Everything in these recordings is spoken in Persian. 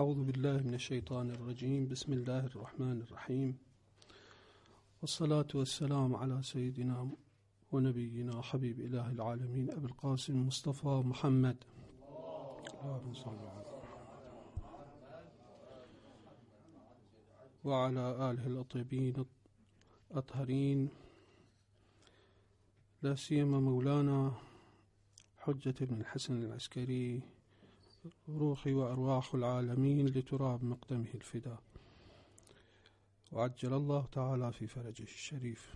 أعوذ بالله من الشيطان الرجيم بسم الله الرحمن الرحيم والصلاة والسلام على سيدنا ونبينا حبيب إله العالمين أبي القاسم مصطفى محمد وعلى آله الأطيبين الأطهرين لا سيما مولانا حجة بن الحسن العسكري روحي وأرواح العالمين لتراب مقدمه الفداء وعجل الله تعالى في فرجه الشريف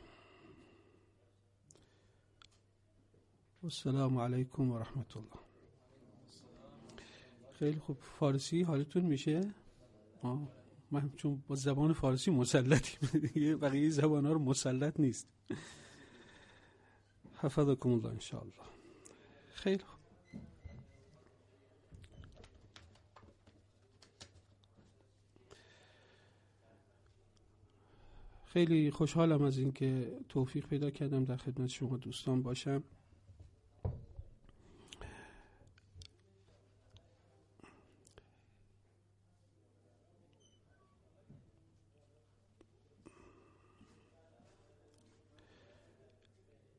والسلام عليكم ورحمة الله خیلی خوب فارسی حالتون میشه ما آه، من چون با زبان فارسی مسلطیم دیگه بقیه زبان ها رو مسلط نیست حفظكم الله ان شاء الله خیلی خیلی خوشحالم از اینکه توفیق پیدا کردم در خدمت شما دوستان باشم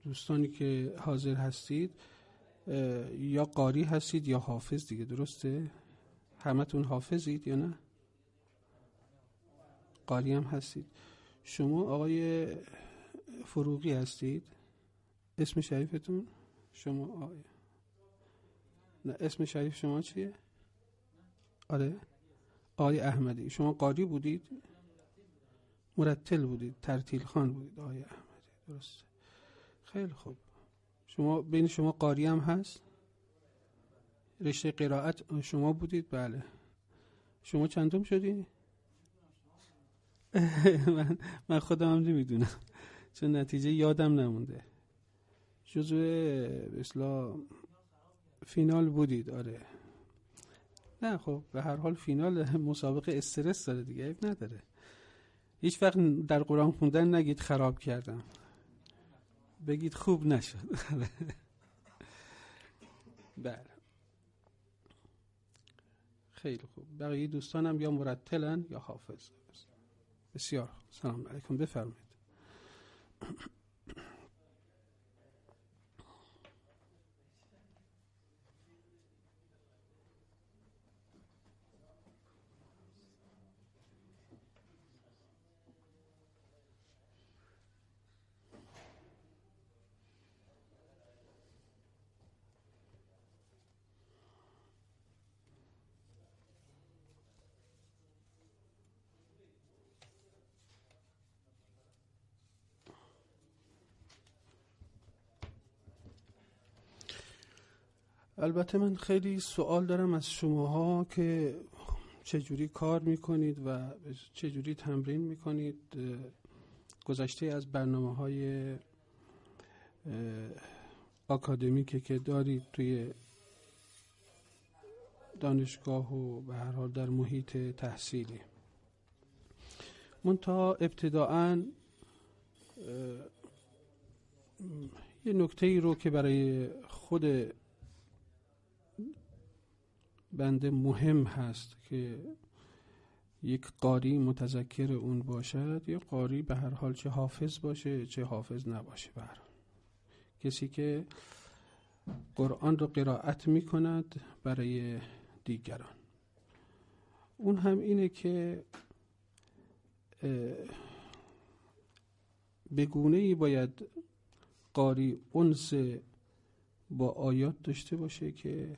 دوستانی که حاضر هستید یا قاری هستید یا حافظ دیگه درسته همتون حافظید یا نه قاری هم هستید شما آقای فروغی هستید اسم شریفتون شما آقای نه اسم شریف شما چیه آره آقای احمدی شما قاری بودید مرتل بودید ترتیل خان بودید آقای احمدی درسته خیلی خوب شما بین شما قاری هم هست رشته قرائت شما بودید بله شما چندم شدی؟ من, من خودم هم نمیدونم چون نتیجه یادم نمونده جزو اصلا فینال بودید آره نه خب به هر حال فینال مسابقه استرس داره دیگه نداره هیچ وقت در قرآن خوندن نگید خراب کردم بگید خوب نشد بله خیلی خوب بقیه دوستانم یا مرتلن یا حافظ بسیار سلام علیکم بفرمایید البته من خیلی سوال دارم از شماها که چجوری کار میکنید و چجوری تمرین میکنید گذشته از برنامه های آکادمیکی که دارید توی دانشگاه و به هر حال در محیط تحصیلی منتها ابتداعا یه نکته ای رو که برای خود بنده مهم هست که یک قاری متذکر اون باشد یا قاری به هر حال چه حافظ باشه چه حافظ نباشه بر کسی که قرآن رو قرائت می کند برای دیگران اون هم اینه که به ای باید قاری اونس با آیات داشته باشه که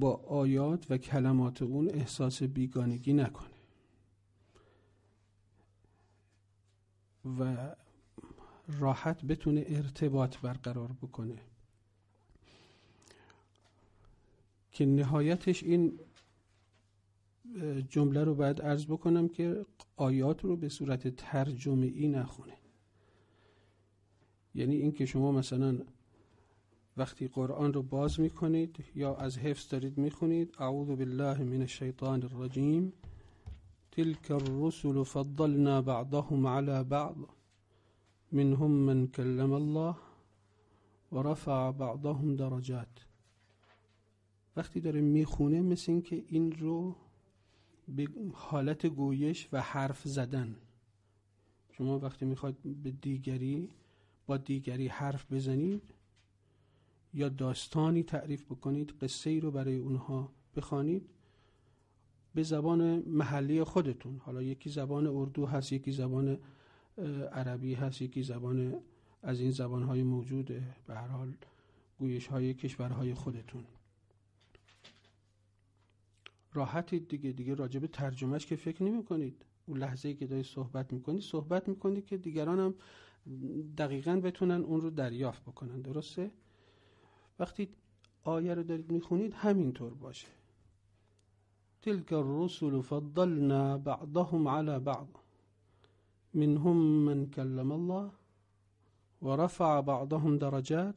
با آیات و کلمات اون احساس بیگانگی نکنه و راحت بتونه ارتباط برقرار بکنه که نهایتش این جمله رو باید عرض بکنم که آیات رو به صورت ترجمه ای نخونه یعنی اینکه شما مثلا وقتی قرآن رو باز میکنید یا از حفظ دارید میخونید اعوذ بالله من الشیطان الرجیم تلك الرسل فضلنا بعضهم على بعض منهم من كلم الله و رفع بعضهم درجات وقتی داره میخونه مثل این که این رو به حالت گویش و حرف زدن شما وقتی میخواید به دیگری با دیگری حرف بزنید یا داستانی تعریف بکنید قصه ای رو برای اونها بخوانید به زبان محلی خودتون حالا یکی زبان اردو هست یکی زبان عربی هست یکی زبان از این زبان های موجوده به هر حال گویش های کشورهای خودتون راحتید دیگه دیگه راجب ترجمهش که فکر نمی کنید اون لحظه که داری صحبت میکنی صحبت میکنی که دیگران هم دقیقا بتونن اون رو دریافت بکنن درسته؟ وقتی آیه رو دارید میخونید همینطور باشه تلك الرسل فضلنا بعضهم على بعض منهم من كلم الله ورفع بعضهم درجات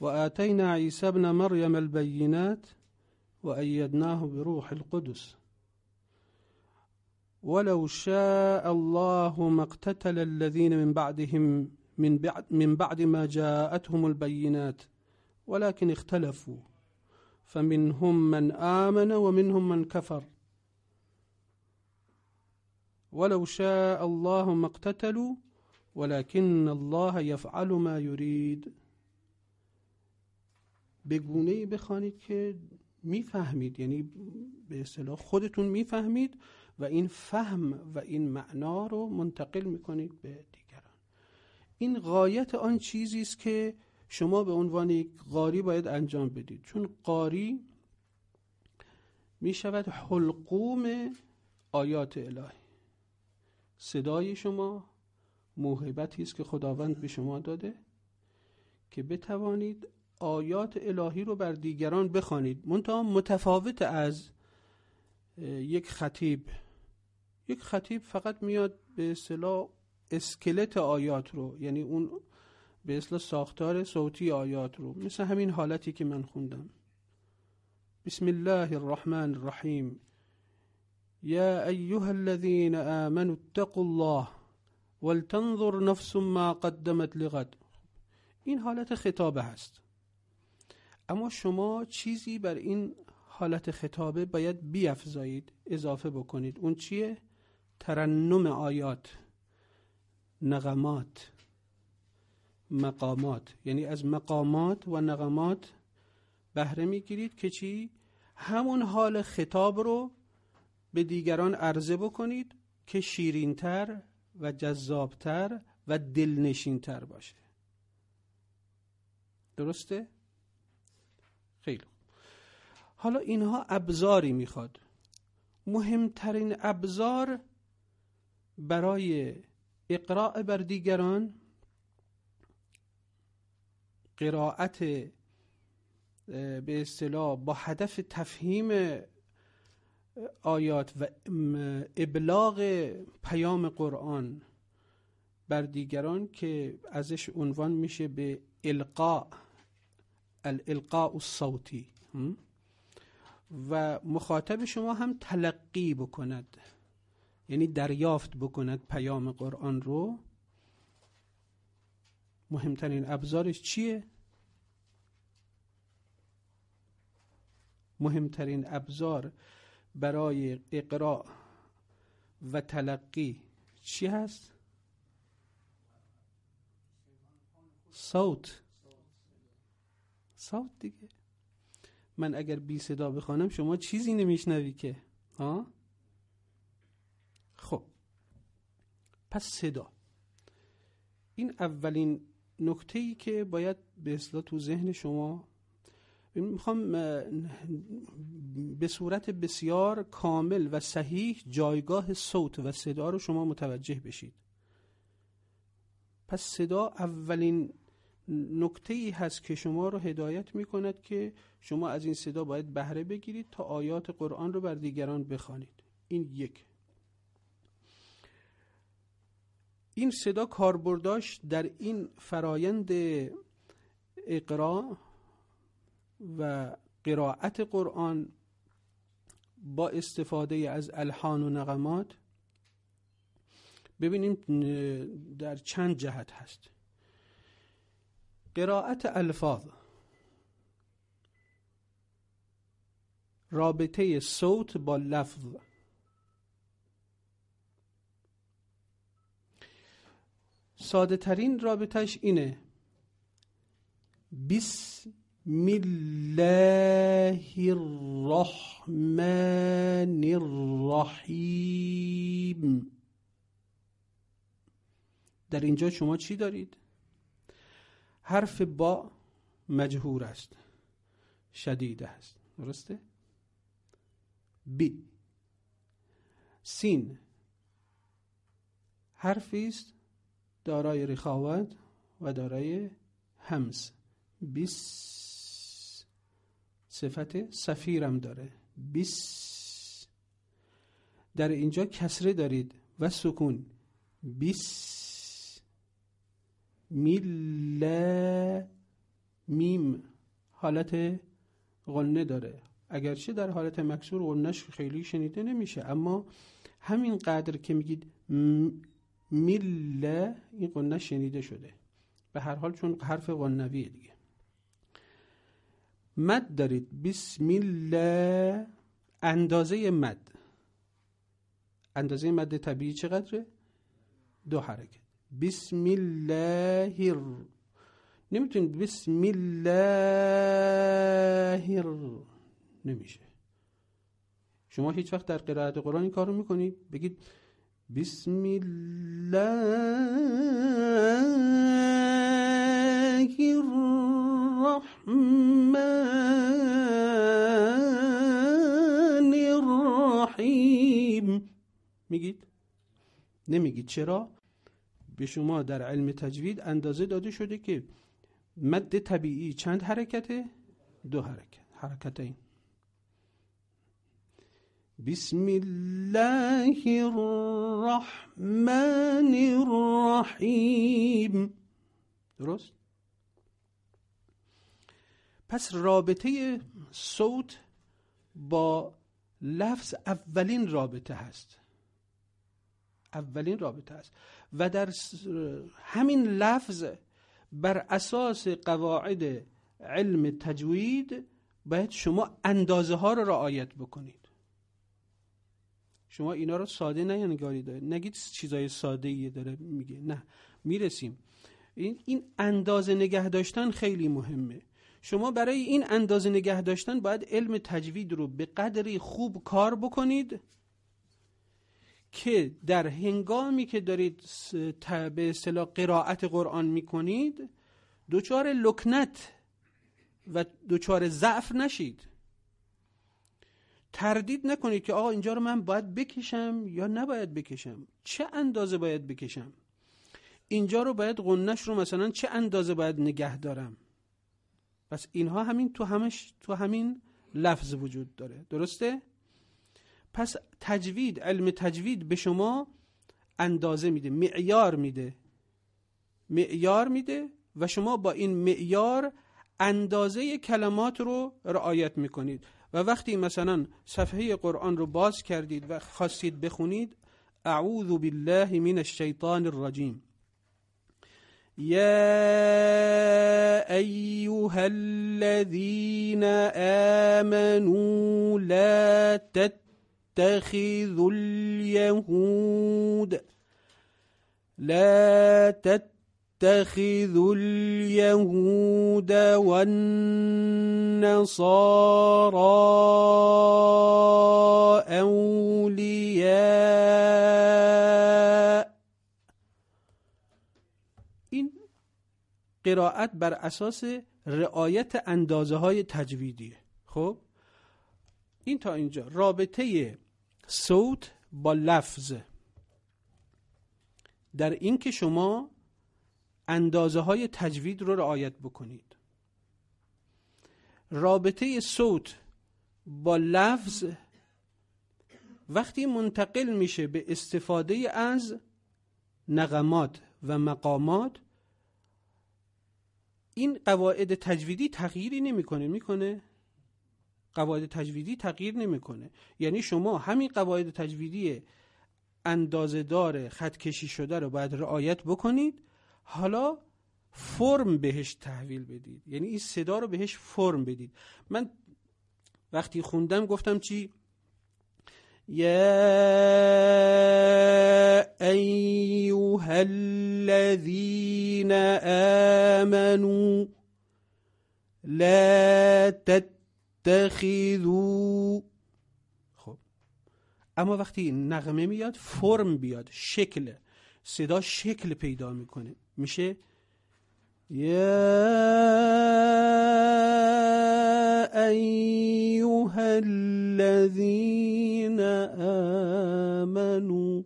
وآتينا عيسى ابن مريم البينات وأيدناه بروح القدس ولو شاء الله ما اقتتل الذين من بعدهم من بعد, من بعد ما جاءتهم البينات ولكن اختلفوا فمنهم من آمن ومنهم من كفر ولو شاء الله ما اقتتلوا ولكن الله يفعل ما يريد بگونه بخانید بخوانید که میفهمید یعنی به اصطلاح خودتون میفهمید و این فهم و این معنا رو منتقل میکنید به دیگران این غایت آن چیزی است که شما به عنوان یک قاری باید انجام بدید چون قاری می شود حلقوم آیات الهی صدای شما موهبتی است که خداوند به شما داده که بتوانید آیات الهی رو بر دیگران بخوانید منتها متفاوت از یک خطیب یک خطیب فقط میاد به اصطلاح اسکلت آیات رو یعنی اون به اصلا ساختار صوتی آیات رو مثل همین حالتی که من خوندم بسم الله الرحمن الرحیم یا ایها الذین آمنوا اتقوا الله ولتنظر نفس ما قدمت لغد این حالت خطابه هست اما شما چیزی بر این حالت خطابه باید بیافزایید اضافه بکنید اون چیه؟ ترنم آیات نغمات مقامات یعنی از مقامات و نغمات بهره میگیرید که چی همون حال خطاب رو به دیگران عرضه بکنید که شیرینتر و جذابتر و دلنشینتر باشه درسته خیلی حالا اینها ابزاری میخواد مهمترین ابزار برای اقراء بر دیگران قرائت به اصطلاح با هدف تفهیم آیات و ابلاغ پیام قرآن بر دیگران که ازش عنوان میشه به القاء الالقاء الصوتی و مخاطب شما هم تلقی بکند یعنی دریافت بکند پیام قرآن رو مهمترین ابزارش چیه؟ مهمترین ابزار برای اقراء و تلقی چی هست؟ صوت صوت دیگه من اگر بی صدا بخوانم شما چیزی نمیشنوی که ها خب پس صدا این اولین نکته ای که باید به اصلا تو ذهن شما میخوام به صورت بسیار کامل و صحیح جایگاه صوت و صدا رو شما متوجه بشید پس صدا اولین نکته ای هست که شما رو هدایت می کند که شما از این صدا باید بهره بگیرید تا آیات قرآن رو بر دیگران بخوانید این یک این صدا کاربرداش در این فرایند اقرا و قرائت قرآن با استفاده از الحان و نغمات ببینیم در چند جهت هست قرائت الفاظ رابطه صوت با لفظ ساده ترین رابطش اینه بسم الله الرحمن الرحیم در اینجا شما چی دارید؟ حرف با مجهور است شدید است درسته؟ بی سین حرفی است دارای رخاوت و دارای همس بیس صفت سفیرم داره بیس در اینجا کسره دارید و سکون بیس میل میم حالت غنه داره اگرچه در حالت مکسور غنش خیلی شنیده نمیشه اما همین قدر که میگید میله این قنه شنیده شده به هر حال چون حرف قنویه دیگه مد دارید بسم الله اندازه مد اندازه مد طبیعی چقدره؟ دو حرکت بسم الله هر نمیتونید بسم الله نمیشه شما هیچ وقت در قرائت قرآن این کارو میکنید بگید بسم الله الرحمن الرحیم میگید نمیگید چرا به شما در علم تجوید اندازه داده شده که مد طبیعی چند حرکته دو حرکت حرکتین بسم الله الرحمن الرحیم درست؟ پس رابطه صوت با لفظ اولین رابطه هست اولین رابطه است و در همین لفظ بر اساس قواعد علم تجوید باید شما اندازه ها رو رعایت بکنید شما اینا رو ساده نگاری داره نگید چیزای ساده ای داره میگه نه میرسیم این این اندازه نگه داشتن خیلی مهمه شما برای این اندازه نگه داشتن باید علم تجوید رو به قدری خوب کار بکنید که در هنگامی که دارید به اصطلاح قرائت قرآن میکنید دچار لکنت و دچار ضعف نشید تردید نکنید که آقا اینجا رو من باید بکشم یا نباید بکشم چه اندازه باید بکشم اینجا رو باید قنش رو مثلا چه اندازه باید نگه دارم پس اینها همین تو همش تو همین لفظ وجود داره درسته پس تجوید علم تجوید به شما اندازه میده معیار میده معیار میده و شما با این معیار اندازه کلمات رو رعایت میکنید و وقتی مثلا صفحه قرآن رو باز کردید و خواستید بخونید اعوذ بالله من الشیطان الرجیم يا أيها الذين آمنوا لا تتخذوا اليهود لا تتخذوا یتخذ الیهود والنصاری اولیاء این قرائت بر اساس رعایت اندازه های تجویدیه خب این تا اینجا رابطه صوت با لفظ در اینکه شما اندازه های تجوید رو رعایت بکنید رابطه صوت با لفظ وقتی منتقل میشه به استفاده از نغمات و مقامات این قواعد تجویدی تغییری نمیکنه میکنه قواعد تجویدی تغییر نمیکنه یعنی شما همین قواعد تجویدی اندازه‌دار خط کشی شده رو باید رعایت بکنید حالا فرم بهش تحویل بدید یعنی این صدا رو بهش فرم بدید من وقتی خوندم گفتم چی یا ایوها الذین امنوا لا تتخذوا خب اما وقتی نغمه میاد فرم بیاد شکل صدا شکل پیدا میکنه میشه يا ايها الذين امنوا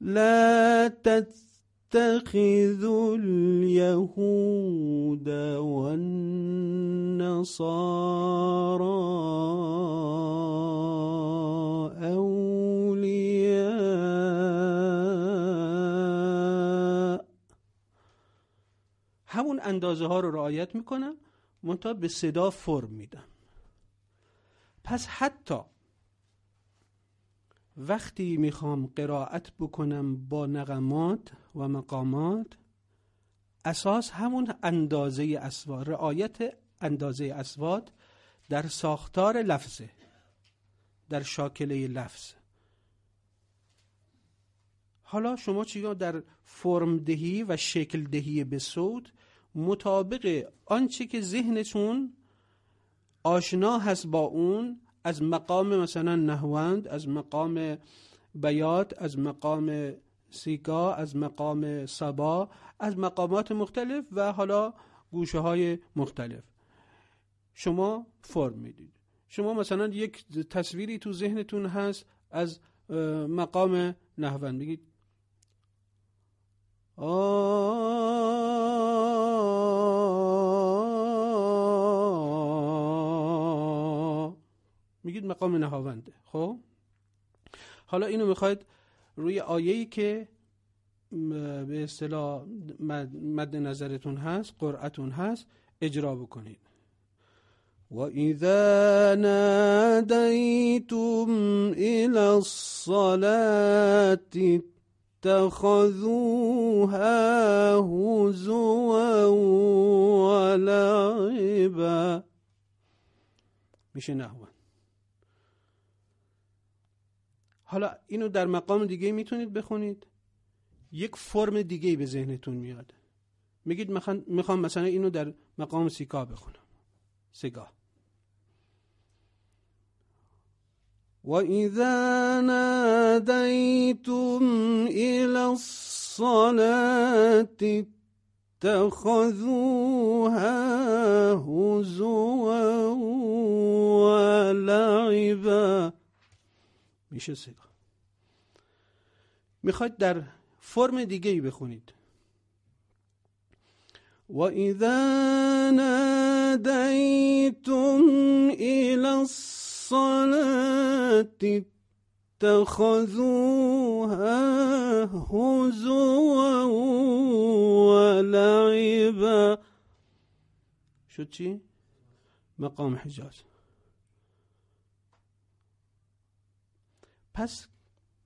لا تتخذوا اليهود والنصارى اولياء همون اندازه ها رو رعایت میکنم منتها به صدا فرم میدم پس حتی وقتی میخوام قرائت بکنم با نغمات و مقامات اساس همون اندازه اسوار رعایت اندازه اسوات در ساختار لفظه در شاکله لفظ حالا شما چیا در فرم دهی و شکل دهی به صوت مطابق آنچه که ذهنتون آشنا هست با اون از مقام مثلا نهوند از مقام بیات از مقام سیگا از مقام سبا از مقامات مختلف و حالا گوشه های مختلف شما فرم میدید شما مثلا یک تصویری تو ذهنتون هست از مقام نهوند میگید میگید مقام نهاونده خب حالا اینو میخواید روی آیه‌ای که به اصطلاح مد نظرتون هست قرعتون هست اجرا بکنید اذا نادیتم إلى الصلاة اتخذوها هزوا ولعبا میشه نهوان حالا اینو در مقام دیگه میتونید بخونید یک فرم دیگه به ذهنتون میاد میگید میخوام مثلا اینو در مقام سیکا بخونم سیگا وإذا ناديتم إلى الصلاة اتخذوها هزوا ولعبا میشه سیغا میخواید در فرم دیگه ای بخونید و اذا نادیتم الى الصلاة الصلاة اتخذوها هزوا ولعبا شو تشي مقام حجاز پس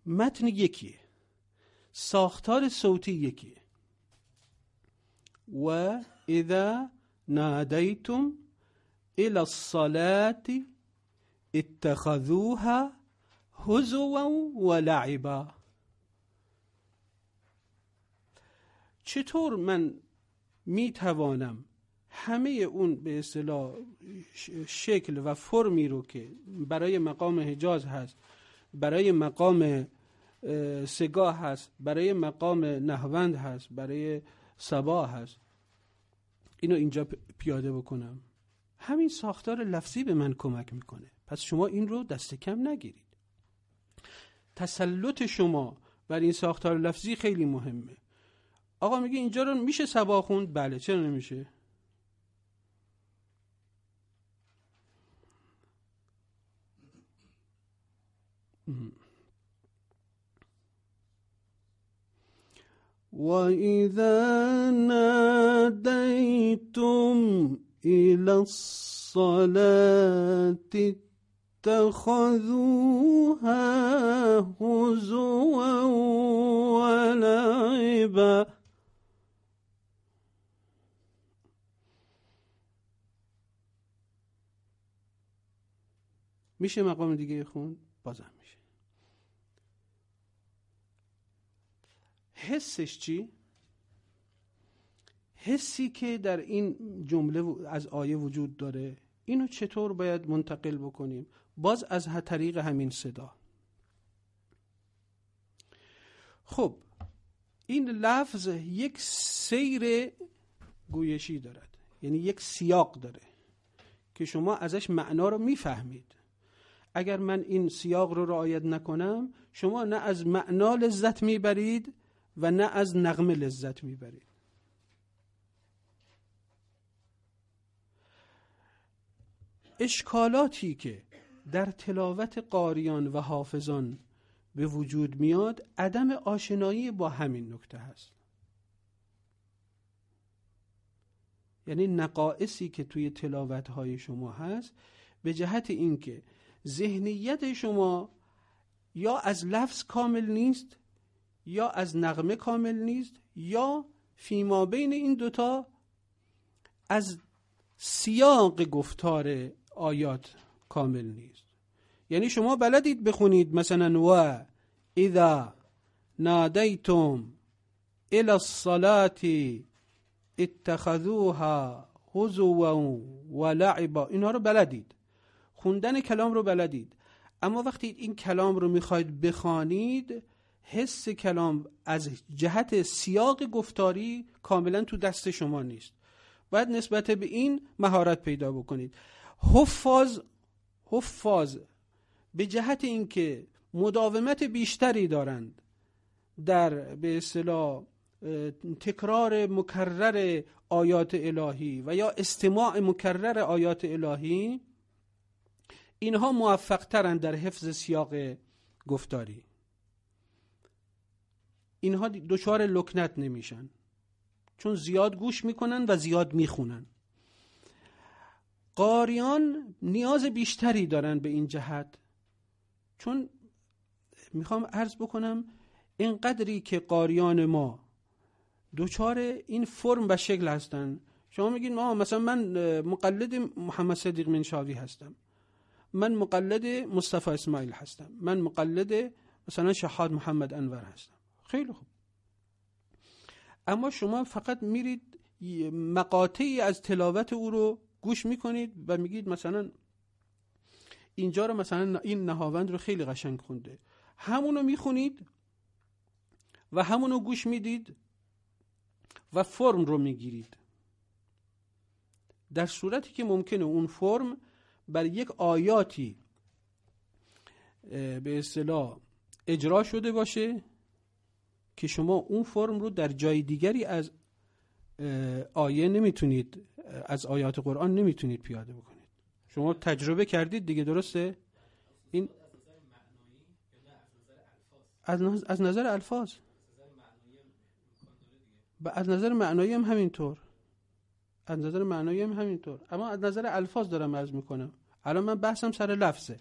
متن یکیه ساختار صوتی یکیه و اذا نادیتم الى الصلاة اتخذوها هزوا و لعبا چطور من می توانم همه اون به اصطلاح شکل و فرمی رو که برای مقام حجاز هست برای مقام سگاه هست برای مقام نهوند هست برای سبا هست اینو اینجا پیاده بکنم همین ساختار لفظی به من کمک میکنه پس شما این رو دست کم نگیرید تسلط شما بر این ساختار لفظی خیلی مهمه آقا میگه اینجا رو میشه سبا خوند بله چرا نمیشه وإذا ناديتم اتخذوها هزوا ولعبا میشه مقام دیگه خون بازم میشه حسش چی حسی که در این جمله از آیه وجود داره اینو چطور باید منتقل بکنیم باز از طریق همین صدا خب این لفظ یک سیر گویشی دارد یعنی یک سیاق داره که شما ازش معنا رو میفهمید اگر من این سیاق رو رعایت نکنم شما نه از معنا لذت میبرید و نه از نغم لذت میبرید اشکالاتی که در تلاوت قاریان و حافظان به وجود میاد عدم آشنایی با همین نکته هست یعنی نقائصی که توی تلاوت های شما هست به جهت اینکه ذهنیت شما یا از لفظ کامل نیست یا از نغمه کامل نیست یا فیما بین این دوتا از سیاق گفتار آیات کامل نیست یعنی شما بلدید بخونید مثلا و اذا نادیتم الى الصلاة اتخذوها هزوا و لعبا اینا رو بلدید خوندن کلام رو بلدید اما وقتی این کلام رو میخواید بخوانید حس کلام از جهت سیاق گفتاری کاملا تو دست شما نیست باید نسبت به این مهارت پیدا بکنید حفاظ حفاظ به جهت اینکه مداومت بیشتری دارند در به اصطلاح تکرار مکرر آیات الهی و یا استماع مکرر آیات الهی اینها موفق ترند در حفظ سیاق گفتاری اینها دچار لکنت نمیشن چون زیاد گوش میکنن و زیاد میخونن قاریان نیاز بیشتری دارن به این جهت چون میخوام عرض بکنم اینقدری که قاریان ما دوچار این فرم و شکل هستن شما میگین ما مثلا من مقلد محمد صدیق منشاوی هستم من مقلد مصطفی اسماعیل هستم من مقلد مثلا شهاد محمد انور هستم خیلی خوب اما شما فقط میرید مقاطعی از تلاوت او رو گوش میکنید و میگید مثلا اینجا رو مثلا این نهاوند رو خیلی قشنگ خونده همونو میخونید و همونو گوش میدید و فرم رو میگیرید در صورتی که ممکنه اون فرم بر یک آیاتی به اصطلاح اجرا شده باشه که شما اون فرم رو در جای دیگری از آیه نمیتونید از آیات قرآن نمیتونید پیاده بکنید شما تجربه کردید دیگه درسته این از نظر از نظر الفاظ از نظر معنایی هم همینطور از نظر معنایی هم همینطور اما از نظر الفاظ دارم عرض میکنم الان من بحثم سر لفظه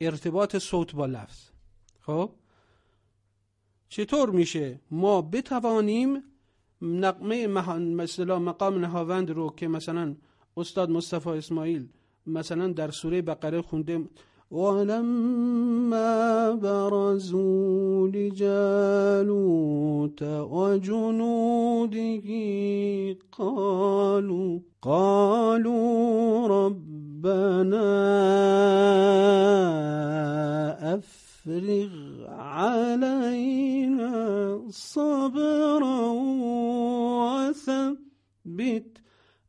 ارتباط صوت با لفظ خب چطور میشه ما بتوانیم نقمه مثلا مقام نهاوند رو که مثلا استاد مصطفی اسماعیل مثلا در سوره بقره خونده ولما برزوا لجالوت وجنوده قالوا قالوا ربنا أف فافرغ علينا صبرا وثبت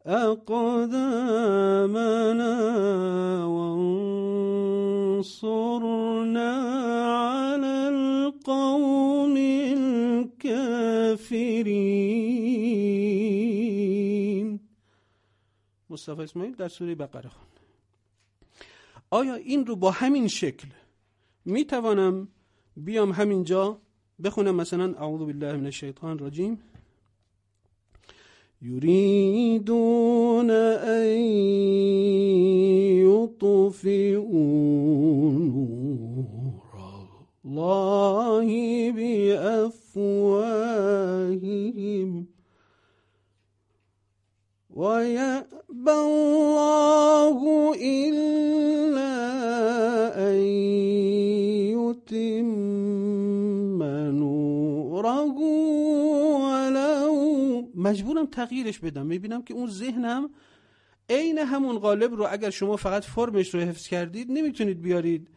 أقدامنا وانصرنا على القوم الكافرين مصطفى اسماعیل در سوره بقره خواند آیا این رو با همین شکل می توانم بیام همینجا بخونم مثلا اعوذ بالله من الشیطان الرجیم یریدون أن يطفئوا نور الله بأفواههم ويأبى الله إلا مجبورم تغییرش بدم میبینم که اون ذهنم عین همون قالب رو اگر شما فقط فرمش رو حفظ کردید نمیتونید بیارید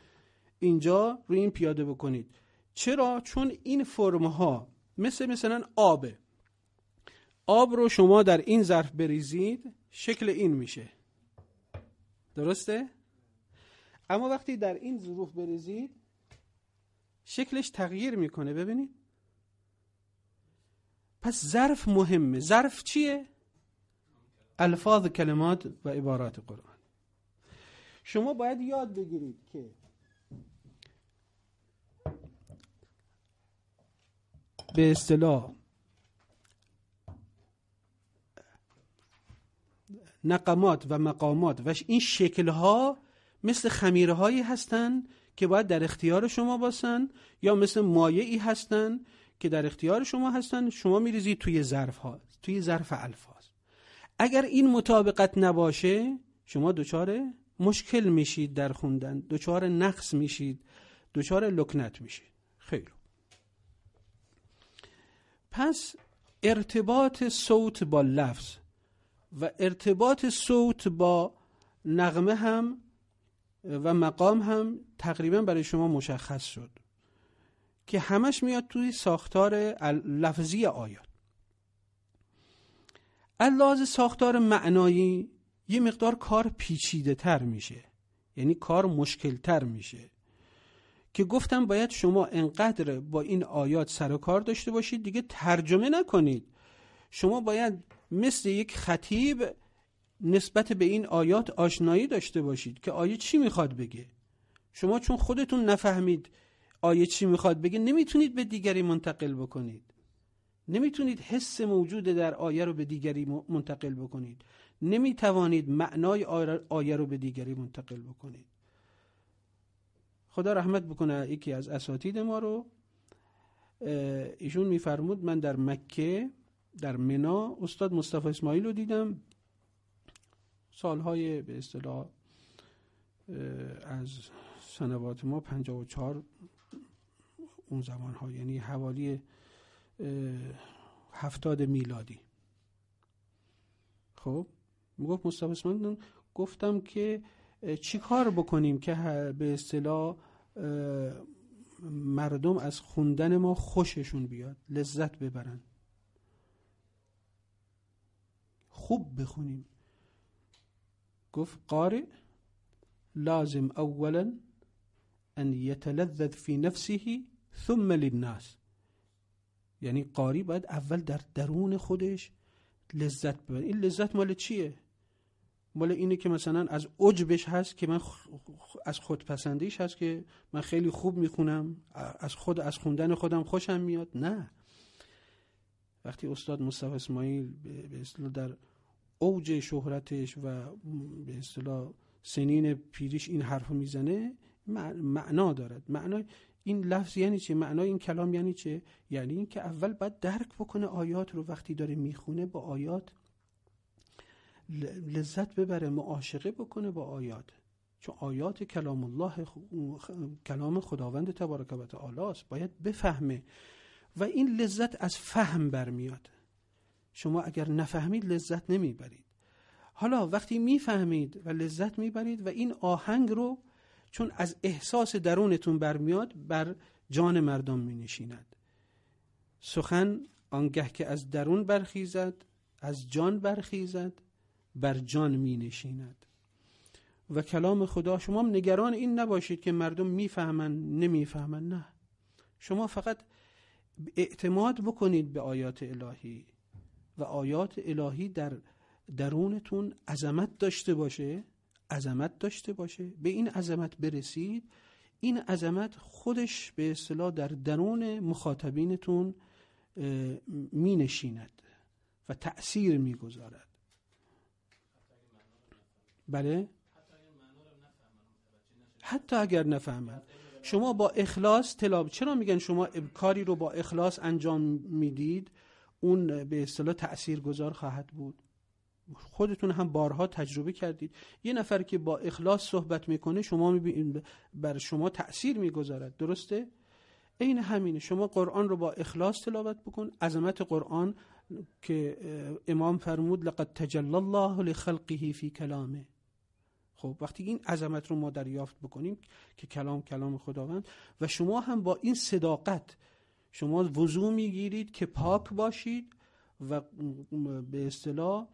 اینجا رو این پیاده بکنید چرا؟ چون این فرمها مثل مثلا آبه آب رو شما در این ظرف بریزید شکل این میشه درسته؟ اما وقتی در این ظروف بریزید شکلش تغییر میکنه ببینید پس ظرف مهمه ظرف چیه؟ الفاظ کلمات و عبارات قرآن شما باید یاد بگیرید که به اصطلاح نقمات و مقامات و این شکلها مثل خمیره هایی هستند که باید در اختیار شما باشن یا مثل مایه ای هستن که در اختیار شما هستن شما میریزید توی ظرف ها توی ظرف الفاظ اگر این مطابقت نباشه شما دچار مشکل میشید در خوندن دچار نقص میشید دچار لکنت میشید خیلی پس ارتباط صوت با لفظ و ارتباط صوت با نغمه هم و مقام هم تقریبا برای شما مشخص شد که همش میاد توی ساختار لفظی آیات الاز ساختار معنایی یه مقدار کار پیچیده تر میشه یعنی کار مشکل تر میشه که گفتم باید شما انقدر با این آیات سر و کار داشته باشید دیگه ترجمه نکنید شما باید مثل یک خطیب نسبت به این آیات آشنایی داشته باشید که آیه چی میخواد بگه شما چون خودتون نفهمید آیه چی میخواد بگه نمیتونید به دیگری منتقل بکنید نمیتونید حس موجود در آیه رو به دیگری منتقل بکنید نمیتوانید معنای آیه رو به دیگری منتقل بکنید خدا رحمت بکنه یکی از اساتید ما رو ایشون میفرمود من در مکه در منا استاد مصطفی اسماعیل رو دیدم سالهای به اصطلاح از سنوات ما 54 اون زمان ها یعنی حوالی هفتاد میلادی خب میگفت مصطفی اسماعیل گفتم که چی کار بکنیم که به اصطلاح مردم از خوندن ما خوششون بیاد لذت ببرند خوب بخونیم گفت قاری لازم اولا ان یتلذذ فی نفسه ثم للناس یعنی قاری باید اول در درون خودش لذت ببره این لذت مال چیه مال اینه که مثلا از عجبش هست که من از خودپسندیش هست که من خیلی خوب میخونم از خود از خوندن خودم خوشم میاد نه وقتی استاد مصطفی اسماعیل به در اوج شهرتش و به اصطلاح سنین پیریش این حرف میزنه معنا دارد معنای این لفظ یعنی چه معنای این کلام یعنی چه یعنی اینکه اول باید درک بکنه آیات رو وقتی داره میخونه با آیات لذت ببره معاشقه بکنه با آیات چون آیات کلام الله کلام خداوند تبارک و تعالی است باید بفهمه و این لذت از فهم برمیاد شما اگر نفهمید لذت نمیبرید حالا وقتی میفهمید و لذت میبرید و این آهنگ رو چون از احساس درونتون برمیاد بر جان مردم می نشیند سخن آنگه که از درون برخیزد از جان برخیزد بر جان می نشیند و کلام خدا شما نگران این نباشید که مردم میفهمند نمیفهمند نه شما فقط اعتماد بکنید به آیات الهی و آیات الهی در درونتون عظمت داشته باشه عظمت داشته باشه به این عظمت برسید این عظمت خودش به اصطلاح در درون مخاطبینتون می نشیند و تأثیر می گذارد بله حتی اگر نفهمد شما با اخلاص تلاوت چرا میگن شما کاری رو با اخلاص انجام میدید اون به اصطلاح گذار خواهد بود خودتون هم بارها تجربه کردید یه نفر که با اخلاص صحبت میکنه شما میبینید بر شما تأثیر میگذارد درسته عین همینه شما قرآن رو با اخلاص تلاوت بکن عظمت قرآن که امام فرمود لقد تجلی الله لخلقه فی کلامه خب وقتی این عظمت رو ما دریافت بکنیم که کلام کلام خداوند و شما هم با این صداقت شما وضوع میگیرید که پاک باشید و به اصطلاح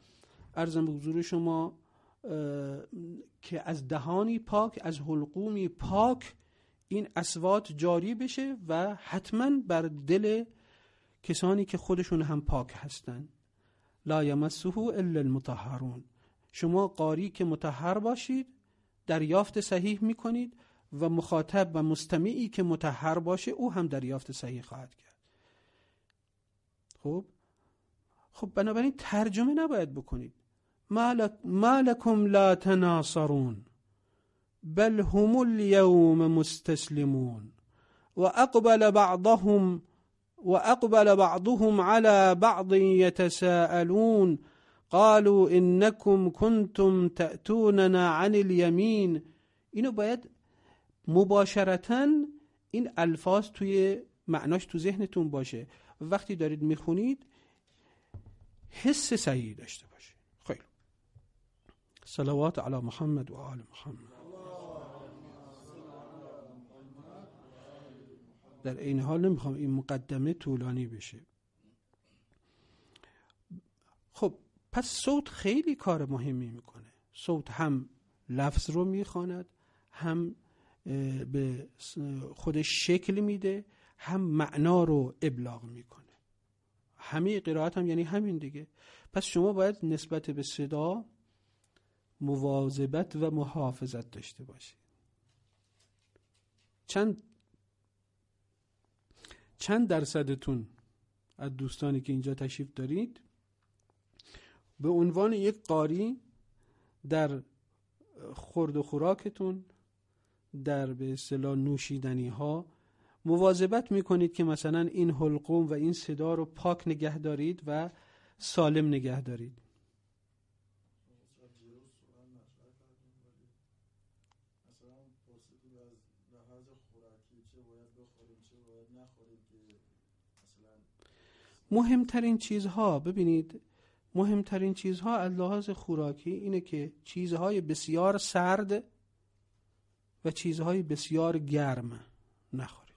ارزم به حضور شما که از دهانی پاک از حلقومی پاک این اسوات جاری بشه و حتما بر دل کسانی که خودشون هم پاک هستند لا یمسه الا المطهرون شما قاری که متحر باشید دریافت صحیح میکنید و مخاطب و مستمعی که متحر باشه او هم دریافت صحیح خواهد کرد خب خب بنابراین ترجمه نباید بکنید ما لکم لا تناصرون بل هم اليوم مستسلمون و اقبل بعضهم و بعضهم على بعض يتساءلون قالوا انكم كنتم تأتوننا عن اليمين اینو باید مباشرتا این الفاظ توی معناش تو ذهنتون باشه وقتی دارید میخونید حس صحیحی داشته باشه خیلی صلوات علی محمد و آل محمد در این حال نمیخوام این مقدمه طولانی بشه خب پس صوت خیلی کار مهمی میکنه صوت هم لفظ رو میخواند هم به خودش شکل میده هم معنا رو ابلاغ میکنه همه قرائت هم یعنی همین دیگه پس شما باید نسبت به صدا مواظبت و محافظت داشته باشید چند چند درصدتون از دوستانی که اینجا تشریف دارید به عنوان یک قاری در خورد و خوراکتون در به اصطلاح نوشیدنی ها مواظبت میکنید که مثلا این حلقوم و این صدا رو پاک نگه دارید و سالم نگه دارید مهمترین چیزها ببینید مهمترین چیزها از لحاظ خوراکی اینه که چیزهای بسیار سرد و چیزهای بسیار گرم نخورید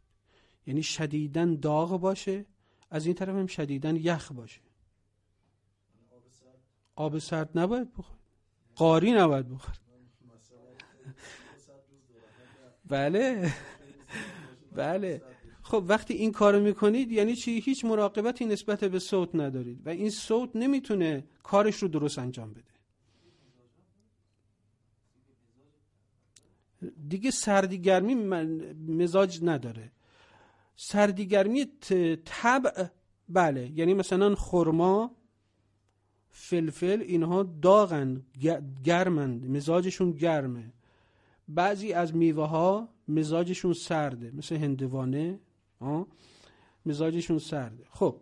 یعنی شدیدن داغ باشه از این طرف هم شدیدن یخ باشه آب سرد نباید بخور قاری نباید بخورید بله بله خب وقتی این کارو میکنید یعنی چی هیچ مراقبتی نسبت به صوت ندارید و این صوت نمیتونه کارش رو درست انجام بده دیگه سردیگرمی مزاج نداره سردیگرمی طبع بله یعنی مثلا خرما فلفل اینها داغن گرمند مزاجشون گرمه بعضی از میوه ها مزاجشون سرده مثل هندوانه مزاجشون سرده خب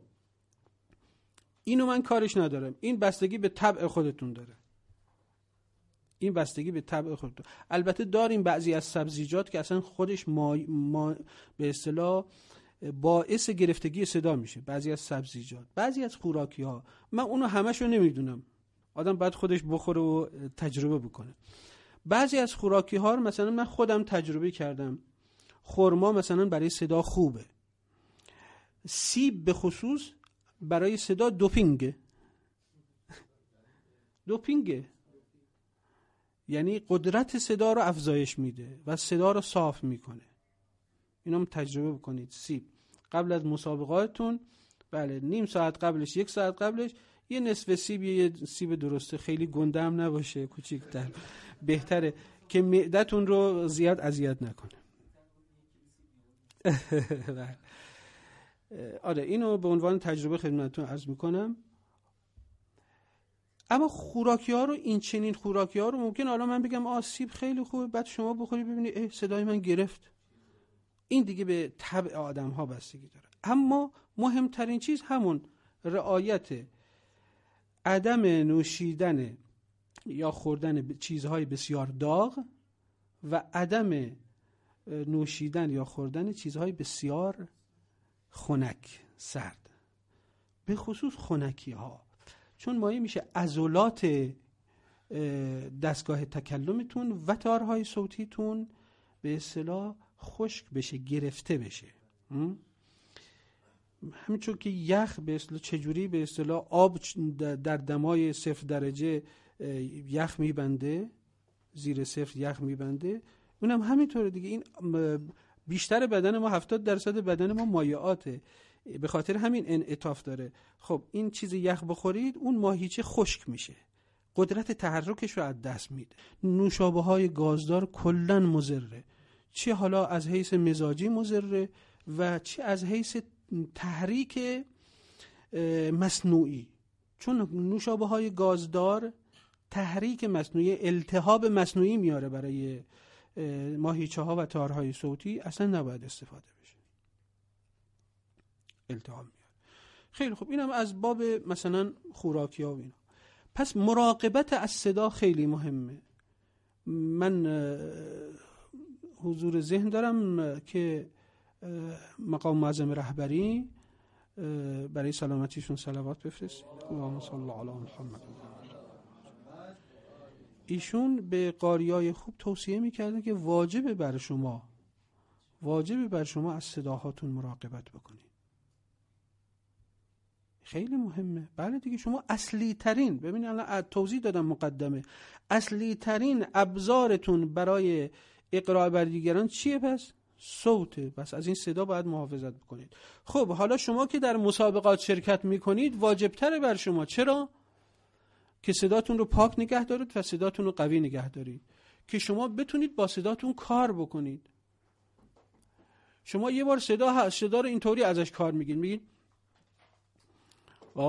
اینو من کارش ندارم این بستگی به طبع خودتون داره این بستگی به طبع خود البته داریم بعضی از سبزیجات که اصلا خودش ما... به اصطلاح باعث گرفتگی صدا میشه بعضی از سبزیجات بعضی از خوراکی ها من اونو رو نمیدونم آدم باید خودش بخوره و تجربه بکنه بعضی از خوراکی ها رو مثلا من خودم تجربه کردم خرما مثلا برای صدا خوبه سیب به خصوص برای صدا دوپینگه دوپینگه یعنی قدرت صدا رو افزایش میده و صدا رو صاف میکنه اینو هم تجربه بکنید سیب قبل از مسابقاتتون بله نیم ساعت قبلش یک ساعت قبلش یه نصف سیب یه سیب درسته خیلی گنده هم نباشه کوچیکتر بهتره که معدتون رو زیاد اذیت نکنه بله. آره اینو به عنوان تجربه خدمتتون عرض میکنم اما خوراکی ها رو این چنین خوراکی ها رو ممکن حالا من بگم آسیب خیلی خوبه بعد شما بخوری ببینی صدای من گرفت این دیگه به طبع آدم ها بستگی داره اما مهمترین چیز همون رعایت عدم نوشیدن یا خوردن چیزهای بسیار داغ و عدم نوشیدن یا خوردن چیزهای بسیار خنک سرد به خصوص خنکی ها چون مایه میشه ازولات دستگاه تکلمتون و تارهای صوتیتون به اصطلاح خشک بشه گرفته بشه همچون که یخ به اصطلاح چجوری به اصطلاح آب در دمای صفر درجه یخ میبنده زیر صفر یخ میبنده اونم همینطوره دیگه این بیشتر بدن ما 70 درصد بدن ما مایعاته به خاطر همین انعطاف داره خب این چیز یخ بخورید اون ماهیچه خشک میشه قدرت تحرکش رو از دست میده نوشابه های گازدار کلا مزره چه حالا از حیث مزاجی مزره و چه از حیث تحریک مصنوعی چون نوشابه های گازدار تحریک مصنوعی التهاب مصنوعی میاره برای ماهیچه ها و تارهای صوتی اصلا نباید استفاده بشه خیلی خوب اینم از باب مثلا خوراکی ها و اینا پس مراقبت از صدا خیلی مهمه من حضور ذهن دارم که مقام معظم رهبری برای سلامتیشون سلوات بفرست اللهم صل علی محمد ایشون به قاریای خوب توصیه میکردن که واجبه بر شما واجبه بر شما از صداهاتون مراقبت بکنید خیلی مهمه بله دیگه شما اصلی ترین ببین الان توضیح دادم مقدمه اصلی ترین ابزارتون برای اقرار بر دیگران چیه پس صوته پس از این صدا باید محافظت بکنید خب حالا شما که در مسابقات شرکت میکنید تره بر شما چرا که صداتون رو پاک نگه دارید و صداتون رو قوی نگه دارید که شما بتونید با صداتون کار بکنید شما یه بار صدا اینطوری ازش کار میگین میگین خیلی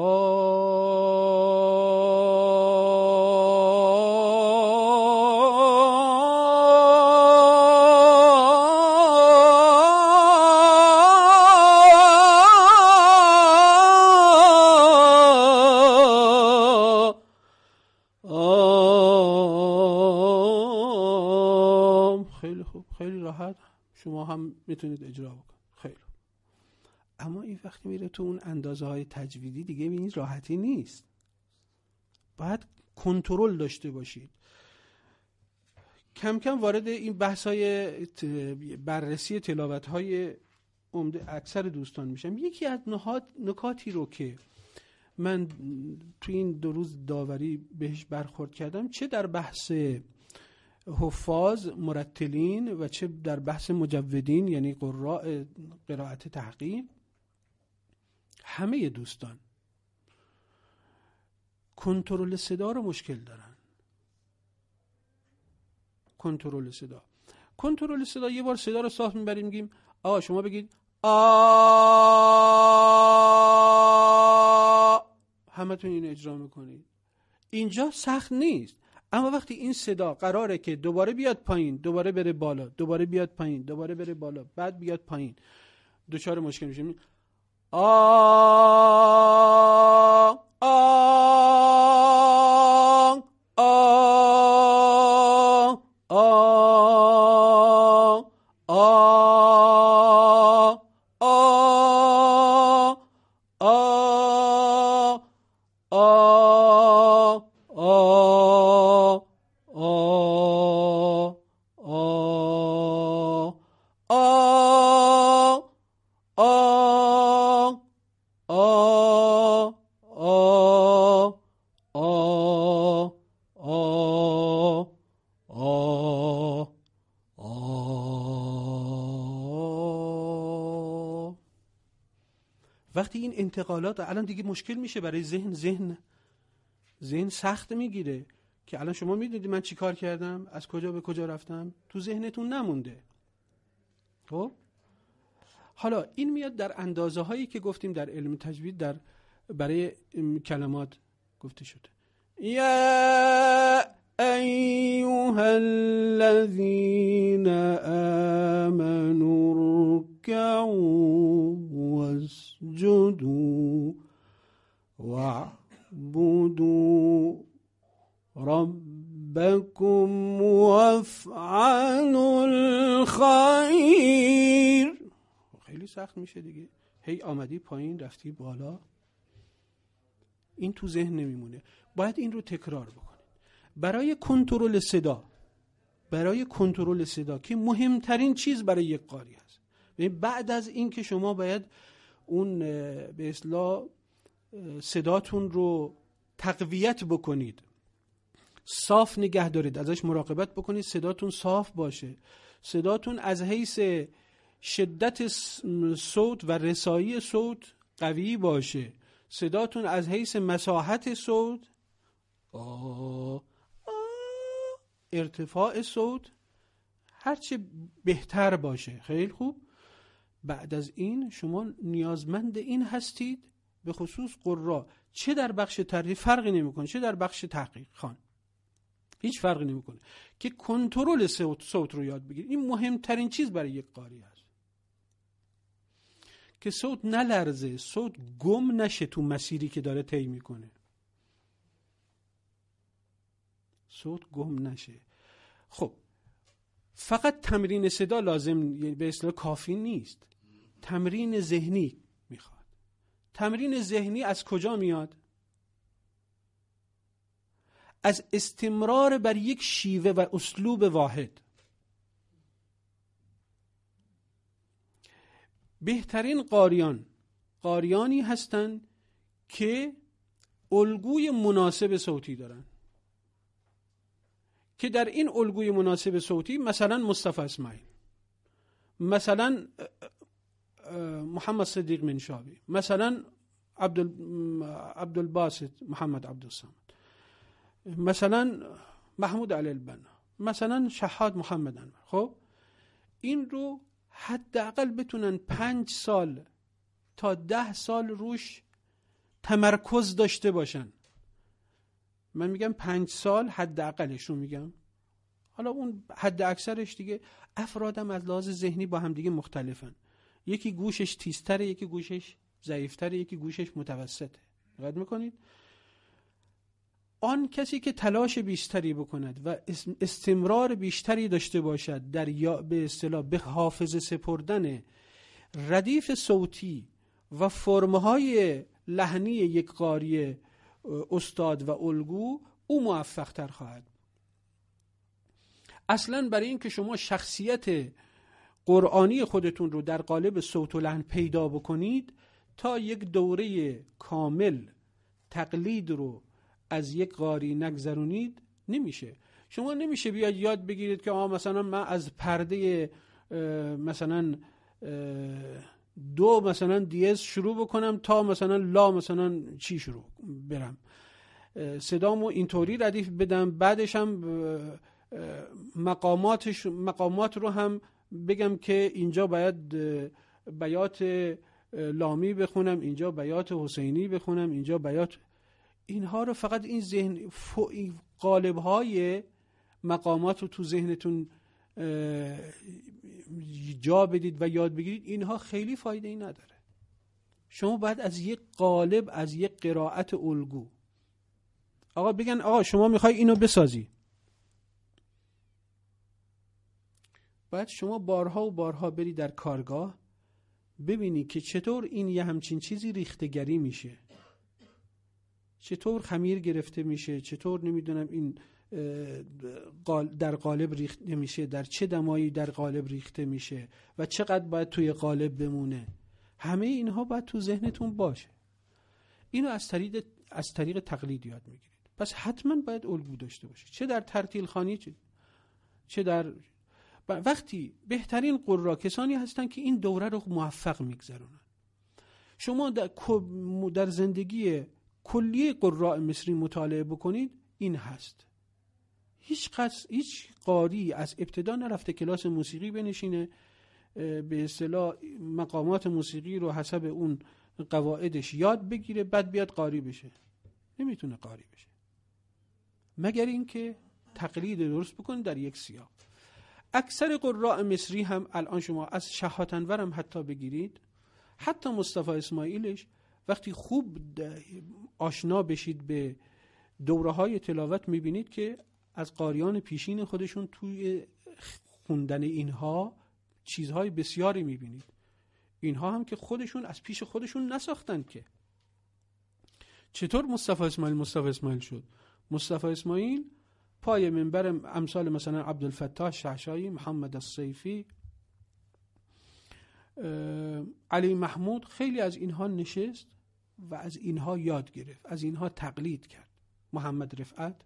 خوب خیلی راحت شما هم میتونید اجرا بکنید اما این وقتی میره تو اون اندازه های تجویدی دیگه این راحتی نیست باید کنترل داشته باشید کم کم وارد این بحث های بررسی تلاوت های عمده اکثر دوستان میشم یکی از نکاتی رو که من تو این دو روز داوری بهش برخورد کردم چه در بحث حفاظ مرتلین و چه در بحث مجودین یعنی قراء قراءت تحقیق همه دوستان کنترل صدا رو مشکل دارن کنترل صدا کنترل صدا یه بار صدا رو صاف میبریم میگیم آقا شما بگید آ همتون این اجرا میکنید اینجا سخت نیست اما وقتی این صدا قراره که دوباره بیاد پایین دوباره بره بالا دوباره بیاد پایین دوباره بره بالا بعد بیاد پایین دچار مشکل میشه Oh, oh. انتقالات الان دیگه مشکل میشه برای ذهن ذهن ذهن سخت میگیره که الان شما میدونید من چی کار کردم از کجا به کجا رفتم تو ذهنتون نمونده خب حالا این میاد در اندازه هایی که گفتیم در علم تجوید در برای کلمات گفته شده یا ایوها الذین آمنوا فاسجدوا واعبدوا ربکم وافعلوا الخیر خیلی سخت میشه دیگه هی آمدی پایین رفتی بالا این تو ذهن نمیمونه باید این رو تکرار بکنید برای کنترل صدا برای کنترل صدا که مهمترین چیز برای یک قاری هست یعنی بعد از اینکه شما باید اون به اصلاح صداتون رو تقویت بکنید صاف نگه دارید ازش مراقبت بکنید صداتون صاف باشه صداتون از حیث شدت صوت و رسایی صوت قوی باشه صداتون از حیث مساحت صوت ارتفاع صوت هرچه بهتر باشه خیلی خوب بعد از این شما نیازمند این هستید به خصوص قرا چه در بخش تری فرقی نمیکنه چه در بخش تحقیق خان هیچ فرقی نمیکنه که کنترل صوت رو یاد بگیرید این مهمترین چیز برای یک قاری است که صوت نلرزه صوت گم نشه تو مسیری که داره طی میکنه صوت گم نشه خب فقط تمرین صدا لازم یعنی به اصطلاح کافی نیست تمرین ذهنی میخواد تمرین ذهنی از کجا میاد از استمرار بر یک شیوه و اسلوب واحد بهترین قاریان قاریانی هستند که الگوی مناسب صوتی دارن که در این الگوی مناسب صوتی مثلا مصطفی اسماعیل مثلا محمد صدیق منشابي مثلا عبد الباسط محمد عبد الصمد مثلا محمود علی البنا مثلا شهاد محمد انور خب این رو حداقل بتونن پنج سال تا ده سال روش تمرکز داشته باشن من میگم پنج سال حداقلش رو میگم حالا اون حد اکثرش دیگه افرادم از لحاظ ذهنی با هم دیگه مختلفن یکی گوشش تیزتره یکی گوشش ضعیفتره یکی گوشش متوسطه دقت میکنید آن کسی که تلاش بیشتری بکند و استمرار بیشتری داشته باشد در یا به اصطلاح به حافظ سپردن ردیف صوتی و فرمهای لحنی یک قاری استاد و الگو او موفق تر خواهد اصلا برای اینکه شما شخصیت قرآنی خودتون رو در قالب صوت و لحن پیدا بکنید تا یک دوره کامل تقلید رو از یک قاری نگذرونید نمیشه شما نمیشه بیاید یاد بگیرید که آه مثلا من از پرده مثلا دو مثلا دیز شروع بکنم تا مثلا لا مثلا چی شروع برم صدامو اینطوری ردیف بدم بعدش هم مقاماتش مقامات رو هم بگم که اینجا باید بیات لامی بخونم اینجا بیات حسینی بخونم اینجا بیات اینها رو فقط این ذهن قالب های مقامات رو تو ذهنتون جا بدید و یاد بگیرید اینها خیلی فایده ای نداره شما باید از یک قالب از یک قرائت الگو آقا بگن آقا شما میخوای اینو بسازی باید شما بارها و بارها بری در کارگاه ببینی که چطور این یه همچین چیزی ریختگری میشه چطور خمیر گرفته میشه چطور نمیدونم این در قالب ریخته میشه در چه دمایی در قالب ریخته میشه و چقدر باید توی قالب بمونه همه اینها باید تو ذهنتون باشه اینو از طریق از طریق تقلید یاد میگیرید پس حتما باید الگو داشته باشه چه در ترتیل خانی چه در بله، وقتی بهترین قرا کسانی هستند که این دوره رو موفق میگذرونن شما در, در زندگی کلیه قراء مصری مطالعه بکنید این هست هیچ, قص... هیچ قاری از ابتدا نرفته کلاس موسیقی بنشینه به اصطلاح مقامات موسیقی رو حسب اون قواعدش یاد بگیره بعد بیاد قاری بشه نمیتونه قاری بشه مگر اینکه تقلید درست بکنه در یک سیاق اکثر قراء مصری هم الان شما از شهاتنور هم حتی بگیرید حتی مصطفی اسماعیلش وقتی خوب آشنا بشید به دوره های تلاوت میبینید که از قاریان پیشین خودشون توی خوندن اینها چیزهای بسیاری میبینید اینها هم که خودشون از پیش خودشون نساختن که چطور مصطفی اسماعیل مصطفی اسماعیل شد مصطفی اسماعیل پای منبر امثال مثلا عبدالفتاح شعشایی، محمد الصیفی علی محمود خیلی از اینها نشست و از اینها یاد گرفت از اینها تقلید کرد محمد رفعت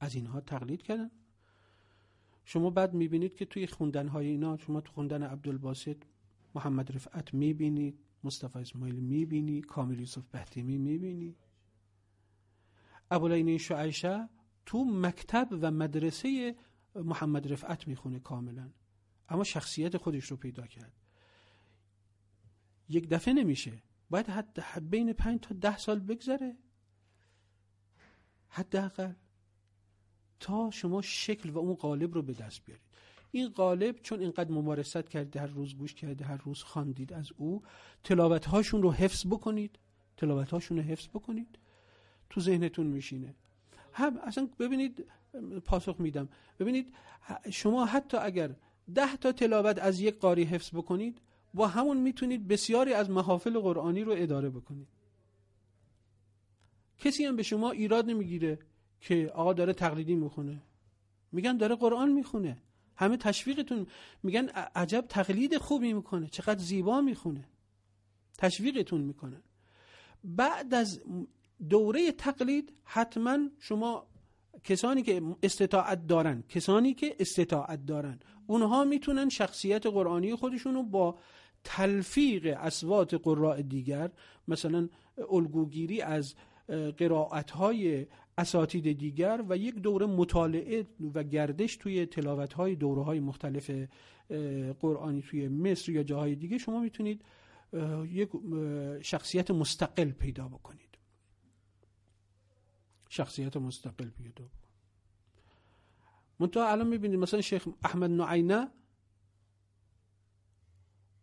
از اینها تقلید کردن شما بعد میبینید که توی خوندن های اینا شما تو خوندن عبدالباسط محمد رفعت میبینید مصطفی اسماعیل میبینی کامل یوسف بهتیمی میبینی ابولینین و عایشه تو مکتب و مدرسه محمد رفعت میخونه کاملا اما شخصیت خودش رو پیدا کرد یک دفعه نمیشه باید حد بین پنج تا ده سال بگذره حداقل تا شما شکل و اون قالب رو به دست بیارید این قالب چون اینقدر ممارست کرد، هر روز گوش کرده هر روز خواندید از او تلاوت هاشون رو حفظ بکنید تلاوت هاشون رو حفظ بکنید تو ذهنتون میشینه هم اصلا ببینید پاسخ میدم ببینید شما حتی اگر ده تا تلاوت از یک قاری حفظ بکنید با همون میتونید بسیاری از محافل قرآنی رو اداره بکنید کسی هم به شما ایراد نمیگیره که آقا داره تقلیدی میخونه میگن داره قرآن میخونه همه تشویقتون میگن عجب تقلید خوبی میکنه چقدر زیبا میخونه تشویقتون میکنه بعد از دوره تقلید حتما شما کسانی که استطاعت دارن کسانی که استطاعت دارن اونها میتونن شخصیت قرآنی خودشونو با تلفیق اسوات قراء دیگر مثلا الگوگیری از قرائت های اساتید دیگر و یک دوره مطالعه و گردش توی تلاوت های دوره های مختلف قرآنی توی مصر یا جاهای دیگه شما میتونید یک شخصیت مستقل پیدا بکنید شخصیت مستقل پیدا منتها الان میبینید مثلا شیخ احمد نعینه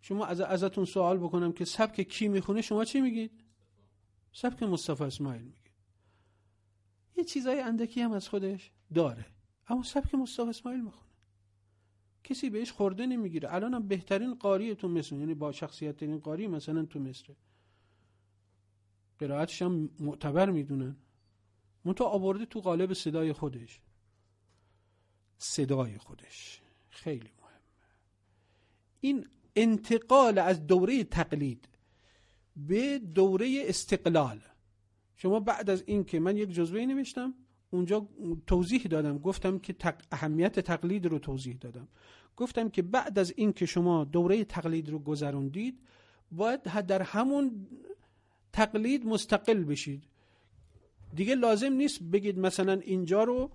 شما از ازتون سوال بکنم که سبک کی میخونه شما چی میگید سبک مصطفی اسماعیل میگید یه چیزای اندکی هم از خودش داره اما سبک مصطفی اسماعیل میخونه کسی بهش خورده نمیگیره الان هم بهترین قاری تو مصر یعنی با شخصیت ترین قاری مثلا تو مصر قرائتش هم معتبر میدونن منتها آورده تو قالب صدای خودش صدای خودش خیلی مهمه این انتقال از دوره تقلید به دوره استقلال شما بعد از این که من یک جزوه نوشتم اونجا توضیح دادم گفتم که اهمیت تقلید رو توضیح دادم گفتم که بعد از این که شما دوره تقلید رو گذروندید باید در همون تقلید مستقل بشید دیگه لازم نیست بگید مثلا اینجا رو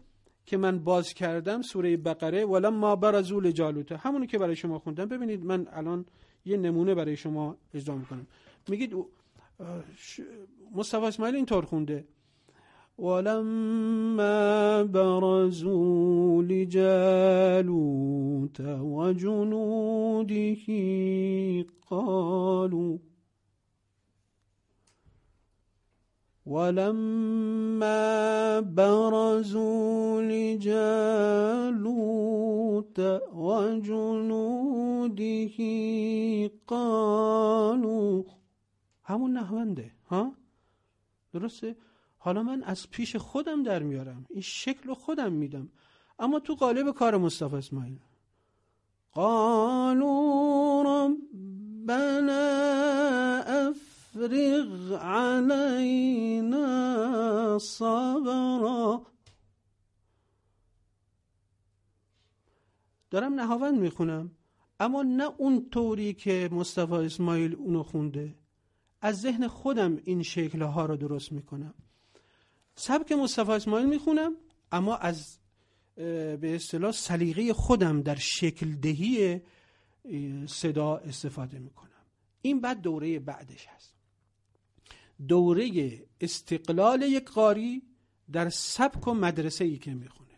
که من باز کردم سوره بقره ولا ما برزول جالوته همونی که برای شما خوندم ببینید من الان یه نمونه برای شما اجرا میکنم میگید مصطفی اسماعیل طور خونده ولما برزوا لجالوت وجنوده قالوا ولما برزوا لجالوت وجنوده قالوا همون نهونده ها درسته حالا من از پیش خودم در میارم این شکل خودم میدم اما تو قالب کار مصطفی اسماعیل قالوا ربنا افرغ علینا صبرا دارم نهاوند میخونم اما نه اون طوری که مصطفی اسماعیل اونو خونده از ذهن خودم این ها رو درست میکنم سبک مصطفی اسماعیل میخونم اما از به اصطلاح سلیقه خودم در شکل دهی صدا استفاده میکنم این بعد دوره بعدش هست دوره استقلال یک قاری در سبک و مدرسه ای که میخونه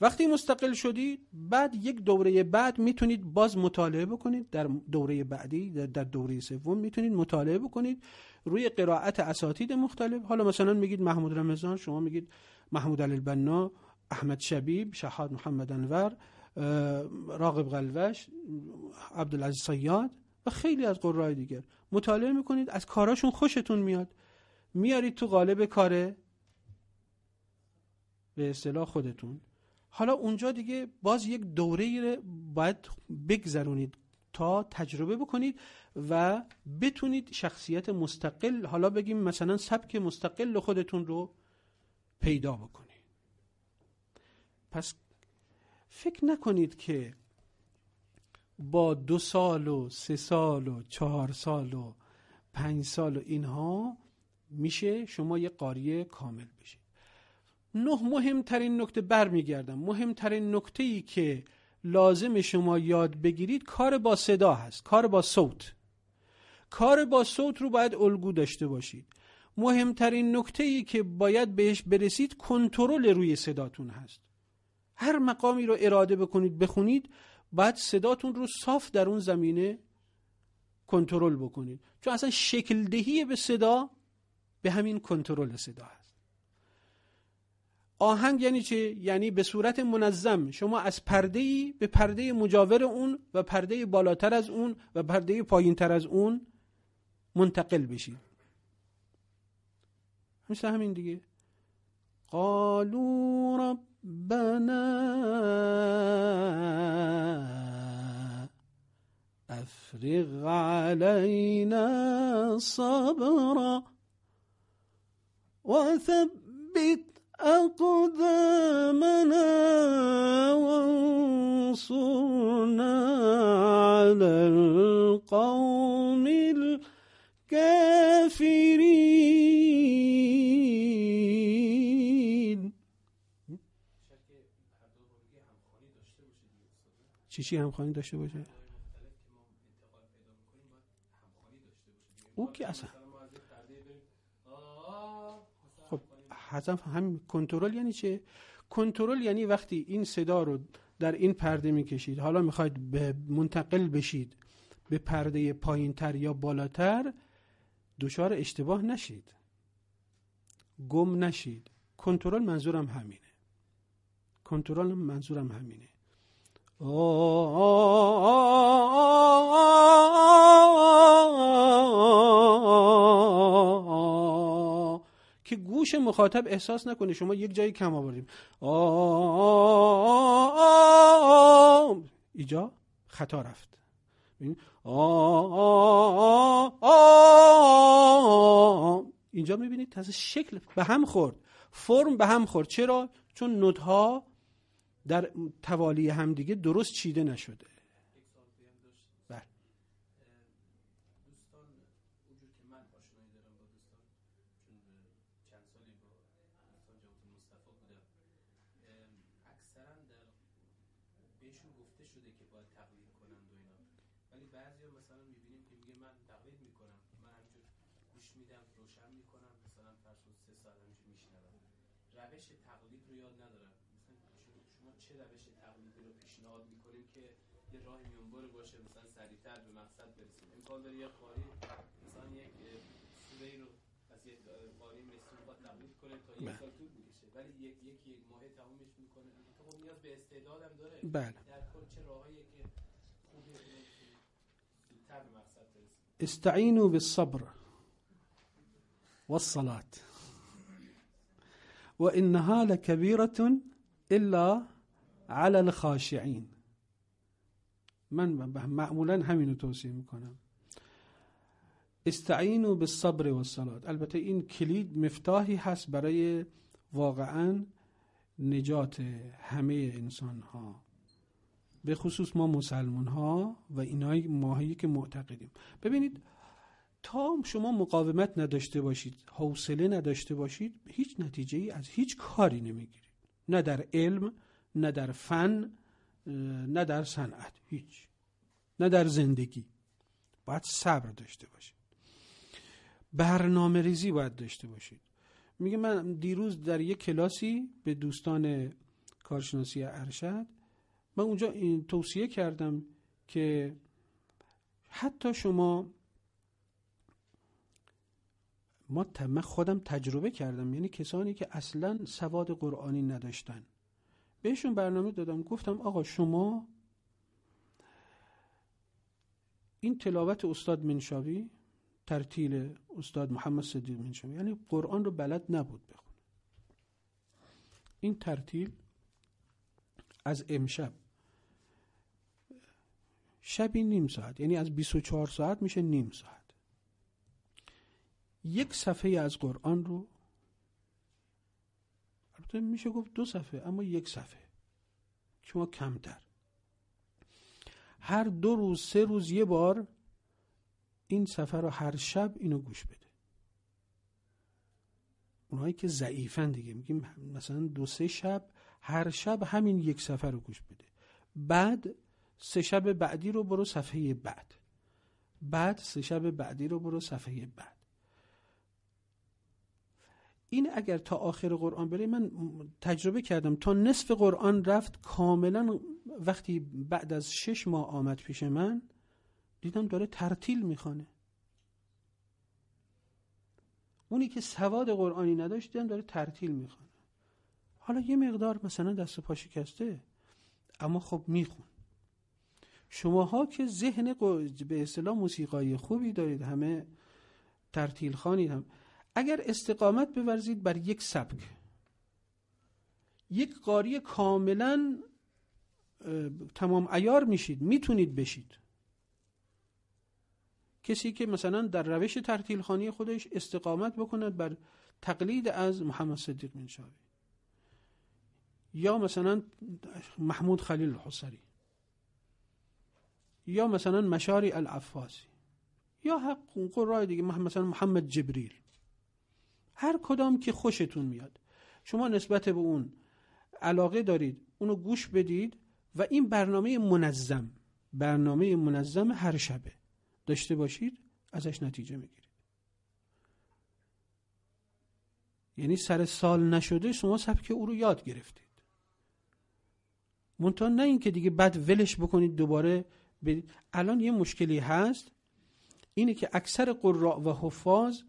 وقتی مستقل شدید بعد یک دوره بعد میتونید باز مطالعه بکنید در دوره بعدی در دوره سوم میتونید مطالعه بکنید روی قرائت اساتید مختلف حالا مثلا میگید محمود رمضان شما میگید محمود البنا احمد شبیب شهاد محمد انور راقب قلوش عبدالعزیز صیاد و خیلی از قرای دیگر مطالعه میکنید از کاراشون خوشتون میاد میارید تو قالب کاره به اصطلاح خودتون حالا اونجا دیگه باز یک دوره باید بگذرونید تا تجربه بکنید و بتونید شخصیت مستقل حالا بگیم مثلا سبک مستقل خودتون رو پیدا بکنید پس فکر نکنید که با دو سال و سه سال و چهار سال و پنج سال و اینها میشه شما یه قاری کامل بشید نه مهمترین نکته برمیگردم مهمترین نکته ای که لازم شما یاد بگیرید کار با صدا هست کار با صوت کار با صوت رو باید الگو داشته باشید مهمترین نکته ای که باید بهش برسید کنترل روی صداتون هست هر مقامی رو اراده بکنید بخونید باید صداتون رو صاف در اون زمینه کنترل بکنید چون اصلا شکل دهی به صدا به همین کنترل صدا هست آهنگ یعنی چه یعنی به صورت منظم شما از پرده ای به پرده مجاور اون و پرده بالاتر از اون و پرده پایینتر از اون منتقل بشید مثل همین دیگه قالو ربنا أفرغ علينا صبرا وثبت أقدامنا وانصرنا على القوم الكافرين چی همخوانی داشته باشه او که اصلا خب حتما هم کنترل یعنی چه کنترل یعنی وقتی این صدا رو در این پرده میکشید حالا میخواید به منتقل بشید به پرده پایینتر یا بالاتر دچار اشتباه نشید گم نشید کنترل منظورم همینه کنترل منظورم همینه که گوش مخاطب احساس نکنه شما یک جایی کم آوردیم اینجا خطا رفت اینجا میبینید تازه شکل به هم خورد فرم به هم خورد چرا چون نوت ها در توالی همدیگه درست چیده نشده پیشنهاد میکنیم که یه راه باشه مثلا سریعتر به مقصد برسیم امکان داره یه مثلا یک رو از قاری با کنه تا یک سال طول ولی یک یک یک ماه تمومش میکنه که خب نیاز به داره بله. در کل چه راهایی که خوبه به مقصد برسیم بالصبر والصلاة وإنها لكبيرة إلا علی الخاشعین من معمولا رو توصیه میکنم به بالصبر و سلات البته این کلید مفتاحی هست برای واقعا نجات همه انسان ها به خصوص ما مسلمان ها و اینای ماهی که معتقدیم ببینید تا شما مقاومت نداشته باشید حوصله نداشته باشید هیچ نتیجه ای از هیچ کاری نمیگیرید نه در علم نه در فن نه در صنعت هیچ نه در زندگی باید صبر داشته باشید برنامه ریزی باید داشته باشید میگه من دیروز در یک کلاسی به دوستان کارشناسی ارشد من اونجا این توصیه کردم که حتی شما ما من خودم تجربه کردم یعنی کسانی که اصلا سواد قرآنی نداشتن بهشون برنامه دادم گفتم آقا شما این تلاوت استاد منشاوی ترتیل استاد محمد صدیق منشاوی یعنی قرآن رو بلد نبود بخونه این ترتیل از امشب شبی نیم ساعت یعنی از 24 ساعت میشه نیم ساعت یک صفحه از قرآن رو میشه گفت دو صفحه اما یک صفحه شما کمتر هر دو روز سه روز یه بار این صفحه رو هر شب اینو گوش بده اونایی که ضعیفن دیگه میگیم مثلا دو سه شب هر شب همین یک صفحه رو گوش بده بعد سه شب بعدی رو برو صفحه بعد بعد سه شب بعدی رو برو صفحه بعد این اگر تا آخر قرآن بره من تجربه کردم تا نصف قرآن رفت کاملا وقتی بعد از شش ماه آمد پیش من دیدم داره ترتیل میخوانه اونی که سواد قرآنی نداشت دیدم داره ترتیل میخوانه حالا یه مقدار مثلا دست پا شکسته اما خب میخون شماها که ذهن به اصطلاح موسیقای خوبی دارید همه ترتیل خانید اگر استقامت بورزید بر یک سبک یک قاری کاملا تمام ایار میشید میتونید بشید کسی که مثلا در روش ترتیل خانی خودش استقامت بکند بر تقلید از محمد صدیق منشاوی یا مثلا محمود خلیل حسری یا مثلا مشاری العفاسی یا حق قرار دیگه مثلا محمد جبریل هر کدام که خوشتون میاد شما نسبت به اون علاقه دارید اونو گوش بدید و این برنامه منظم برنامه منظم هر شبه داشته باشید ازش نتیجه میگیرید یعنی سر سال نشده شما سبک او رو یاد گرفتید منتها نه اینکه دیگه بعد ولش بکنید دوباره الان یه مشکلی هست اینه که اکثر قراء و حفاظ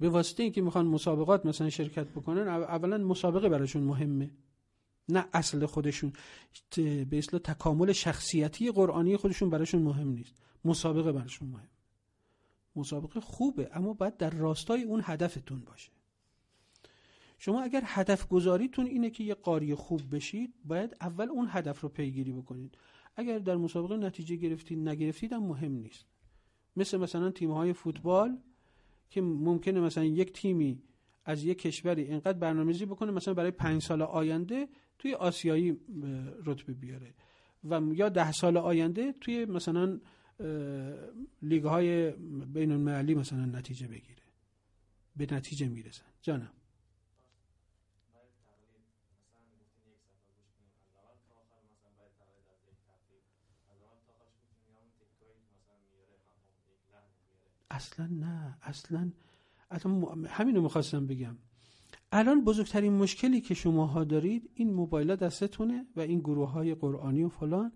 به واسطه اینکه میخوان مسابقات مثلا شرکت بکنن اولا مسابقه براشون مهمه نه اصل خودشون به اصطلاح تکامل شخصیتی قرآنی خودشون براشون مهم نیست مسابقه براشون مهم مسابقه خوبه اما باید در راستای اون هدفتون باشه شما اگر هدف گذاریتون اینه که یه قاری خوب بشید باید اول اون هدف رو پیگیری بکنید اگر در مسابقه نتیجه گرفتید نگرفتید هم مهم نیست مثل مثلا تیم های فوتبال که ممکنه مثلا یک تیمی از یک کشوری اینقدر برنامه‌ریزی بکنه مثلا برای پنج سال آینده توی آسیایی رتبه بیاره و یا ده سال آینده توی مثلا لیگ های بین المللی مثلا نتیجه بگیره به نتیجه میرسن جانم اصلا نه اصلا همین رو میخواستم بگم الان بزرگترین مشکلی که شماها دارید این موبایل دستتونه و این گروه های قرآنی و فلان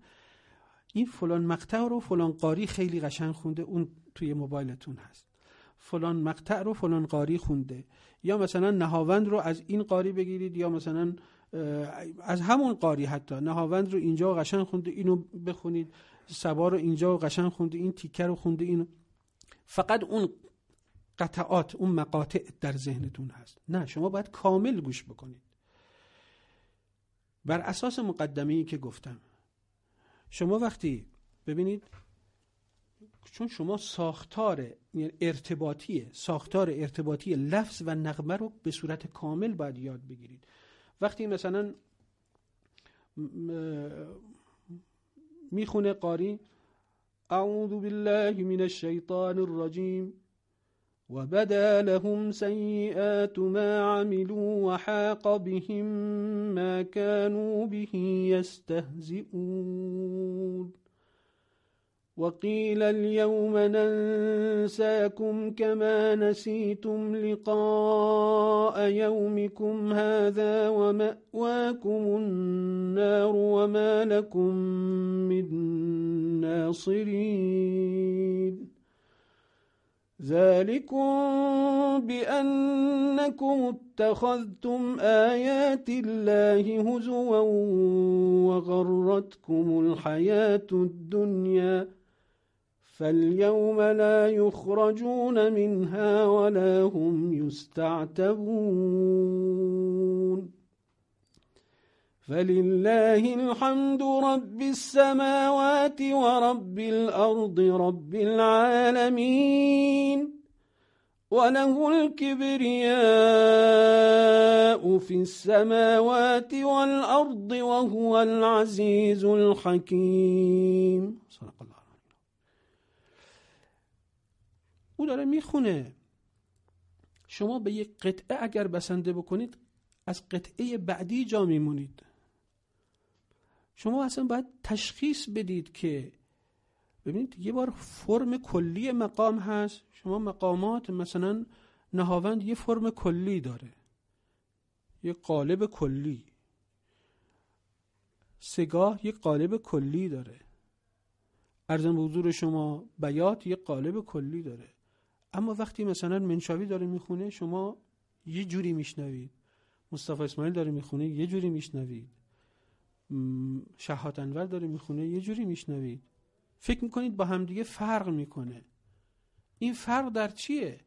این فلان مقطع رو فلان قاری خیلی قشنگ خونده اون توی موبایلتون هست فلان مقطع رو فلان قاری خونده یا مثلا نهاوند رو از این قاری بگیرید یا مثلا از همون قاری حتی نهاوند رو اینجا قشنگ خونده اینو بخونید سبا رو اینجا قشنگ خونده این تیکه رو خونده اینو فقط اون قطعات اون مقاطع در ذهنتون هست نه شما باید کامل گوش بکنید بر اساس مقدمه ای که گفتم شما وقتی ببینید چون شما ساختار یعنی ارتباطی ساختار ارتباطی لفظ و نغمه رو به صورت کامل باید یاد بگیرید وقتی مثلا میخونه قاری أعوذ بالله من الشيطان الرجيم وبدا لهم سيئات ما عملوا وحاق بهم ما كانوا به يستهزئون وقيل اليوم ننساكم كما نسيتم لقاء يومكم هذا ومأواكم النار وما لكم من ناصرين ذلكم بأنكم اتخذتم آيات الله هزوا وغرتكم الحياة الدنيا فاليوم لا يخرجون منها ولا هم يستعتبون فلله الحمد رب السماوات ورب الأرض رب العالمين وله الكبرياء في السماوات والأرض وهو العزيز الحكيم صدق داره میخونه شما به یک قطعه اگر بسنده بکنید از قطعه بعدی جا میمونید شما اصلا باید تشخیص بدید که ببینید یه بار فرم کلی مقام هست شما مقامات مثلا نهاوند یه فرم کلی داره یه قالب کلی سگاه یه قالب کلی داره ارزم به حضور شما بیات یه قالب کلی داره اما وقتی مثلا منشاوی داره میخونه شما یه جوری میشنوید مصطفی اسماعیل داره میخونه یه جوری میشنوید شهات انور داره میخونه یه جوری میشنوید فکر میکنید با همدیگه فرق میکنه این فرق در چیه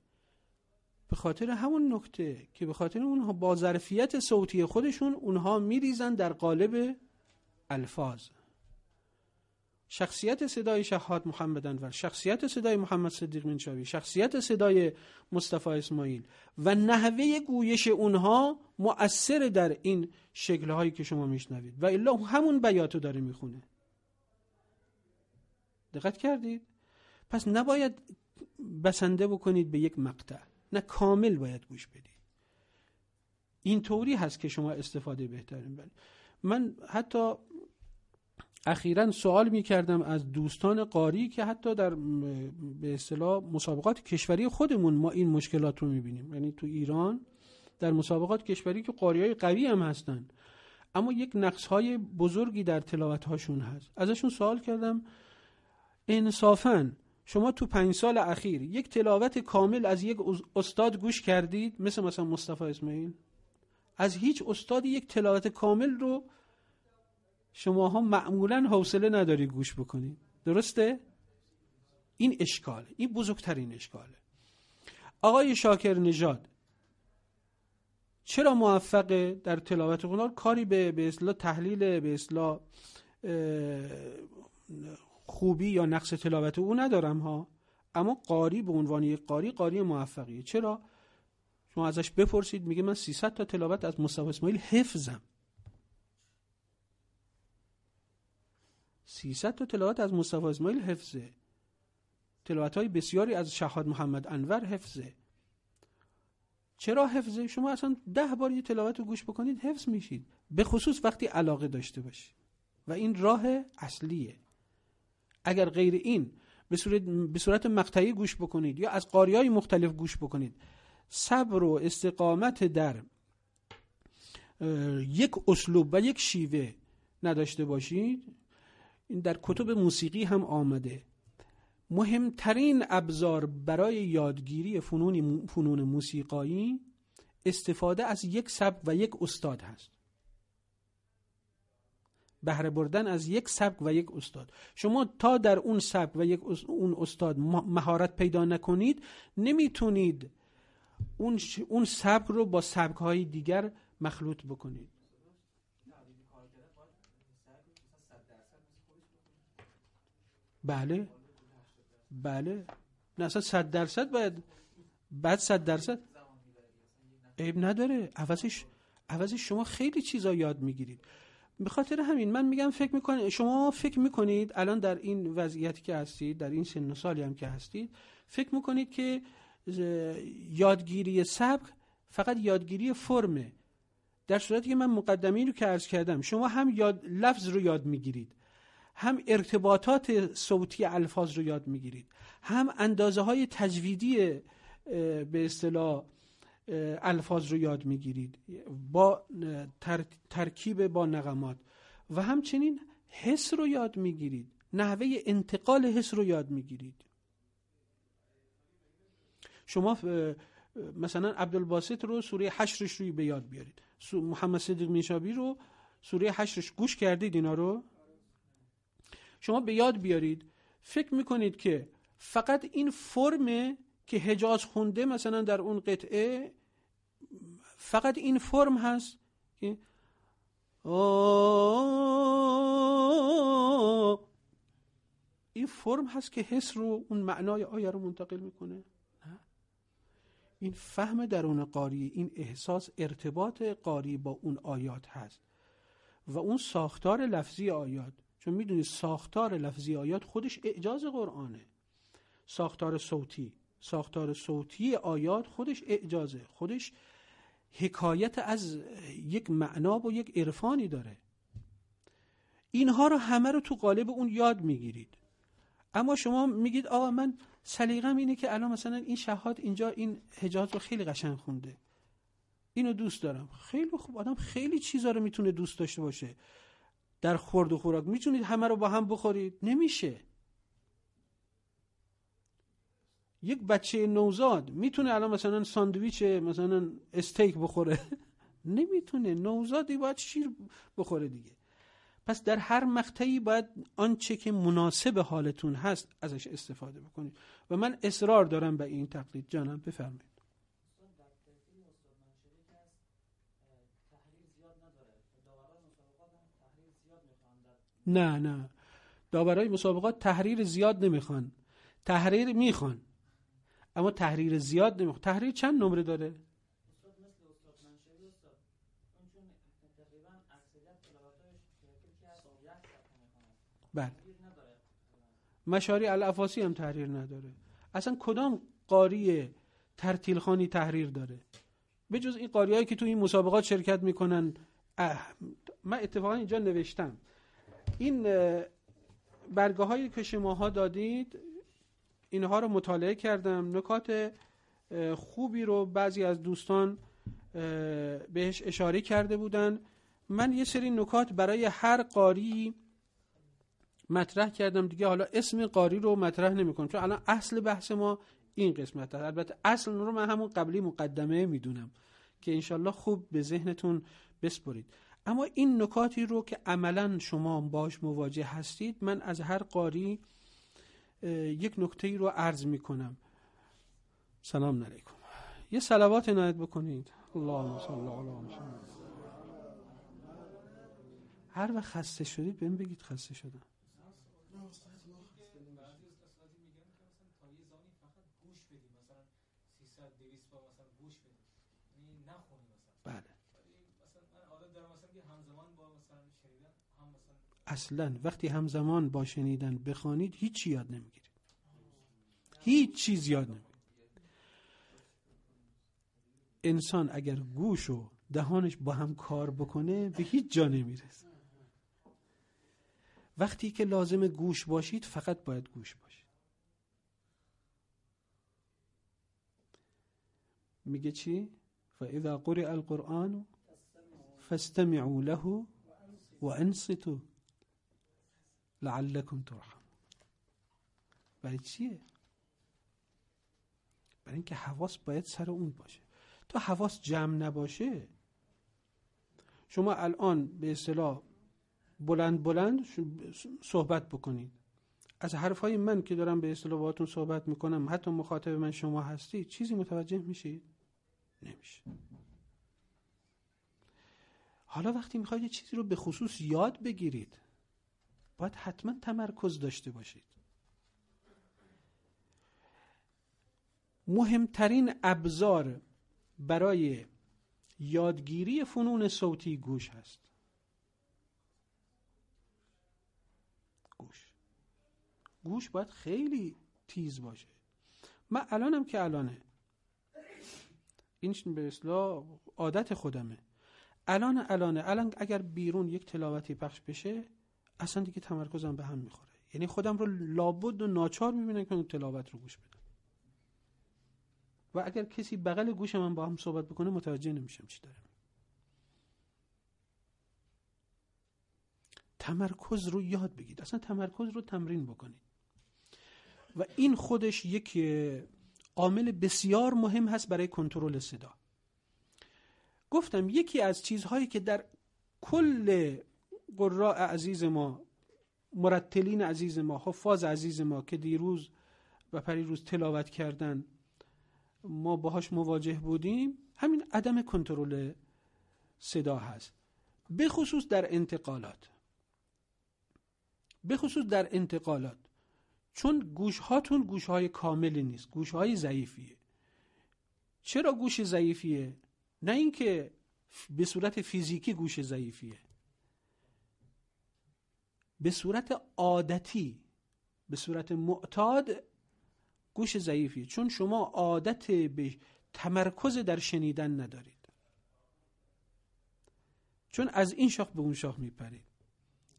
به خاطر همون نکته که به خاطر اونها با ظرفیت صوتی خودشون اونها میریزن در قالب الفاظ شخصیت صدای شهاد محمد انور شخصیت صدای محمد صدیق منشاوی شخصیت صدای مصطفی اسماعیل و نحوه گویش اونها مؤثر در این شکلهایی که شما میشنوید و الا همون بیاتو داره میخونه دقت کردید پس نباید بسنده بکنید به یک مقطع نه کامل باید گوش بدید این طوری هست که شما استفاده بهترین بله. من حتی اخیرا سوال می کردم از دوستان قاری که حتی در به اصطلاح مسابقات کشوری خودمون ما این مشکلات رو می بینیم یعنی تو ایران در مسابقات کشوری که قاری های قوی هم هستن اما یک نقص های بزرگی در تلاوت هاشون هست ازشون سوال کردم انصافاً شما تو پنج سال اخیر یک تلاوت کامل از یک استاد گوش کردید مثل مثلا مصطفی اسماعیل از هیچ استادی یک تلاوت کامل رو شماها معمولا حوصله نداری گوش بکنید درسته این اشکاله این بزرگترین اشکاله آقای شاکر نژاد چرا موفقه در تلاوت قرآن کاری به به تحلیل به اصلا خوبی یا نقص تلاوت او ندارم ها اما قاری به عنوان یک قاری قاری موفقیه چرا شما ازش بپرسید میگه من 300 تا تلاوت از مصطفی اسماعیل حفظم 300 تا تلاوت از مصطفی اسماعیل حفظه تلاوت های بسیاری از شهاد محمد انور حفظه چرا حفظه شما اصلا ده بار یه تلاوت رو گوش بکنید حفظ میشید به خصوص وقتی علاقه داشته باشید و این راه اصلیه اگر غیر این به صورت, به صورت مقطعی گوش بکنید یا از قاری های مختلف گوش بکنید صبر و استقامت در یک اسلوب و یک شیوه نداشته باشید این در کتب موسیقی هم آمده مهمترین ابزار برای یادگیری فنون, فنون موسیقایی استفاده از یک سبک و یک استاد هست بهره بردن از یک سبک و یک استاد شما تا در اون سبک و یک اون استاد مهارت پیدا نکنید نمیتونید اون, اون سبک رو با سبک های دیگر مخلوط بکنید بله بله نه صد درصد باید بعد صد درصد عیب نداره عوضش عوضش شما خیلی چیزا یاد میگیرید به خاطر همین من میگم فکر میکنید شما فکر میکنید الان در این وضعیتی که هستید در این سن و سالی هم که هستید فکر میکنید که یادگیری سبک فقط یادگیری فرمه در صورتی که من مقدمه رو که عرض کردم شما هم یاد لفظ رو یاد میگیرید هم ارتباطات صوتی الفاظ رو یاد میگیرید هم اندازه های تجویدی به اصطلاح الفاظ رو یاد میگیرید با ترکیب با نغمات و همچنین حس رو یاد میگیرید نحوه انتقال حس رو یاد میگیرید شما مثلا عبدالباسط رو سوره حشرش روی به یاد بیارید محمد صدیق میشابی رو سوره حشرش گوش کردید اینا رو شما به یاد بیارید فکر میکنید که فقط این فرم که حجاز خونده مثلا در اون قطعه فقط این فرم هست که این فرم هست که حس رو اون معنای آیه رو منتقل میکنه این فهم درون قاری این احساس ارتباط قاری با اون آیات هست و اون ساختار لفظی آیات چون میدونید ساختار لفظی آیات خودش اعجاز قرآنه ساختار صوتی ساختار صوتی آیات خودش اعجازه خودش حکایت از یک معنا و یک عرفانی داره اینها رو همه رو تو قالب اون یاد میگیرید اما شما میگید آقا من سلیقم اینه که الان مثلا این شهاد اینجا این حجاز رو خیلی قشنگ خونده اینو دوست دارم خیلی خوب آدم خیلی چیزا رو میتونه دوست داشته باشه در خورد و خوراک میتونید همه رو با هم بخورید نمیشه یک بچه نوزاد میتونه الان مثلا ساندویچ مثلا استیک بخوره نمیتونه نوزادی باید شیر بخوره دیگه پس در هر مقطعی باید آنچه که مناسب حالتون هست ازش استفاده بکنید و من اصرار دارم به این تقلید جانم بفرمایید نه نه داورای مسابقات تحریر زیاد نمیخوان تحریر میخوان اما تحریر زیاد نمیخوان تحریر چند نمره داره بله مشاری الافاسی هم تحریر نداره اصلا کدام قاری ترتیلخانی تحریر داره به جز این قاریایی که تو این مسابقات شرکت میکنن من اتفاقا اینجا نوشتم این برگه هایی که ها دادید اینها رو مطالعه کردم نکات خوبی رو بعضی از دوستان بهش اشاره کرده بودن من یه سری نکات برای هر قاری مطرح کردم دیگه حالا اسم قاری رو مطرح نمی کنم چون الان اصل بحث ما این قسمت هست البته اصل رو من همون قبلی مقدمه میدونم که انشالله خوب به ذهنتون بسپرید اما این نکاتی رو که عملا شما باش مواجه هستید من از هر قاری یک نکته ای رو عرض می کنم سلام علیکم یه سلوات نایت بکنید الله صل علی محمد هر وقت خسته شدید بهم بگید خسته شدم اصلا وقتی همزمان با شنیدن بخوانید هیچی یاد نمیگیرید هیچ چیز یاد نمیگیرید انسان اگر گوش و دهانش با هم کار بکنه به هیچ جا نمیرسه وقتی که لازم گوش باشید فقط باید گوش باشید میگه چی؟ فاذا قرئ القرآن فاستمعوا له وانصتوا لعلکم ترحم برای چیه برای اینکه حواس باید سر اون باشه تا حواس جمع نباشه شما الان به اصطلاح بلند بلند صحبت بکنید از حرف های من که دارم به اصطلاح باهاتون صحبت میکنم حتی مخاطب من شما هستید چیزی متوجه میشید نمیشه حالا وقتی میخواید چیزی رو به خصوص یاد بگیرید باید حتما تمرکز داشته باشید مهمترین ابزار برای یادگیری فنون صوتی گوش هست گوش گوش باید خیلی تیز باشه من الانم که الانه این به اصلاح عادت خودمه الان الانه الان اگر بیرون یک تلاوتی پخش بشه اصلا دیگه تمرکزم به هم میخوره یعنی خودم رو لابد و ناچار میبینم که اون تلاوت رو گوش بدم و اگر کسی بغل گوش من با هم صحبت بکنه متوجه نمیشم چی داره تمرکز رو یاد بگید اصلا تمرکز رو تمرین بکنید و این خودش یک عامل بسیار مهم هست برای کنترل صدا گفتم یکی از چیزهایی که در کل قراء عزیز ما مرتلین عزیز ما حفاظ عزیز ما که دیروز و پریروز تلاوت کردن ما باهاش مواجه بودیم همین عدم کنترل صدا هست بخصوص در انتقالات بخصوص در انتقالات چون گوش هاتون گوش های کاملی نیست گوش های ضعیفیه چرا گوش ضعیفیه نه اینکه به صورت فیزیکی گوش ضعیفیه به صورت عادتی به صورت معتاد گوش ضعیفی چون شما عادت به تمرکز در شنیدن ندارید چون از این شاخ به اون شاخ میپرید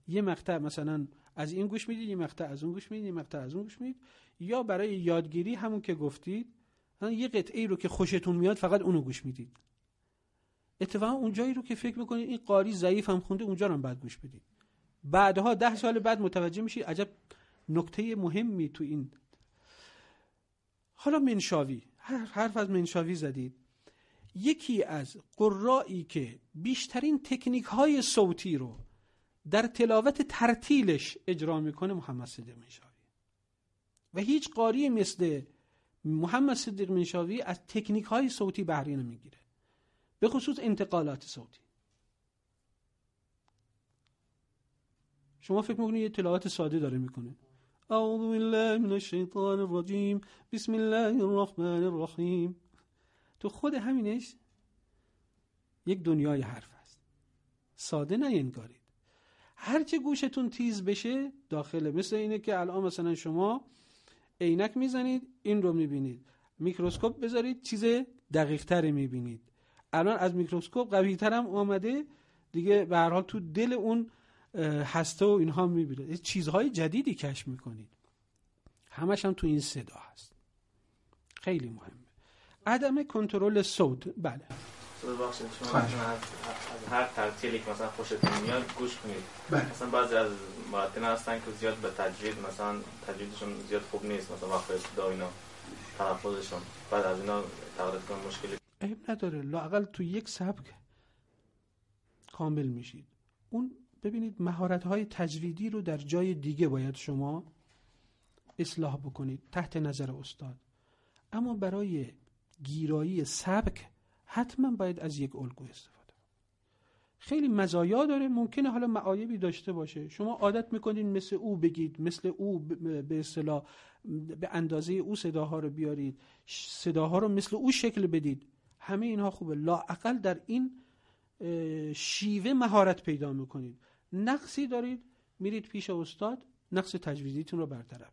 یه مقطع مثلا از این گوش میدید یه مقطع از اون گوش میدید یه مقطع از اون گوش میدید یا برای یادگیری همون که گفتید یه قطعه ای رو که خوشتون میاد فقط اونو گوش میدید اتفاقا اون جایی رو که فکر میکنید این قاری ضعیف هم خونده اونجا رو هم باید گوش بدید بعدها ده سال بعد متوجه میشی عجب نکته مهمی تو این حالا منشاوی حرف از منشاوی زدید یکی از قرایی که بیشترین تکنیک های صوتی رو در تلاوت ترتیلش اجرا میکنه محمد صدیق منشاوی و هیچ قاری مثل محمد صدیق منشاوی از تکنیک های صوتی بهره نمیگیره به خصوص انتقالات صوتی شما فکر میکنید یه تلاوت ساده داره میکنه اعوذ بالله من الشیطان الرجیم بسم الله الرحمن الرحیم تو خود همینش یک دنیای حرف است ساده نینگارید هر گوشتون تیز بشه داخله مثل اینه که الان مثلا شما عینک میزنید این رو میبینید میکروسکوپ بذارید چیز دقیق تری میبینید الان از میکروسکوپ قوی ترم آمده دیگه به هر حال تو دل اون هسته و اینها میبینید چیزهای جدیدی کشف میکنید همش هم تو این صدا هست خیلی مهمه عدم کنترل صوت بله هر ترتیلی که مثلا خوشتون میاد گوش کنید بله. مثلا بعضی از مراتی هستن که زیاد به تجوید مثلا تجویدشون زیاد خوب نیست مثلا وقت صدا اینا تلفظشون بعد از اینا تقریب کن مشکلی عیب نداره لاقل تو یک سبک کامل میشید اون ببینید مهارت های تجریدی رو در جای دیگه باید شما اصلاح بکنید تحت نظر استاد اما برای گیرایی سبک حتما باید از یک الگو استفاده خیلی مزایا داره ممکنه حالا معایبی داشته باشه شما عادت میکنید مثل او بگید مثل او به اصطلاح به اندازه او صداها رو بیارید صداها رو مثل او شکل بدید همه اینها خوبه لاعقل در این شیوه مهارت پیدا میکنید نقصی دارید میرید پیش استاد نقص تجویزیتون رو برطرف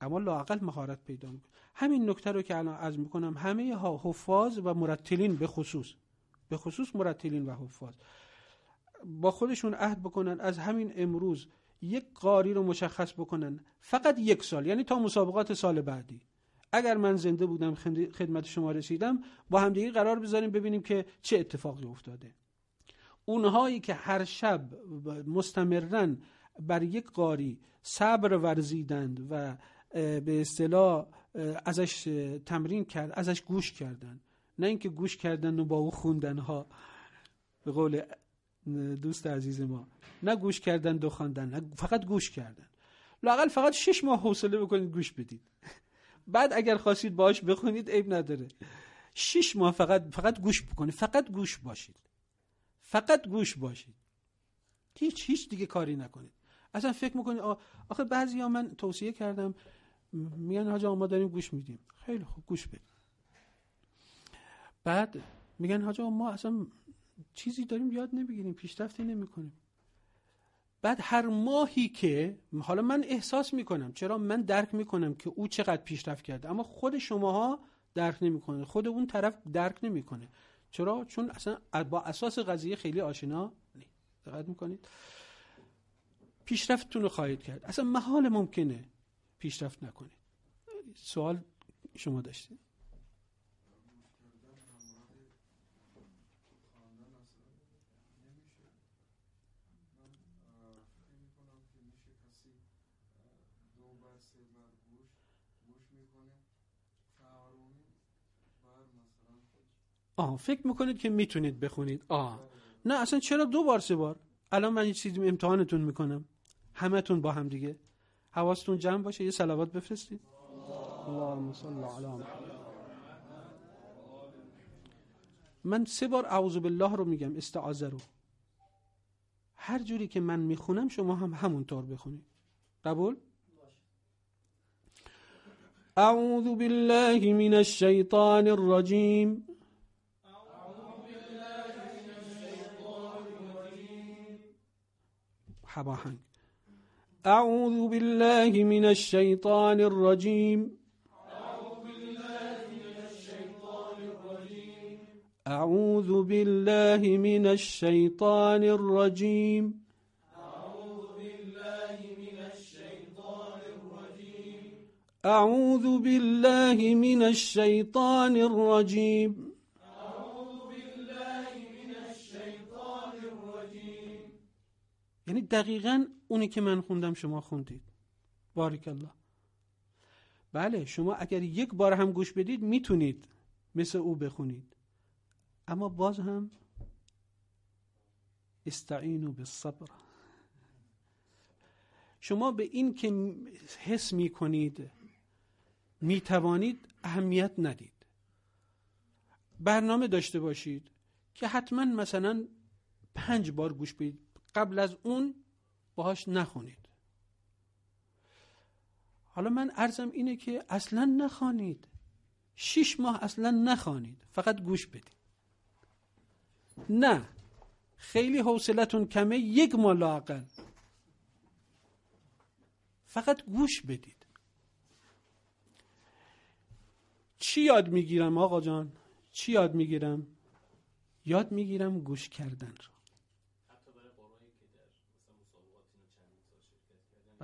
اما لاقل مهارت پیدا میکنه همین نکته رو که الان از میکنم همه ها حفاظ و مرتلین به خصوص به خصوص مرتلین و حفاظ با خودشون عهد بکنن از همین امروز یک قاری رو مشخص بکنن فقط یک سال یعنی تا مسابقات سال بعدی اگر من زنده بودم خدمت شما رسیدم با همدیگه قرار بذاریم ببینیم که چه اتفاقی افتاده اونهایی که هر شب مستمرن بر یک قاری صبر ورزیدند و به اصطلاح ازش تمرین کرد ازش گوش کردند. نه اینکه گوش کردن و با او خوندن ها به قول دوست عزیز ما نه گوش کردن دو خواندن فقط گوش کردن لاقل فقط شش ماه حوصله بکنید گوش بدید بعد اگر خواستید باش بخونید عیب نداره شش ماه فقط فقط گوش بکنید فقط گوش باشید فقط گوش باشید هیچ هیچ دیگه کاری نکنید اصلا فکر میکنید آخه بعضی ها من توصیه کردم میگن حاج ما داریم گوش میدیم خیلی خوب گوش بدید بعد میگن حاج ما اصلا چیزی داریم یاد نمیگیریم پیشرفتی نمیکنیم بعد هر ماهی که حالا من احساس میکنم چرا من درک میکنم که او چقدر پیشرفت کرده اما خود شماها درک نمیکنه خود اون طرف درک نمیکنه چرا چون اصلا با اساس قضیه خیلی آشنا نی دقت میکنید پیشرفتتون رو خواهید کرد اصلا محال ممکنه پیشرفت نکنید سوال شما داشتید آه فکر میکنید که میتونید بخونید آه نه اصلا چرا دو بار سه بار الان من یه چیزی امتحانتون میکنم همهتون با هم دیگه حواستون جمع باشه یه سلوات بفرستید اللهم صل علی من سه بار اعوذ بالله رو میگم استعاذه رو هر جوری که من میخونم شما هم همون طور بخونید قبول اعوذ بالله من الشیطان الرجیم صحبهن أعوذ بالله من الشيطان الرجيم أعوذ بالله من الشيطان الرجيم أعوذ بالله من الشيطان الرجيم أعوذ بالله من الشيطان الرجيم یعنی دقیقا اونی که من خوندم شما خوندید بارک الله بله شما اگر یک بار هم گوش بدید میتونید مثل او بخونید اما باز هم استعینو صبر شما به این که حس می کنید اهمیت ندید برنامه داشته باشید که حتما مثلا پنج بار گوش بدید قبل از اون باهاش نخونید حالا من عرضم اینه که اصلا نخوانید شیش ماه اصلا نخوانید فقط گوش بدید نه خیلی حوصلتون کمه یک ماه لاقل فقط گوش بدید چی یاد میگیرم آقا جان چی یاد میگیرم یاد میگیرم گوش کردن رو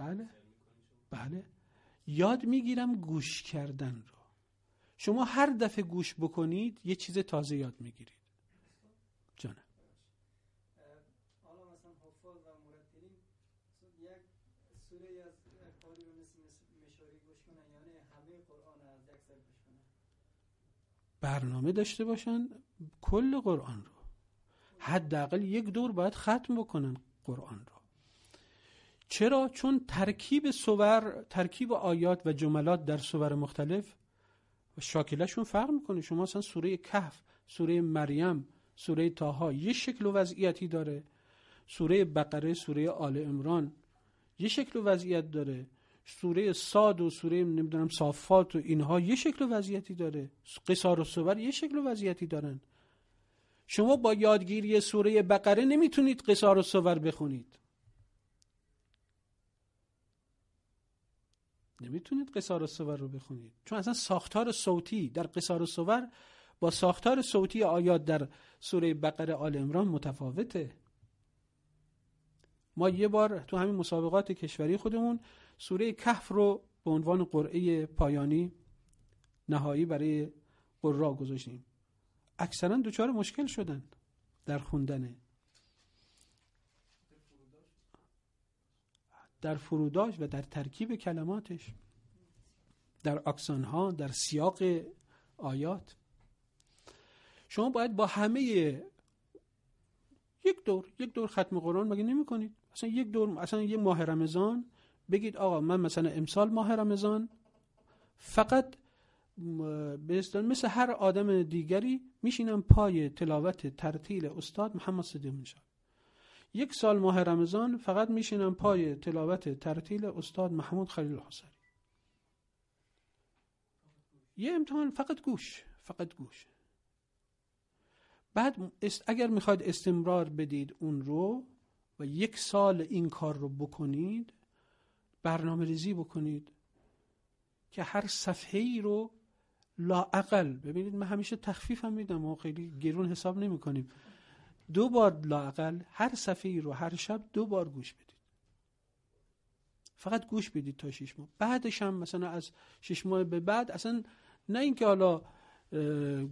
بله بله یاد میگیرم گوش کردن رو شما هر دفعه گوش بکنید یه چیز تازه یاد میگیرید جانم برنامه داشته باشن کل قرآن رو حداقل یک دور باید ختم بکنن قرآن رو چرا؟ چون ترکیب سور ترکیب آیات و جملات در سور مختلف شاکلشون فرق میکنه شما اصلا سوره کهف سوره مریم سوره تاها یه شکل و وضعیتی داره سوره بقره سوره آل امران یه شکل و وضعیت داره سوره ساد و سوره نمیدونم صافات و اینها یه شکل و وضعیتی داره قصار و سور یه شکل و وضعیتی دارن شما با یادگیری سوره بقره نمیتونید قصار و سور بخونید نمیتونید قصار صور رو بخونید چون اصلا ساختار صوتی در قصار صور با ساختار صوتی آیات در سوره بقره آل عمران متفاوته ما یه بار تو همین مسابقات کشوری خودمون سوره کهف رو به عنوان قرعه پایانی نهایی برای قرا گذاشتیم اکثرا دوچار مشکل شدن در خوندن در فروداش و در ترکیب کلماتش در ها در سیاق آیات شما باید با همه یک دور یک دور ختم قرآن مگه نمی کنید اصلا یک دور اصلا یه ماه رمضان بگید آقا من مثلا امسال ماه رمضان فقط بهستان مثل هر آدم دیگری میشینم پای تلاوت ترتیل استاد محمد صدیق میشم یک سال ماه رمضان فقط میشینم پای تلاوت ترتیل استاد محمود خلیل حسری یه امتحان فقط گوش فقط گوش بعد اگر میخواید استمرار بدید اون رو و یک سال این کار رو بکنید برنامه ریزی بکنید که هر صفحه ای رو لاعقل ببینید من همیشه تخفیف میدم و خیلی گرون حساب نمی کنیم دو بار لاقل هر صفحه ای رو هر شب دو بار گوش بدید فقط گوش بدید تا شش ماه بعدش هم مثلا از شش ماه به بعد اصلا نه اینکه حالا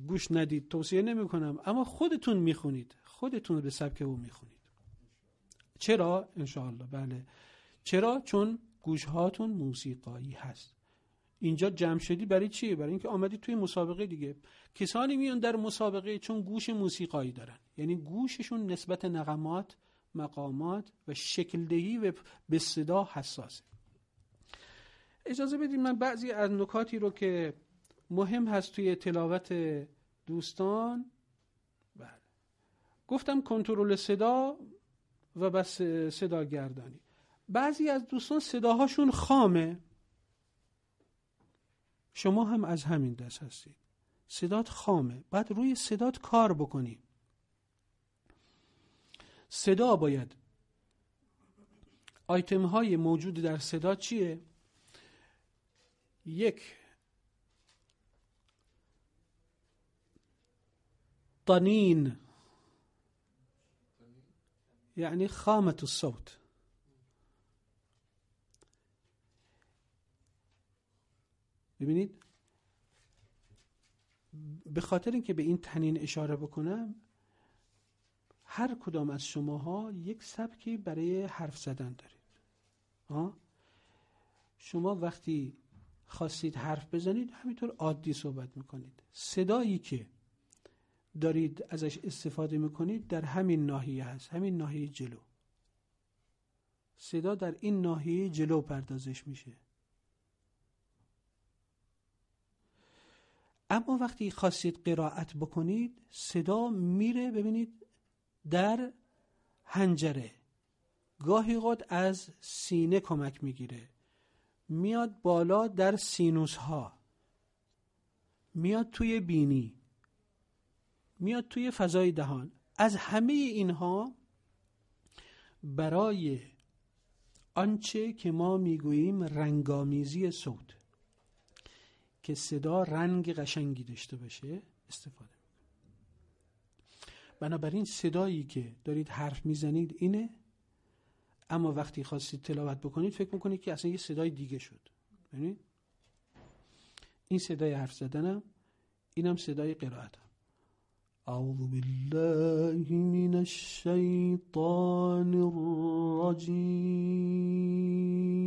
گوش ندید توصیه نمی کنم اما خودتون میخونید خودتون به سبک او میخونید چرا انشاءالله بله چرا چون گوش هاتون موسیقایی هست اینجا جمع شدی برای چیه برای اینکه آمدی توی مسابقه دیگه کسانی میان در مسابقه چون گوش موسیقایی دارن یعنی گوششون نسبت نقمات مقامات و شکلدهی و به صدا حساسه اجازه بدید من بعضی از نکاتی رو که مهم هست توی تلاوت دوستان بله گفتم کنترل صدا و بس صدا گردانی بعضی از دوستان صداهاشون خامه شما هم از همین دست هستید صدات خامه بعد روی صدات کار بکنیم صدا باید آیتم های موجود در صدا چیه؟ یک طنین یعنی خامت صوت ببینید به خاطر اینکه به این تنین اشاره بکنم هر کدام از شماها یک سبکی برای حرف زدن دارید آه؟ شما وقتی خواستید حرف بزنید همینطور عادی صحبت میکنید صدایی که دارید ازش استفاده میکنید در همین ناحیه هست همین ناحیه جلو صدا در این ناحیه جلو پردازش میشه اما وقتی خواستید قرائت بکنید صدا میره ببینید در هنجره گاهی قد از سینه کمک میگیره میاد بالا در سینوس ها میاد توی بینی میاد توی فضای دهان از همه اینها برای آنچه که ما میگوییم رنگامیزی صوت که صدا رنگ قشنگی داشته باشه استفاده بنابراین صدایی که دارید حرف میزنید اینه اما وقتی خواستید تلاوت بکنید فکر میکنید که اصلا یه صدای دیگه شد ببینید این صدای حرف زدنم اینم صدای قرائتم اعوذ بالله من الشیطان الرجیم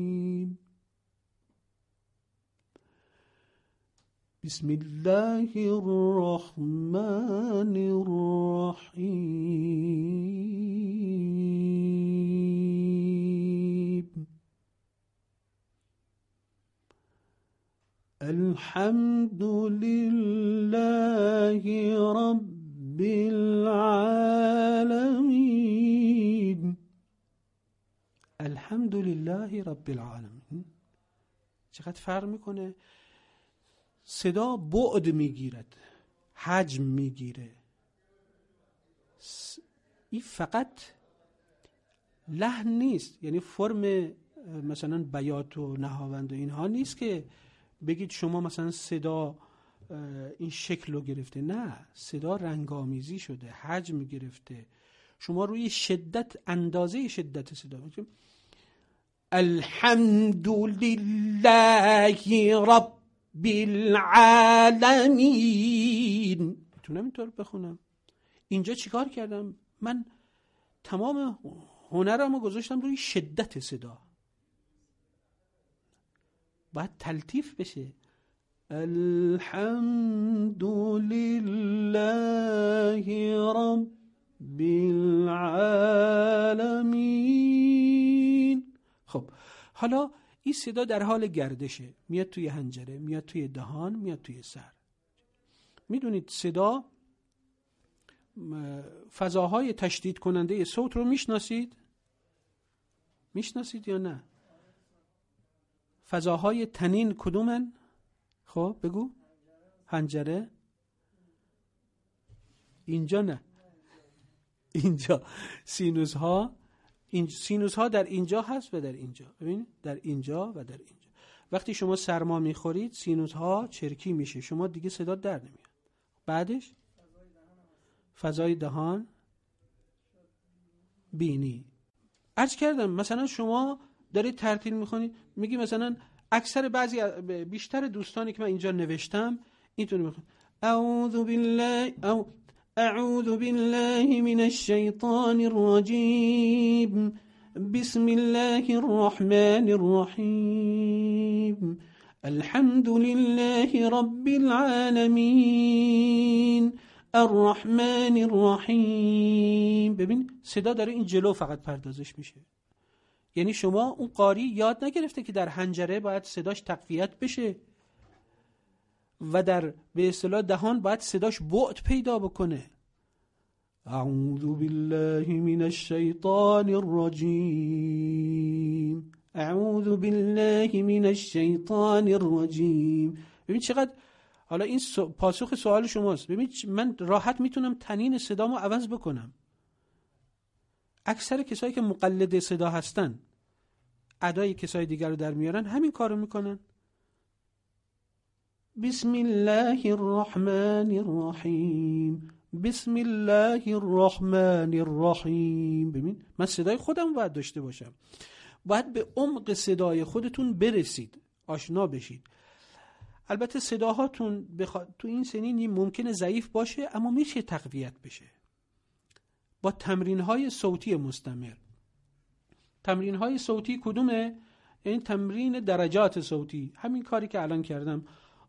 بسم الله الرحمن الرحيم الحمد لله رب العالمين الحمد لله رب العالمين چقدر فرق میکنه صدا بعد میگیرد حجم میگیره این فقط لحن نیست یعنی فرم مثلا بیات و نهاوند و اینها نیست که بگید شما مثلا صدا این شکل رو گرفته نه صدا رنگامیزی شده حجم گرفته شما روی شدت اندازه شدت صدا الحمد لله رب بالعالمین میتونم اینطور بخونم اینجا چیکار کردم من تمام هنرم رو گذاشتم روی شدت صدا باید تلطیف بشه الحمد لله رب العالمین خب حالا این صدا در حال گردشه میاد توی هنجره میاد توی دهان میاد توی سر میدونید صدا فضاهای تشدید کننده صوت رو میشناسید میشناسید یا نه فضاهای تنین کدومن خب بگو هنجره اینجا نه اینجا سینوس ها این سینوس ها در اینجا هست و در اینجا ببین در اینجا و در اینجا وقتی شما سرما میخورید سینوس ها چرکی میشه شما دیگه صدا در نمیاد بعدش فضای دهان بینی عرض کردم مثلا شما دارید ترتیل میخونید میگی مثلا اکثر بعضی بیشتر دوستانی که من اینجا نوشتم اینطوری میخونید اعوذ بالله أعوذ بالله من الشيطان الرجيم بسم الله الرحمن الرحيم الحمد لله رب العالمين الرحمن الرحيم ببین صدا داره این جلو فقط پردازش میشه یعنی شما اون قاری یاد نگرفته که در هنجره باید صداش تقویت بشه و در به اصطلاح دهان باید صداش بعد پیدا بکنه اعوذ بالله من الشیطان الرجیم اعوذ بالله من الشیطان الرجیم ببین چقدر حالا این پاسخ سوال شماست ببین من راحت میتونم تنین صدامو عوض بکنم اکثر کسایی که مقلد صدا هستن ادای کسای دیگر رو در میارن همین کارو میکنن بسم الله الرحمن الرحیم بسم الله الرحمن الرحیم ببین من صدای خودم باید داشته باشم باید به عمق صدای خودتون برسید آشنا بشید البته صداهاتون بخوا... تو این سنینی ممکنه ضعیف باشه اما میشه تقویت بشه با تمرین های صوتی مستمر تمرین های صوتی کدومه؟ این تمرین درجات صوتی همین کاری که الان کردم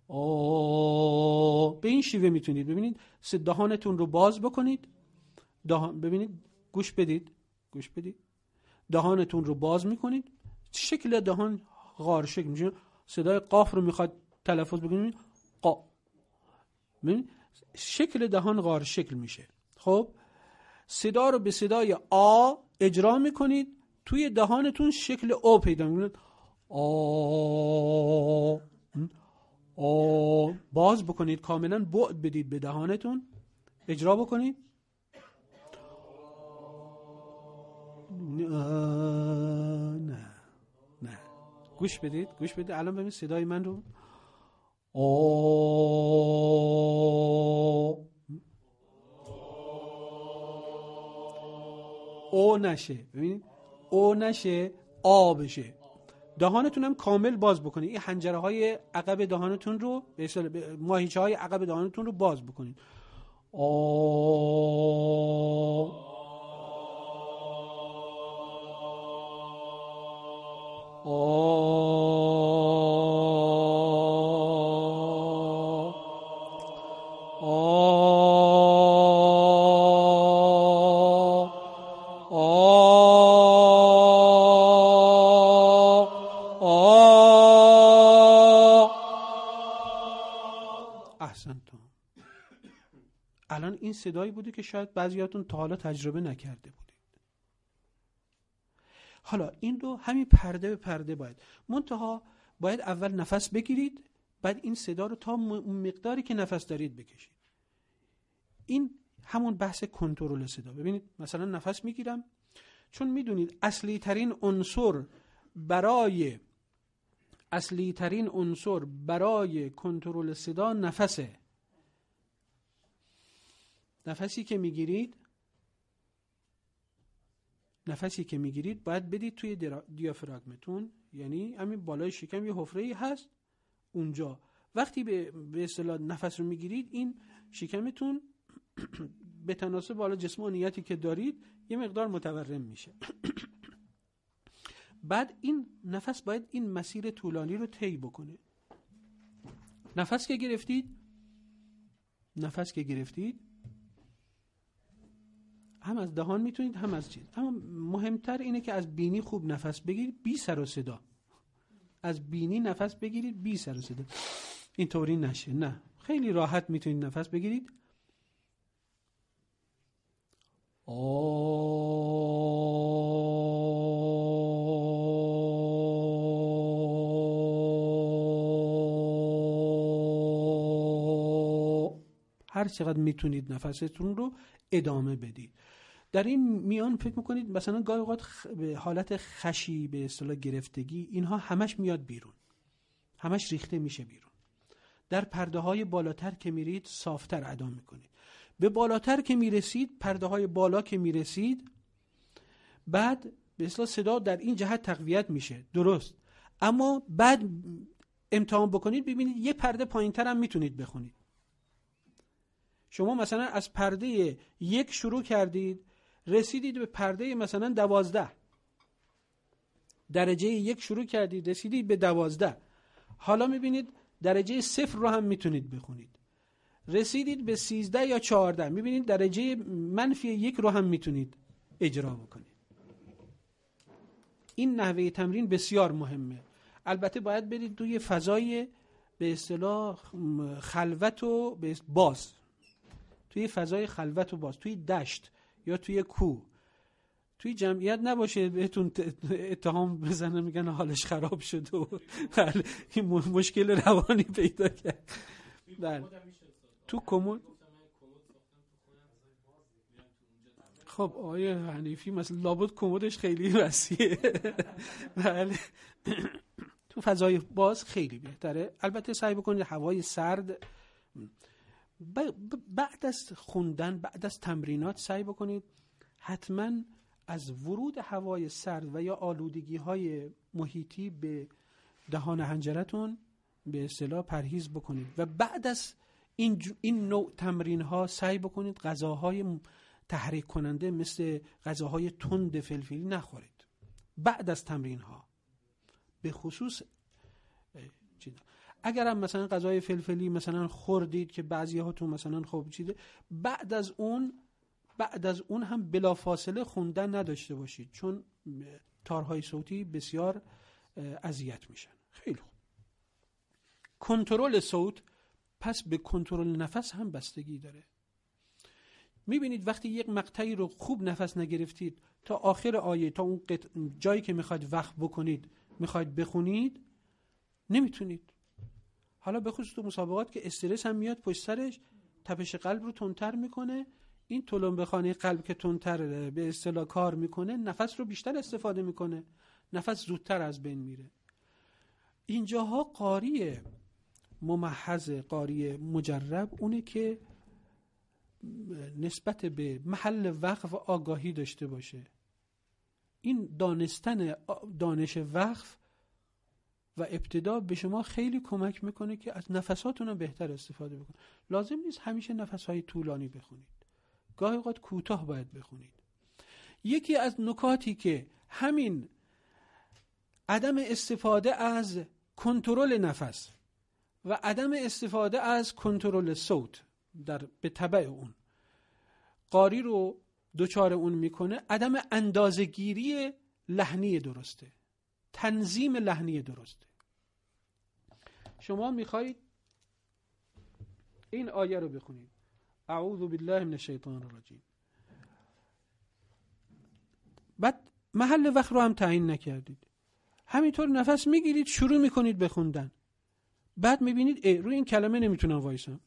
او به این شیوه میتونید ببینید دهانتون رو باز بکنید دهان ببینید گوش بدید گوش بدید دهانتون رو باز میکنید شکل دهان غار شکل میشه صدای قاف رو میخواد تلفظ بکنید قا ببینید شکل دهان غار شکل میشه خب صدا رو به صدای آ اجرا میکنید توی دهانتون شکل او پیدا میکنید آ او باز بکنید کاملا بعد بدید به دهانتون اجرا بکنید نه نه گوش بدید گوش بدید الان ببین صدای من رو او او نشه ببینید او نشه آ بشه دهانتون هم کامل باز بکنید این حنجره های عقب دهانتون رو به ماهیچه های عقب دهانتون رو باز بکنید آه آه صدایی بوده که شاید بعضیاتون تا حالا تجربه نکرده بودید حالا این رو همین پرده به پرده باید منتها باید اول نفس بگیرید بعد این صدا رو تا مقداری که نفس دارید بکشید این همون بحث کنترل صدا ببینید مثلا نفس میگیرم چون میدونید اصلی ترین عنصر برای اصلی ترین عنصر برای کنترل صدا نفسه نفسی که میگیرید نفسی که میگیرید باید بدید توی دیافراگمتون یعنی همین بالای شکم یه حفره ای هست اونجا وقتی به به اصطلاح نفس رو میگیرید این شکمتون به تناسب بالا جسمانیتی که دارید یه مقدار متورم میشه بعد این نفس باید این مسیر طولانی رو طی بکنه نفس که گرفتید نفس که گرفتید هم از دهان میتونید هم از چیز اما مهمتر اینه که از بینی خوب نفس بگیرید بی سر و صدا از بینی نفس بگیرید بی سر و صدا اینطوری نشه نه خیلی راحت میتونید نفس بگیرید آه هر چقدر میتونید نفستون رو ادامه بدید در این میان فکر میکنید مثلا گاهی اوقات حالت خشی به اصطلاح گرفتگی اینها همش میاد بیرون همش ریخته میشه بیرون در پرده های بالاتر که میرید صافتر ادا میکنید به بالاتر که میرسید پرده های بالا که میرسید بعد به اصطلاح صدا در این جهت تقویت میشه درست اما بعد امتحان بکنید ببینید یه پرده پایینتر هم میتونید بخونید شما مثلا از پرده یک شروع کردید رسیدید به پرده مثلا دوازده درجه یک شروع کردید رسیدید به دوازده حالا میبینید درجه صفر رو هم میتونید بخونید رسیدید به سیزده یا چهارده میبینید درجه منفی یک رو هم میتونید اجرا بکنید این نحوه تمرین بسیار مهمه البته باید برید توی فضای به اصطلاح خلوت و باز توی فضای خلوت و باز توی دشت یا توی کوه توی جمعیت نباشه بهتون اتهام بزنه میگن حالش خراب شده و بله، این مشکل روانی پیدا کرد بله تو کمون خب آیه حنیفی مثلا لابد کمودش خیلی وسیعه بله تو فضای باز خیلی بهتره البته سعی بکنید هوای سرد بعد از خوندن بعد از تمرینات سعی بکنید حتما از ورود هوای سرد و یا آلودگی های محیطی به دهان هنجرتون به اصطلاح پرهیز بکنید و بعد از این, این نوع تمرین ها سعی بکنید غذاهای تحریک کننده مثل غذاهای تند فلفلی نخورید بعد از تمرین ها به خصوص اگرم مثلا غذای فلفلی مثلا خوردید که بعضی هاتون مثلا خوب چیده بعد از اون بعد از اون هم بلافاصله خوندن نداشته باشید چون تارهای صوتی بسیار اذیت میشن خیلی خوب کنترل صوت پس به کنترل نفس هم بستگی داره میبینید وقتی یک مقطعی رو خوب نفس نگرفتید تا آخر آیه تا اون جایی که میخواید وقت بکنید میخواید بخونید نمیتونید حالا به خصوص تو مسابقات که استرس هم میاد پشت سرش تپش قلب رو تندتر میکنه این به خانه قلب که تندتر به اصطلاح کار میکنه نفس رو بیشتر استفاده میکنه نفس زودتر از بین میره اینجاها قاری ممحز قاری مجرب اونه که نسبت به محل وقف آگاهی داشته باشه این دانستن دانش وقف و ابتدا به شما خیلی کمک میکنه که از نفساتون رو بهتر استفاده بکنید لازم نیست همیشه نفسهای طولانی بخونید گاهی اوقات کوتاه باید بخونید یکی از نکاتی که همین عدم استفاده از کنترل نفس و عدم استفاده از کنترل صوت در به طبع اون قاری رو دچار اون میکنه عدم اندازگیری لحنی درسته تنظیم لحنی درسته شما میخواهید این آیه رو بخونید اعوذ بالله من الشیطان الرجیم بعد محل وقت رو هم تعیین نکردید همینطور نفس میگیرید شروع میکنید بخوندن بعد میبینید ای روی این کلمه نمیتونم وایسم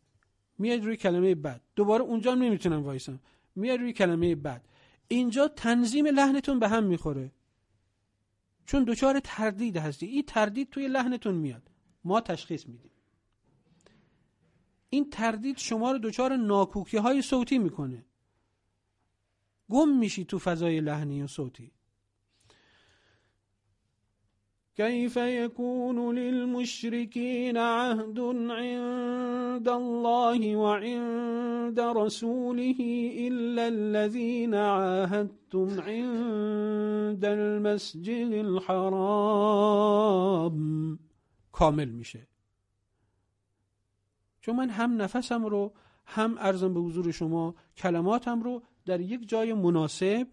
میاد روی کلمه بعد دوباره اونجا نمیتونم وایسم میاد روی کلمه بعد اینجا تنظیم لحنتون به هم میخوره چون دچار تردید هستی این تردید توی لحنتون میاد ما تشخیص میدیم این تردید شما رو دچار ناکوکی های صوتی میکنه گم میشی تو فضای لحنی و صوتی كيف يكون للمشركين عهد عند الله وعند رسوله إلا الذين عاهدتم عند المسجد الحرام کامل میشه چون من هم نفسم رو هم ارزم به حضور شما کلماتم رو در یک جای مناسب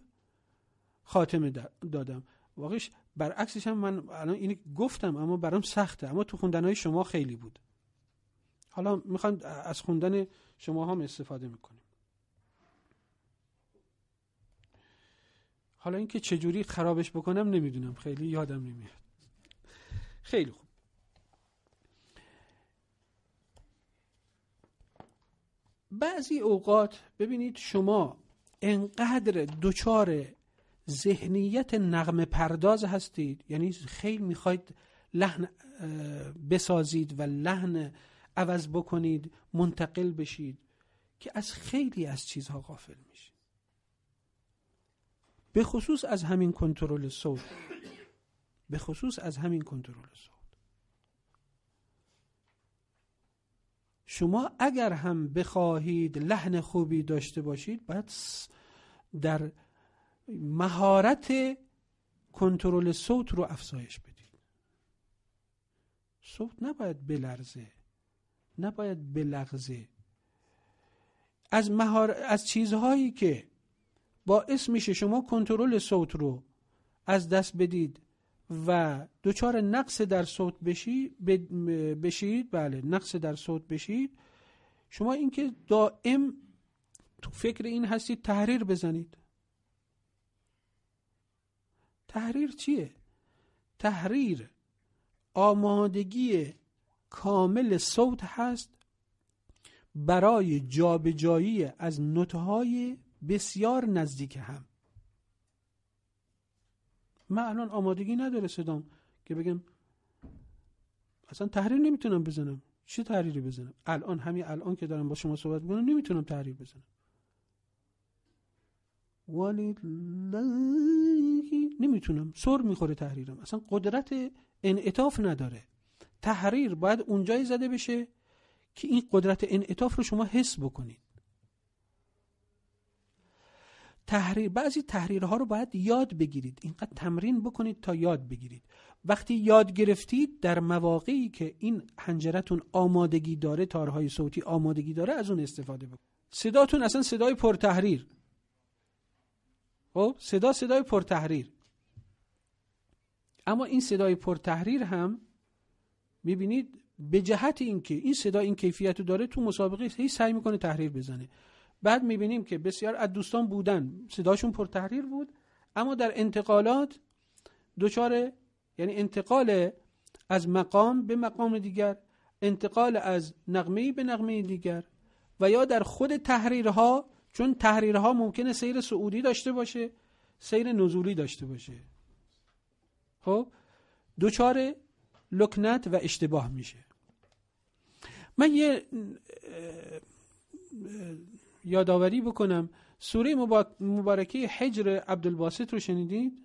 خاتمه دادم واقعش برعکسش هم من الان اینو گفتم اما برام سخته اما تو های شما خیلی بود حالا میخوام از خوندن شما هم استفاده میکنیم حالا اینکه چجوری خرابش بکنم نمیدونم خیلی یادم نمیاد خیلی خوب بعضی اوقات ببینید شما انقدر دچار ذهنیت نغم پرداز هستید یعنی خیلی میخواید لحن بسازید و لحن عوض بکنید منتقل بشید که از خیلی از چیزها غافل میشید به خصوص از همین کنترل صوت به خصوص از همین کنترل صوت شما اگر هم بخواهید لحن خوبی داشته باشید باید در مهارت کنترل صوت رو افزایش بدید صوت نباید بلرزه نباید بلغزه از, مهار... از چیزهایی که باعث میشه شما کنترل صوت رو از دست بدید و دچار نقص در صوت بشی... بشید بله نقص در صوت بشید شما اینکه دائم تو فکر این هستید تحریر بزنید تحریر چیه تحریر آمادگی کامل صوت هست برای جابجایی از نوت‌های بسیار نزدیک هم من الان آمادگی نداره صدام که بگم اصلا تحریر نمیتونم بزنم چه تحریری بزنم الان همین الان که دارم با شما صحبت میکنم نمیتونم تحریر بزنم ولله نمیتونم سر میخوره تحریرم اصلا قدرت انعطاف نداره تحریر باید اونجای زده بشه که این قدرت انعطاف رو شما حس بکنید تحریر بعضی تحریرها رو باید یاد بگیرید اینقدر تمرین بکنید تا یاد بگیرید وقتی یاد گرفتید در مواقعی که این حنجرتون آمادگی داره تارهای صوتی آمادگی داره از اون استفاده بکنید صداتون اصلا صدای پرتحریر خب صدا صدای پرتحریر اما این صدای پرتحریر هم میبینید به جهت اینکه این صدا این کیفیت رو داره تو مسابقه هی سعی میکنه تحریر بزنه بعد میبینیم که بسیار از دوستان بودن صداشون پرتحریر بود اما در انتقالات دچار یعنی انتقال از مقام به مقام دیگر انتقال از نقمه به نقمه دیگر و یا در خود تحریرها چون تحریرها ممکنه سیر سعودی داشته باشه سیر نزولی داشته باشه خب دوچار لکنت و اشتباه میشه من یه یادآوری بکنم سوره مبارکه حجر عبدالباسط رو شنیدید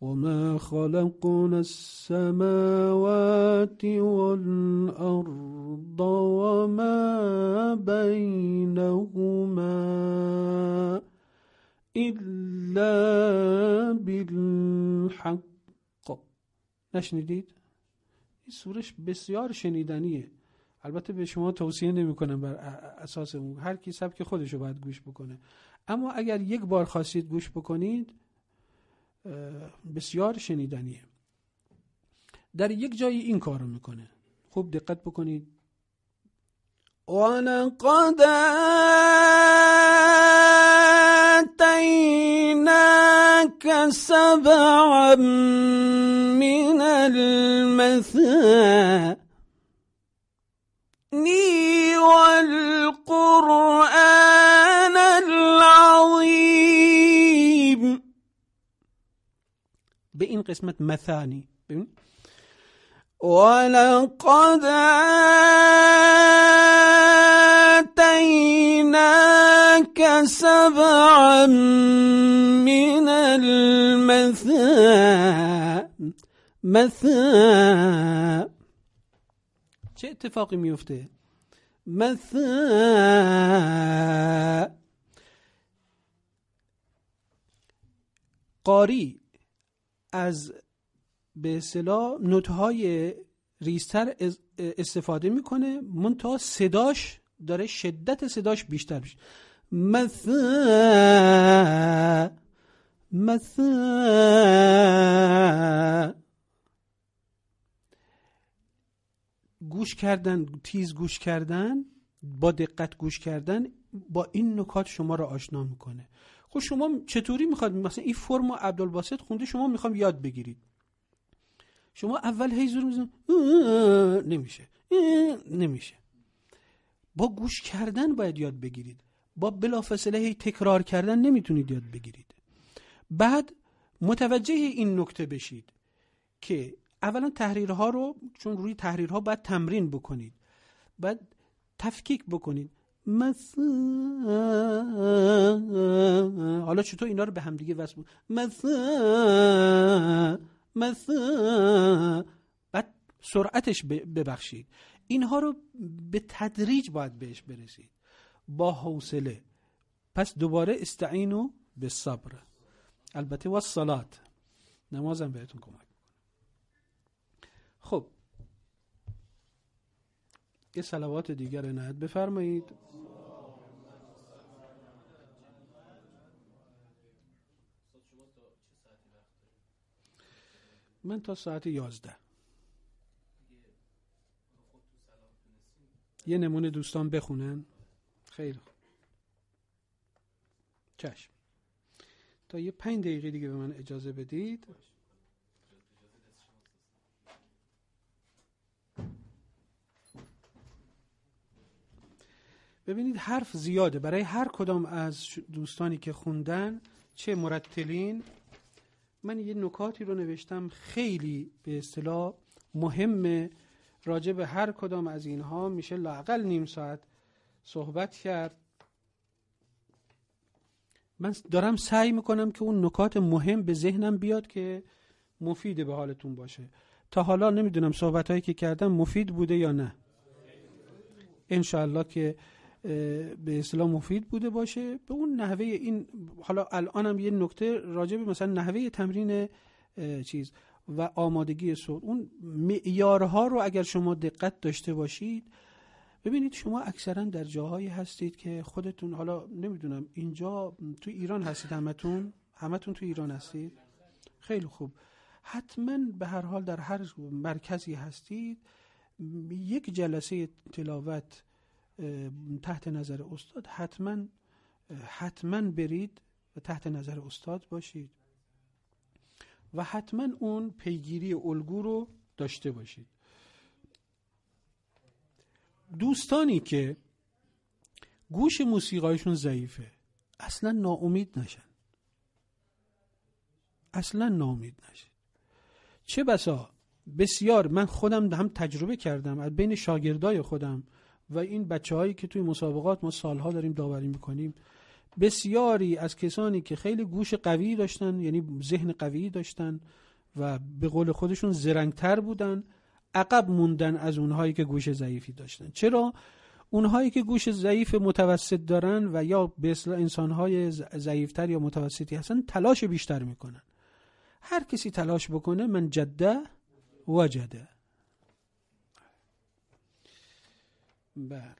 وما خلقنا السماوات والأرض وما بينهما إلا بالحق نشنیدید؟ این سورش بسیار شنیدنیه البته به شما توصیه نمی کنم بر اساس اون هر کی سبک خودشو باید گوش بکنه اما اگر یک بار خواستید گوش بکنید بسیار شنیدنیه در یک جایی این کارو میکنه خوب دقت بکنید ولقد آتیناک سبعا من المثانی والقرآن بإن قسمت مثاني ولقد آتيناك سبعا من المثان مثان شيء اتفاقي ميوفتي مثان قاري از به اصطلاح نوتهای ریستر استفاده میکنه منتها صداش داره شدت صداش بیشتر میشه مثل مثل گوش کردن تیز گوش کردن با دقت گوش کردن با این نکات شما رو آشنا میکنه خب شما چطوری میخواد مثلا این فرم عبدالباسط خونده شما میخوام یاد بگیرید شما اول هی زور میزن نمیشه نمیشه با گوش کردن باید یاد بگیرید با بلافاصله هی تکرار کردن نمیتونید یاد بگیرید بعد متوجه این نکته بشید که اولا تحریرها رو چون روی تحریرها باید تمرین بکنید باید تفکیک بکنید مثل حالا چطور اینا رو به همدیگه وصل بود بعد سرعتش ببخشید اینها رو به تدریج باید بهش برسید با حوصله پس دوباره استعینو به صبر البته و صلات نمازم بهتون کمک خب یه سلوات دیگر نهد بفرمایید من تا ساعت یازده یه نمونه دوستان بخونن خیلی چشم تا یه پنج دقیقه دیگه به من اجازه بدید ببینید حرف زیاده برای هر کدام از دوستانی که خوندن چه مرتلین من یه نکاتی رو نوشتم خیلی به اصطلاح مهمه راجع به هر کدام از اینها میشه لاقل نیم ساعت صحبت کرد من دارم سعی میکنم که اون نکات مهم به ذهنم بیاد که مفید به حالتون باشه تا حالا نمیدونم صحبت هایی که کردم مفید بوده یا نه انشاءالله که به اصطلاح مفید بوده باشه به اون نحوه این حالا الانم یه نکته راجع به مثلا نحوه تمرین چیز و آمادگی سر اون معیارها رو اگر شما دقت داشته باشید ببینید شما اکثرا در جاهایی هستید که خودتون حالا نمیدونم اینجا تو ایران هستید همتون همتون تو ایران هستید خیلی خوب حتما به هر حال در هر مرکزی هستید یک جلسه تلاوت تحت نظر استاد حتما حتما برید و تحت نظر استاد باشید و حتما اون پیگیری الگو رو داشته باشید دوستانی که گوش موسیقایشون ضعیفه اصلا ناامید نشن اصلا ناامید نشید چه بسا بسیار من خودم هم تجربه کردم از بین شاگردای خودم و این بچه هایی که توی مسابقات ما سالها داریم داوری میکنیم بسیاری از کسانی که خیلی گوش قوی داشتن یعنی ذهن قوی داشتن و به قول خودشون زرنگتر بودن عقب موندن از اونهایی که گوش ضعیفی داشتن چرا اونهایی که گوش ضعیف متوسط دارن و یا به اصلا انسانهای ضعیفتر یا متوسطی هستن تلاش بیشتر میکنن هر کسی تلاش بکنه من جده وجده بله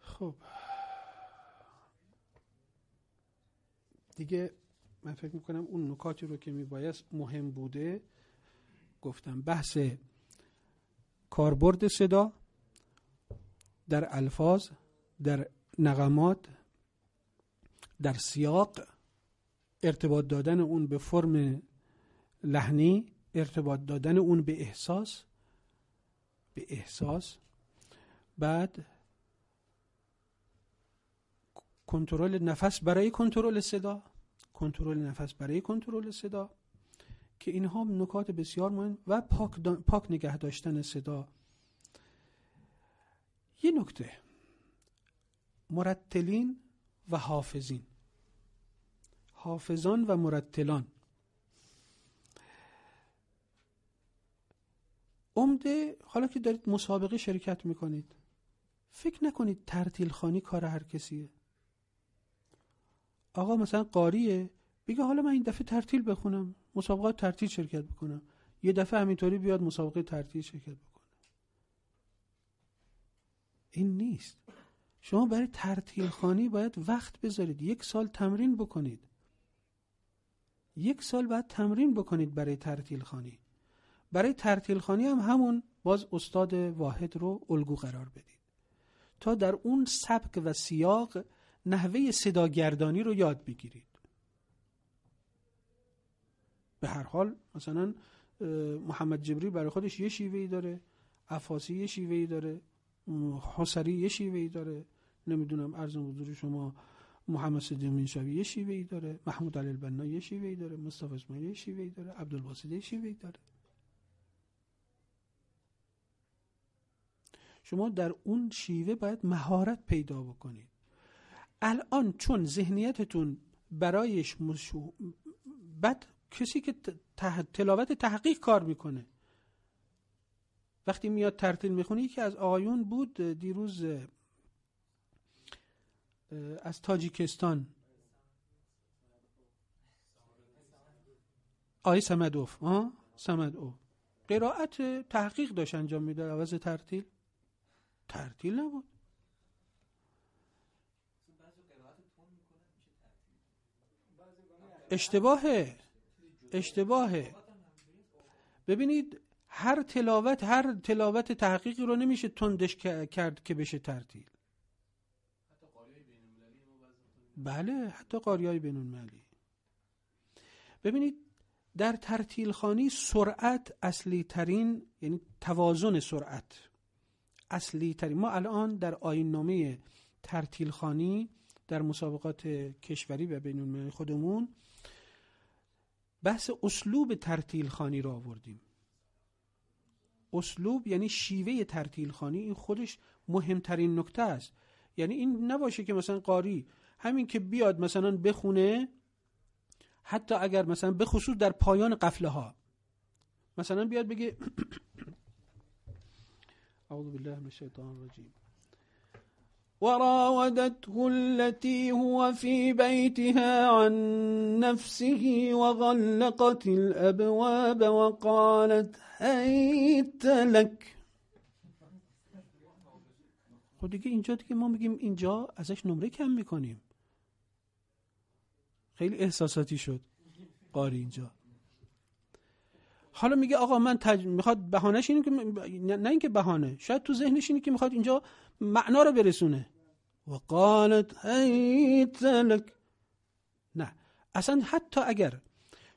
خب دیگه من فکر میکنم اون نکاتی رو که میبایست مهم بوده گفتم بحث کاربرد صدا در الفاظ در نغمات در سیاق ارتباط دادن اون به فرم لحنی ارتباط دادن اون به احساس به احساس بعد کنترل نفس برای کنترل صدا کنترل نفس برای کنترل صدا که اینها نکات بسیار مهم و پاک, پاک نگه داشتن صدا یه نکته مرتلین و حافظین حافظان و مرتلان عمده حالا که دارید مسابقه شرکت میکنید فکر نکنید ترتیل خانی کار هر کسیه آقا مثلا قاریه بگه حالا من این دفعه ترتیل بخونم مسابقات ترتیل شرکت بکنم یه دفعه همینطوری بیاد مسابقه ترتیل شرکت بکنه این نیست شما برای ترتیل خانی باید وقت بذارید یک سال تمرین بکنید یک سال بعد تمرین بکنید برای ترتیل خانی برای ترتیل خانی هم همون باز استاد واحد رو الگو قرار بدید تا در اون سبک و سیاق نحوه صداگردانی رو یاد بگیرید به هر حال مثلا محمد جبری برای خودش یه شیوهی داره افاسی یه شیوهی داره حسری یه شیوهی داره نمیدونم ارزم حضور شما محمد صدیق منشوی یه شیوهی داره محمود علی البنا یه شیوهی داره مصطفی اسماعیل یه شیوهی داره عبدالباسد یه شیوهی داره شما در اون شیوه باید مهارت پیدا بکنید الان چون ذهنیتتون برایش مشو... بعد کسی که تلاوت تحقیق کار میکنه وقتی میاد ترتیل میخونه یکی از آقایون بود دیروز از تاجیکستان آی ها؟ آه سمدوف قرائت تحقیق داشت انجام میداد عوض ترتیل ترتیل نبود اشتباهه اشتباهه ببینید هر تلاوت هر تلاوت تحقیقی رو نمیشه تندش کرد که بشه ترتیل بله حتی قاریای ملی. ببینید در ترتیل خانی سرعت اصلی ترین یعنی توازن سرعت اصلی ترین ما الان در آین نامه ترتیل خانی در مسابقات کشوری و بینون خودمون بحث اسلوب ترتیل خانی را آوردیم اسلوب یعنی شیوه ترتیل خانی این خودش مهمترین نکته است یعنی این نباشه که مثلا قاری همین که بیاد مثلا بخونه حتی اگر مثلا به خصوص در پایان قفله ها مثلا بیاد بگه اعوذ بالله من الشیطان الرجیم وراودته التي هو في بيتها عن نفسه وغلقت الأبواب وقالت هيت لك خب دیگه اینجا دیگه ما میگیم اینجا ازش نمره کم میکنیم خیلی احساساتی شد قاری اینجا حالا میگه آقا من میخواد بهانش اینه که نه اینکه بهانه شاید تو ذهنش اینه که میخواد اینجا معنا رو برسونه و قالت هیت نه اصلا حتی اگر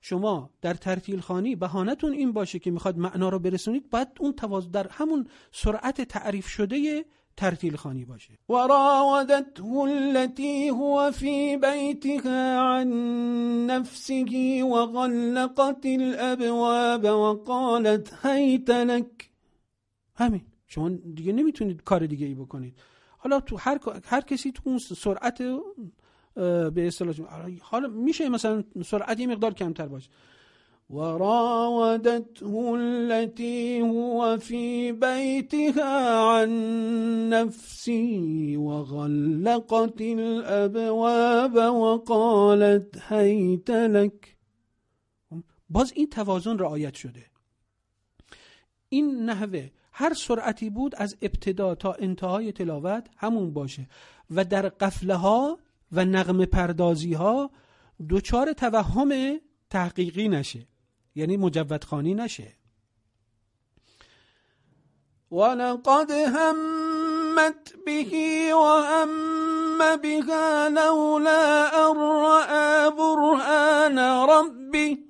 شما در ترتیل خانی بهانتون این باشه که میخواد معنا رو برسونید باید اون تواز در همون سرعت تعریف شده ترتیل خانی باشه و راودته التي هو في بيتها عن نفسه وغلقت الابواب وقالت هيت لك همین شما دیگه نمیتونید کار دیگه ای بکنید حالا تو هر, هر کسی تو اون سرعت به اصطلاح حالا میشه مثلا سرعت یه مقدار کمتر باشه وراودته التي هو في بيتها عن نفسي وغلقت الابواب وقالت هیت لک باز این توازن رعایت شده این نحوه هر سرعتی بود از ابتدا تا انتهای تلاوت همون باشه و در قفله ها و نغم پردازی ها دوچار توهم تحقیقی نشه یعنی خانی نشه ولقد همت به وهم بها لولا أن رأى برهان ربي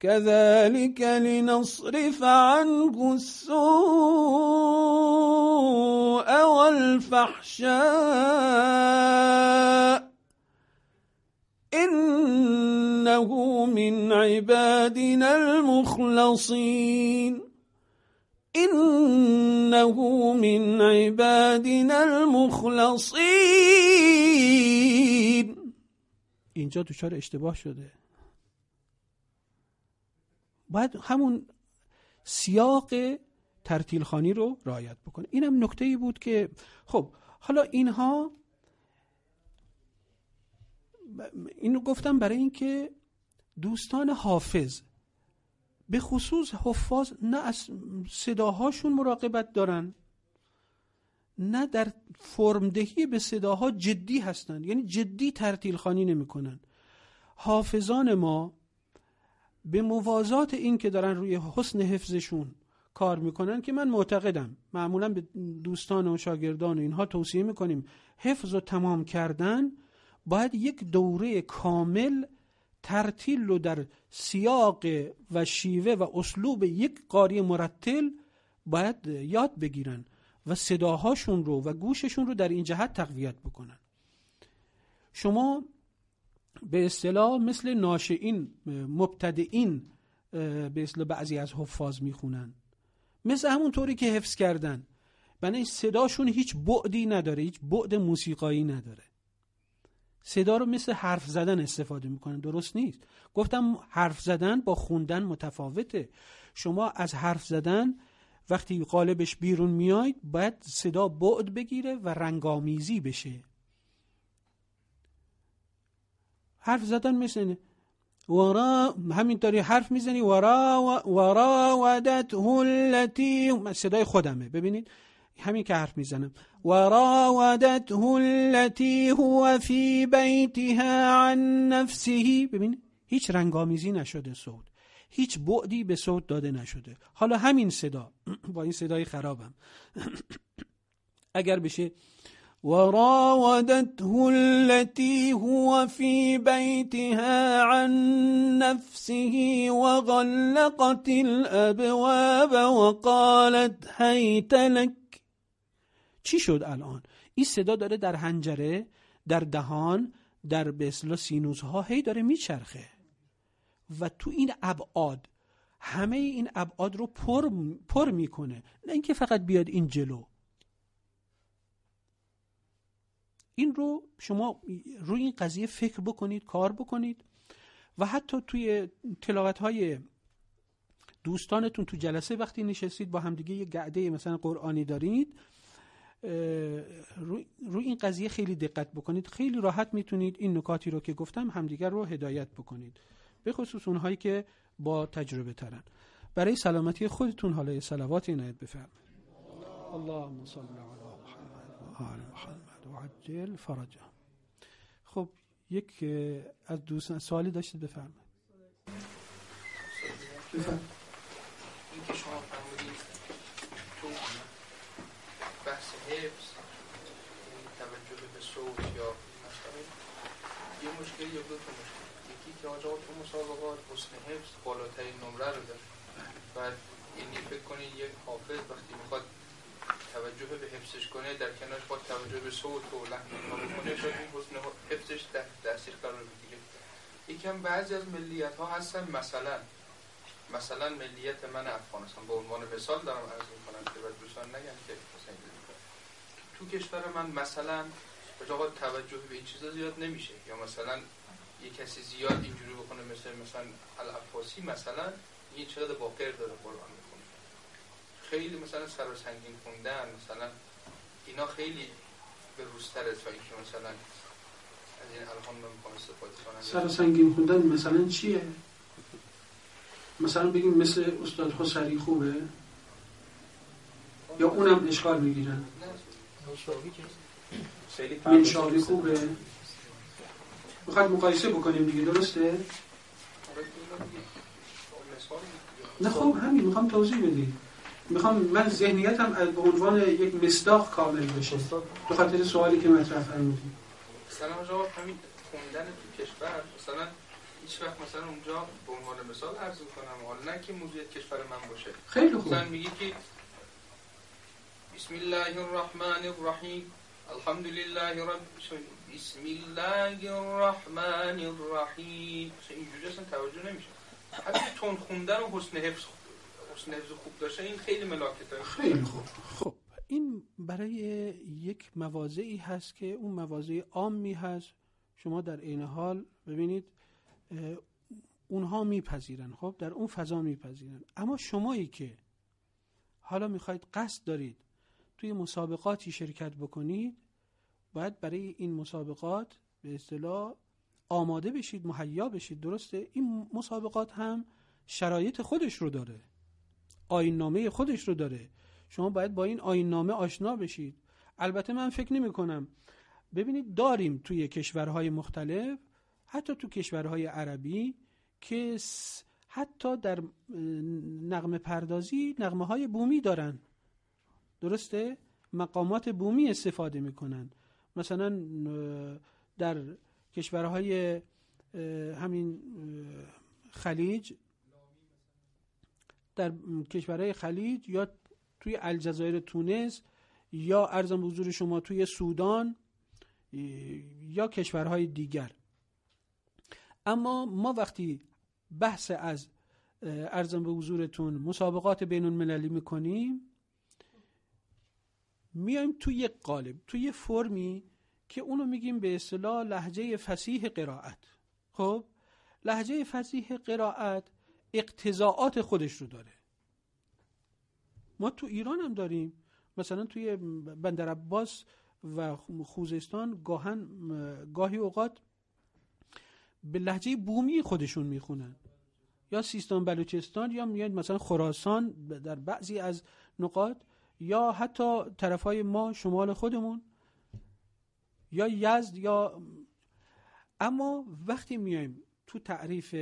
كذلك لنصرف عنه السوء والفحشاء إنه من عبادنا المخلصين إنه من عبادنا المخلصين اینجا دچار اشتباه شده باید همون سیاق ترتیل خانی رو رعایت بکنه اینم نکته ای بود که خب حالا اینها اینو گفتم برای اینکه دوستان حافظ به خصوص حفاظ نه از صداهاشون مراقبت دارن نه در فرمدهی به صداها جدی هستند یعنی جدی ترتیل خانی نمی کنن. حافظان ما به موازات این که دارن روی حسن حفظشون کار میکنن که من معتقدم معمولا به دوستان و شاگردان و اینها توصیه میکنیم حفظ و تمام کردن باید یک دوره کامل ترتیل رو در سیاق و شیوه و اسلوب یک قاری مرتل باید یاد بگیرن و صداهاشون رو و گوششون رو در این جهت تقویت بکنن شما به اصطلاح مثل ناشئین مبتدئین به اصطلاح بعضی از حفاظ میخونن مثل همون طوری که حفظ کردن بنایی صداشون هیچ بعدی نداره هیچ بعد موسیقایی نداره صدا رو مثل حرف زدن استفاده میکنه درست نیست گفتم حرف زدن با خوندن متفاوته شما از حرف زدن وقتی قالبش بیرون میاید باید صدا بعد بگیره و رنگامیزی بشه حرف زدن مثل ورا همینطوری حرف میزنی ورا ورا ودته هلتی صدای خودمه ببینید همین که حرف میزنم و راودته هو فی بیتها عن نفسه ببین هیچ رنگامیزی نشده صوت هیچ بعدی به صوت داده نشده حالا همین صدا با این صدای خرابم اگر بشه وراودته التي هو في بيتها عن نفسه وغلقت الابواب وقالت هيت چی شد الان این صدا داره در هنجره در دهان در بسلا سینوزها هی داره میچرخه و تو این ابعاد همه این ابعاد رو پر پر میکنه نه اینکه فقط بیاد این جلو این رو شما روی این قضیه فکر بکنید کار بکنید و حتی توی تلاوت های دوستانتون تو جلسه وقتی نشستید با همدیگه یه گعده مثلا قرآنی دارید روی رو این قضیه خیلی دقت بکنید خیلی راحت میتونید این نکاتی رو که گفتم همدیگر رو هدایت بکنید به خصوص اونهایی که با تجربه ترن برای سلامتی خودتون حالا سلوات عنایت بفرمایید اللهم صل علی محمد و عجل خب یک از دوستان سوالی داشتید بفرمایید بفرمایید بحث حفظ توجه به صوت یا مثلا یه مشکل یا دو تا مشکل یکی که آجا تو مسابقات حسن حفظ بالاترین نمره رو داره و یعنی فکر کنید یک حافظ وقتی میخواد توجه به حفظش کنه در کنارش با توجه به صوت و لحن کنه شاید این حسن حفظش در تاثیر قرار بگیره یکم بعضی از ملیت ها هستن مثلا مثلا ملیت من افغانستان به عنوان مثال دارم عرض کنم، که بعد دوستان نگن که تو کشور من مثلا به توجه به این چیزا زیاد نمیشه یا مثلا یه کسی زیاد اینجوری بکنه مثل مثلا الافاسی مثلا این چقدر باقر داره قرآن میکنه خیلی مثلا سر و خوندن مثلا اینا خیلی به روزتر تا که مثلا از این الهام نمیکنه استفاده سر و سنگین خوندن مثلا چیه مثلا بگیم مثل استاد خسری خوبه یا اونم اشکال میگیرن منشاری خوبه میخواد مقایسه بکنیم دیگه درسته؟ نه خب همین میخوام توضیح بدی. میخوام من ذهنیتم به عنوان یک مصداق کامل بشه به خاطر سوالی که مطرح فرمودی مثلا جواب همین خوندن تو کشور مثلا هیچ وقت مثلا اونجا به عنوان مثال عرض کنم حالا نه که موضوع کشور من باشه خیلی خوب مثلا میگی که بسم الله الرحمن الرحیم الحمد لله رب بسم الله الرحمن الرحیم اینجوری اصلا توجه نمیشه حتی تون خوندن و حسن حفظ حسن حفظ خوب داشته این خیلی ملاکته خیلی خوب خب این برای یک موازعی هست که اون موازعی عامی هست شما در عین حال ببینید اونها میپذیرن خب در اون فضا میپذیرن اما شمایی که حالا میخواید قصد دارید توی مسابقاتی شرکت بکنید باید برای این مسابقات به اصطلاح آماده بشید مهیا بشید درسته این مسابقات هم شرایط خودش رو داره آین نامه خودش رو داره شما باید با این آین نامه آشنا بشید البته من فکر نمی کنم ببینید داریم توی کشورهای مختلف حتی تو کشورهای عربی که حتی در نقمه پردازی نقمه های بومی دارن درسته؟ مقامات بومی استفاده میکنن مثلا در کشورهای همین خلیج در کشورهای خلیج یا توی الجزایر تونس یا ارزم حضور شما توی سودان یا کشورهای دیگر اما ما وقتی بحث از ارزم به حضورتون مسابقات بین المللی میکنیم میایم توی یک قالب تو یه فرمی که اونو میگیم به اصطلاح لحجه فسیح قرائت خب لحجه فسیح قرائت اقتضاعات خودش رو داره ما تو ایران هم داریم مثلا توی بندر و خوزستان گاهن گاهی اوقات به لحجه بومی خودشون میخونن یا سیستان بلوچستان یا میاد مثلا خراسان در بعضی از نقاط یا حتی طرف های ما شمال خودمون یا یزد یا اما وقتی میایم تو تعریف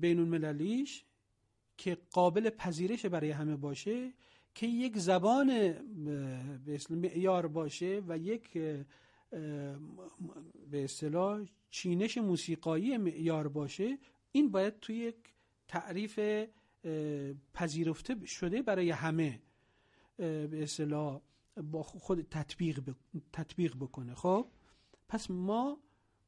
بین مللیش که قابل پذیرش برای همه باشه که یک زبان به معیار باشه و یک به اصطلاح چینش موسیقایی معیار باشه این باید توی یک تعریف پذیرفته شده برای همه به اصطلاح با خود تطبیق, تطبیق بکنه خب پس ما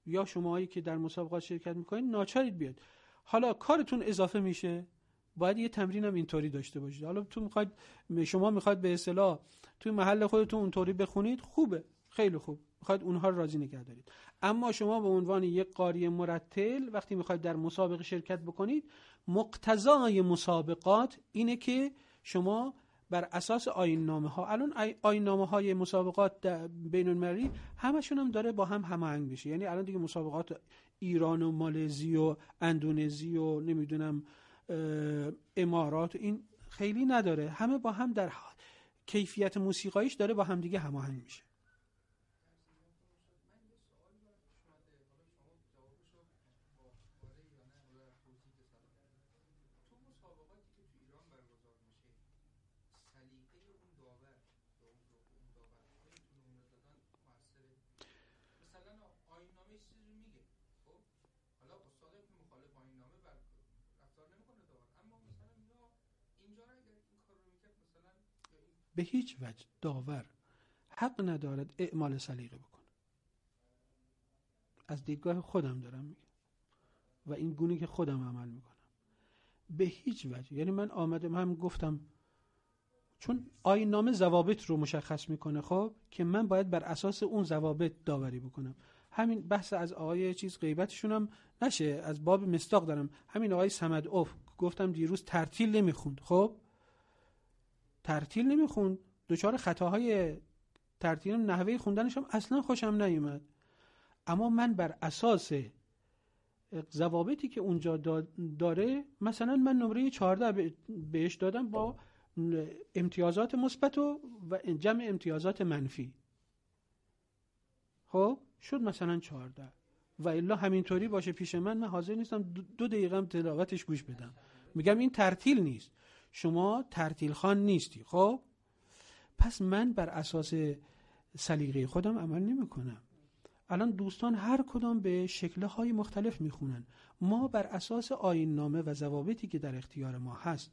یا شماهایی که در مسابقات شرکت میکنید ناچارید بیاد حالا کارتون اضافه میشه باید یه تمرین هم اینطوری داشته باشید حالا تو میخواید شما میخواید به اصطلاح توی محل خودتون اونطوری بخونید خوبه خیلی خوب میخواید اونها رو راضی نگه دارید اما شما به عنوان یک قاری مرتل وقتی میخواید در مسابقه شرکت بکنید مقتضای مسابقات اینه که شما بر اساس آین نامه ها الان آین نامه های مسابقات بین المللی همشون هم داره با هم هماهنگ میشه یعنی الان دیگه مسابقات ایران و مالزی و اندونزی و نمیدونم امارات و این خیلی نداره همه با هم در کیفیت موسیقایش داره با هم دیگه هماهنگ میشه به هیچ وجه داور حق ندارد اعمال سلیقه بکنه از دیدگاه خودم دارم میگم و این گونه که خودم عمل میکنم به هیچ وجه یعنی من آمدم هم گفتم چون آیین نامه ضوابط رو مشخص میکنه خب که من باید بر اساس اون ضوابط داوری بکنم همین بحث از آقای چیز غیبتشون هم نشه از باب مستاق دارم همین آقای سمد اوف گفتم دیروز ترتیل نمیخوند خب ترتیل نمیخوند دچار خطاهای ترتیل نحوه خوندنش هم اصلا خوشم نیومد اما من بر اساس ضوابطی که اونجا داره مثلا من نمره 14 بهش دادم با امتیازات مثبت و جمع امتیازات منفی خب شد مثلا 14 و الا همینطوری باشه پیش من من حاضر نیستم دو دقیقه تلاوتش گوش بدم میگم این ترتیل نیست شما ترتیل خان نیستی خب پس من بر اساس سلیقه خودم عمل نمیکنم الان دوستان هر کدام به شکله های مختلف میخونن ما بر اساس آین نامه و ضوابطی که در اختیار ما هست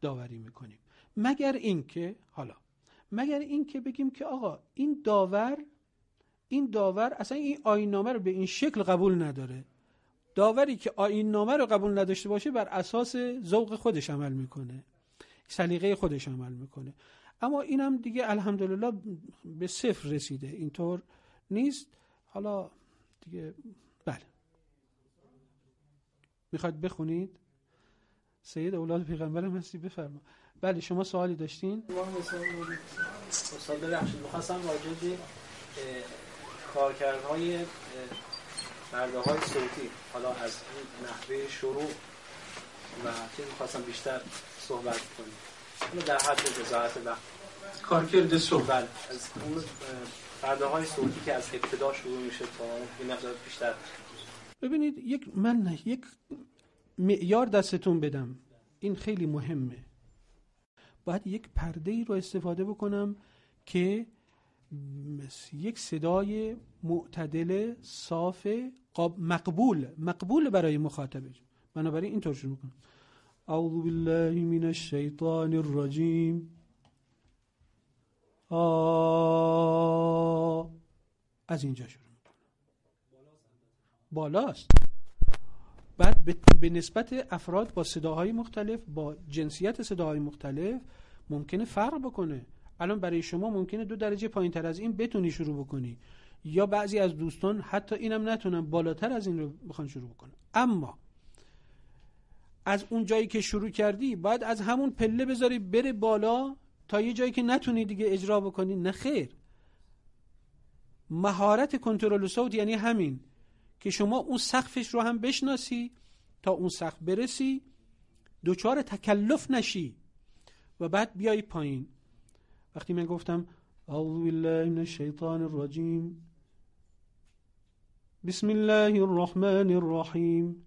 داوری میکنیم مگر اینکه حالا مگر اینکه بگیم که آقا این داور این داور اصلا این آین نامه رو به این شکل قبول نداره داوری که آین نامه رو قبول نداشته باشه بر اساس ذوق خودش عمل میکنه سلیقه خودش عمل میکنه اما اینم دیگه الحمدلله به صفر رسیده اینطور نیست حالا دیگه بله میخواید بخونید سید اولاد پیغمبر مسیح بفرما بله شما سوالی داشتین استاد ببخشید میخواستم راجع کارکردهای های صوتی حالا از نحوه شروع و چیز میخواستم بیشتر صحبت کنیم حالا در حد وقت کرده صحبت از اون های صوتی که از ابتدا شروع میشه تا این مقدار بیشتر ببینید یک من یک معیار دستتون بدم این خیلی مهمه باید یک پرده ای رو استفاده بکنم که یک صدای معتدل صاف مقبول مقبول برای مخاطبه بنابراین اینطور شروع کنم أعوذ بالله من الشيطان الرجيم از اینجا شروع بالاست بعد به نسبت افراد با صداهای مختلف با جنسیت صداهای مختلف ممکنه فرق بکنه الان برای شما ممکنه دو درجه پایین تر از این بتونی شروع بکنی یا بعضی از دوستان حتی اینم نتونن بالاتر از این رو بخوان شروع بکنن اما از اون جایی که شروع کردی باید از همون پله بذاری بره بالا تا یه جایی که نتونی دیگه اجرا بکنی نه خیر مهارت کنترل صوت یعنی همین که شما اون سقفش رو هم بشناسی تا اون سقف برسی دچار تکلف نشی و بعد بیای پایین وقتی من گفتم اعوذ بالله من الشیطان الرجیم بسم الله الرحمن الرحیم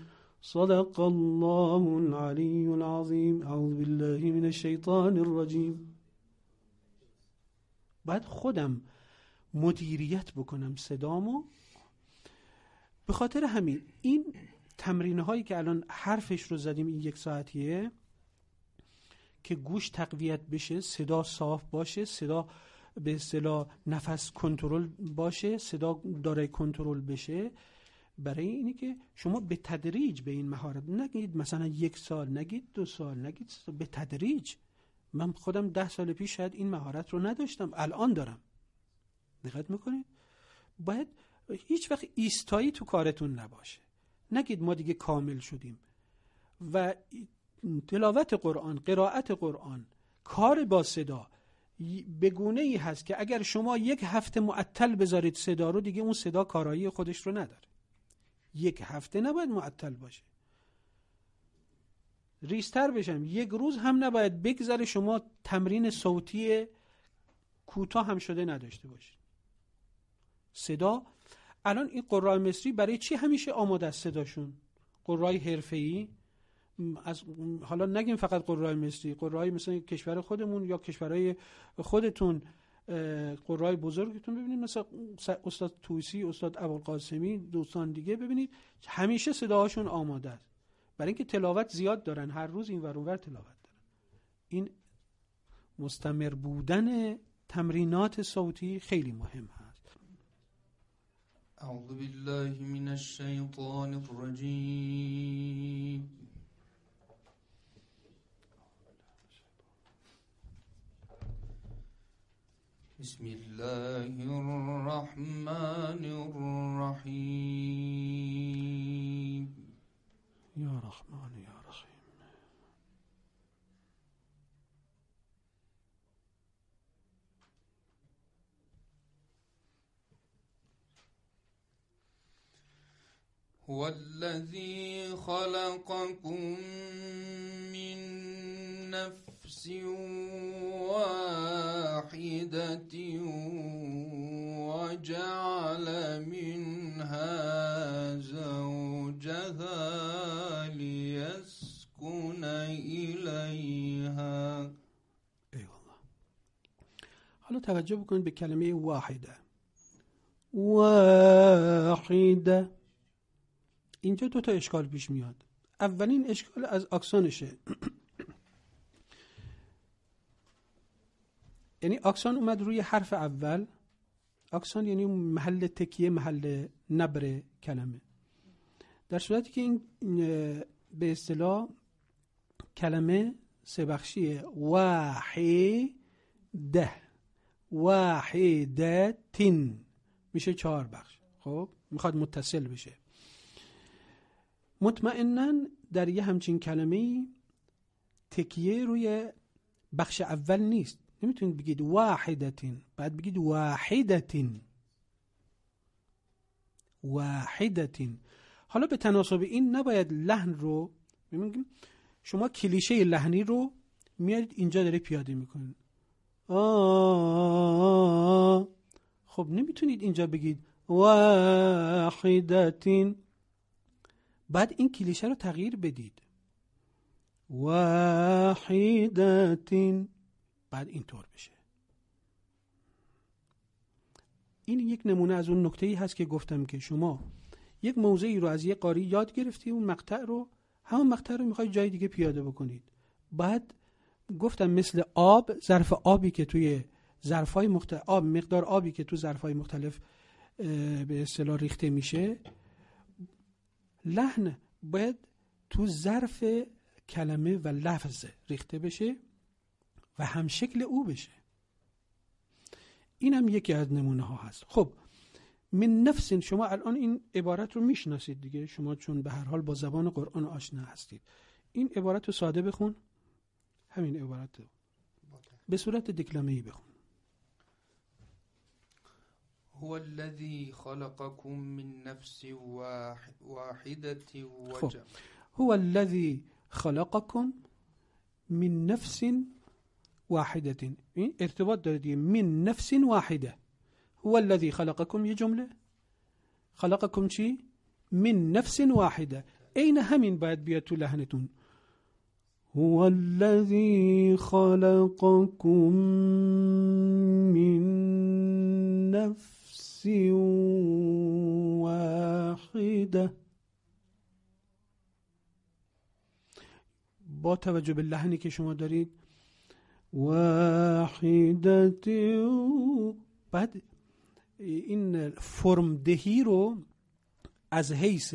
صدق الله العلي العظيم اعوذ بالله من الشيطان الرجيم باید خودم مدیریت بکنم صدامو به خاطر همین این تمرین هایی که الان حرفش رو زدیم این یک ساعتیه که گوش تقویت بشه صدا صاف باشه صدا به اصطلاح نفس کنترل باشه صدا دارای کنترل بشه برای اینه که شما به تدریج به این مهارت نگید مثلا یک سال نگید دو سال نگید به تدریج من خودم ده سال پیش شاید این مهارت رو نداشتم الان دارم دقت میکنید باید هیچ وقت ایستایی تو کارتون نباشه نگید ما دیگه کامل شدیم و تلاوت قرآن قرائت قرآن کار با صدا به گونه ای هست که اگر شما یک هفته معطل بذارید صدا رو دیگه اون صدا کارایی خودش رو نداره یک هفته نباید معطل باشه ریستر بشم یک روز هم نباید بگذره شما تمرین صوتی کوتاه هم شده نداشته باشید صدا الان این قرای مصری برای چی همیشه آماده است صداشون قرای حرفه‌ای از حالا نگیم فقط قرای مصری قرای مثل کشور خودمون یا کشورهای خودتون قرای بزرگتون ببینید مثل استاد توسی استاد ابوالقاسمی دوستان دیگه ببینید همیشه صداهاشون آماده است برای اینکه تلاوت زیاد دارن هر روز این ور ور تلاوت دارن این مستمر بودن تمرینات صوتی خیلی مهم هست اعوذ بالله من الشیطان الرجیم بسم الله الرحمن الرحيم يا رحمن يا رحيم هو الذي خلقكم من نفس نفس واحدة وجعل منها زوجها ليسكن إليها ایوالله حالا توجه بکنید به کلمه واحده واحده اینجا دو تا اشکال پیش میاد اولین اشکال از آکسانشه یعنی آکسان اومد روی حرف اول آکسان یعنی محل تکیه محل نبر کلمه در صورتی که این به اصطلاح کلمه سه بخشیه واحده واحده تین میشه چهار بخش خب میخواد متصل بشه مطمئنا در یه همچین کلمه تکیه روی بخش اول نیست نمیتونید بگید واحدتین بعد بگید واحدتین واحدتین حالا به تناسب این نباید لحن رو میگیم شما کلیشه لحنی رو میارید اینجا داره پیاده میکنید خب نمیتونید اینجا بگید واحدتین بعد این کلیشه رو تغییر بدید واحدتین بعد طور بشه این یک نمونه از اون نکته ای هست که گفتم که شما یک موضعی رو از یک قاری یاد گرفتی اون مقطع رو همون مقطع رو میخوای جای دیگه پیاده بکنید بعد گفتم مثل آب ظرف آبی که توی های مختلف آب مقدار آبی که تو های مختلف به اصطلاح ریخته میشه لحن باید تو ظرف کلمه و لفظ ریخته بشه و همشکل او بشه این هم یکی از نمونه ها هست خب من نفس شما الان این عبارت رو میشناسید دیگه شما چون به هر حال با زبان قرآن آشنا هستید این عبارت رو ساده بخون همین عبارت رو به صورت دکلمه بخون هو الذي خلقكم من نفس واحدة خب. وجمع هو الذي خلقكم من نفس واحدة إيه؟ ارتباط داره من نفس واحدة هو الذي خلقكم يا جمله خلقكم شيء من نفس واحده أين همین بعد بيت تو هو الذي خلقكم من نفس واحده با توجه به لحنی که شما دارید واحدت بعد این فرم دهی رو از حیث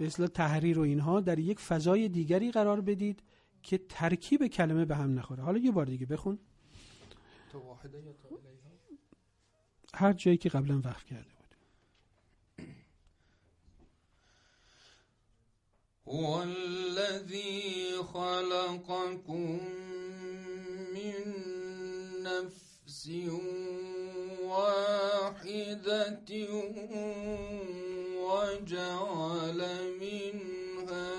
مثل تحریر و اینها در یک فضای دیگری قرار بدید که ترکیب کلمه به هم نخوره حالا یه بار دیگه بخون هر جایی که قبلا وقف کرده بود هو الذی خلقکم نفس واحدة وجعل منها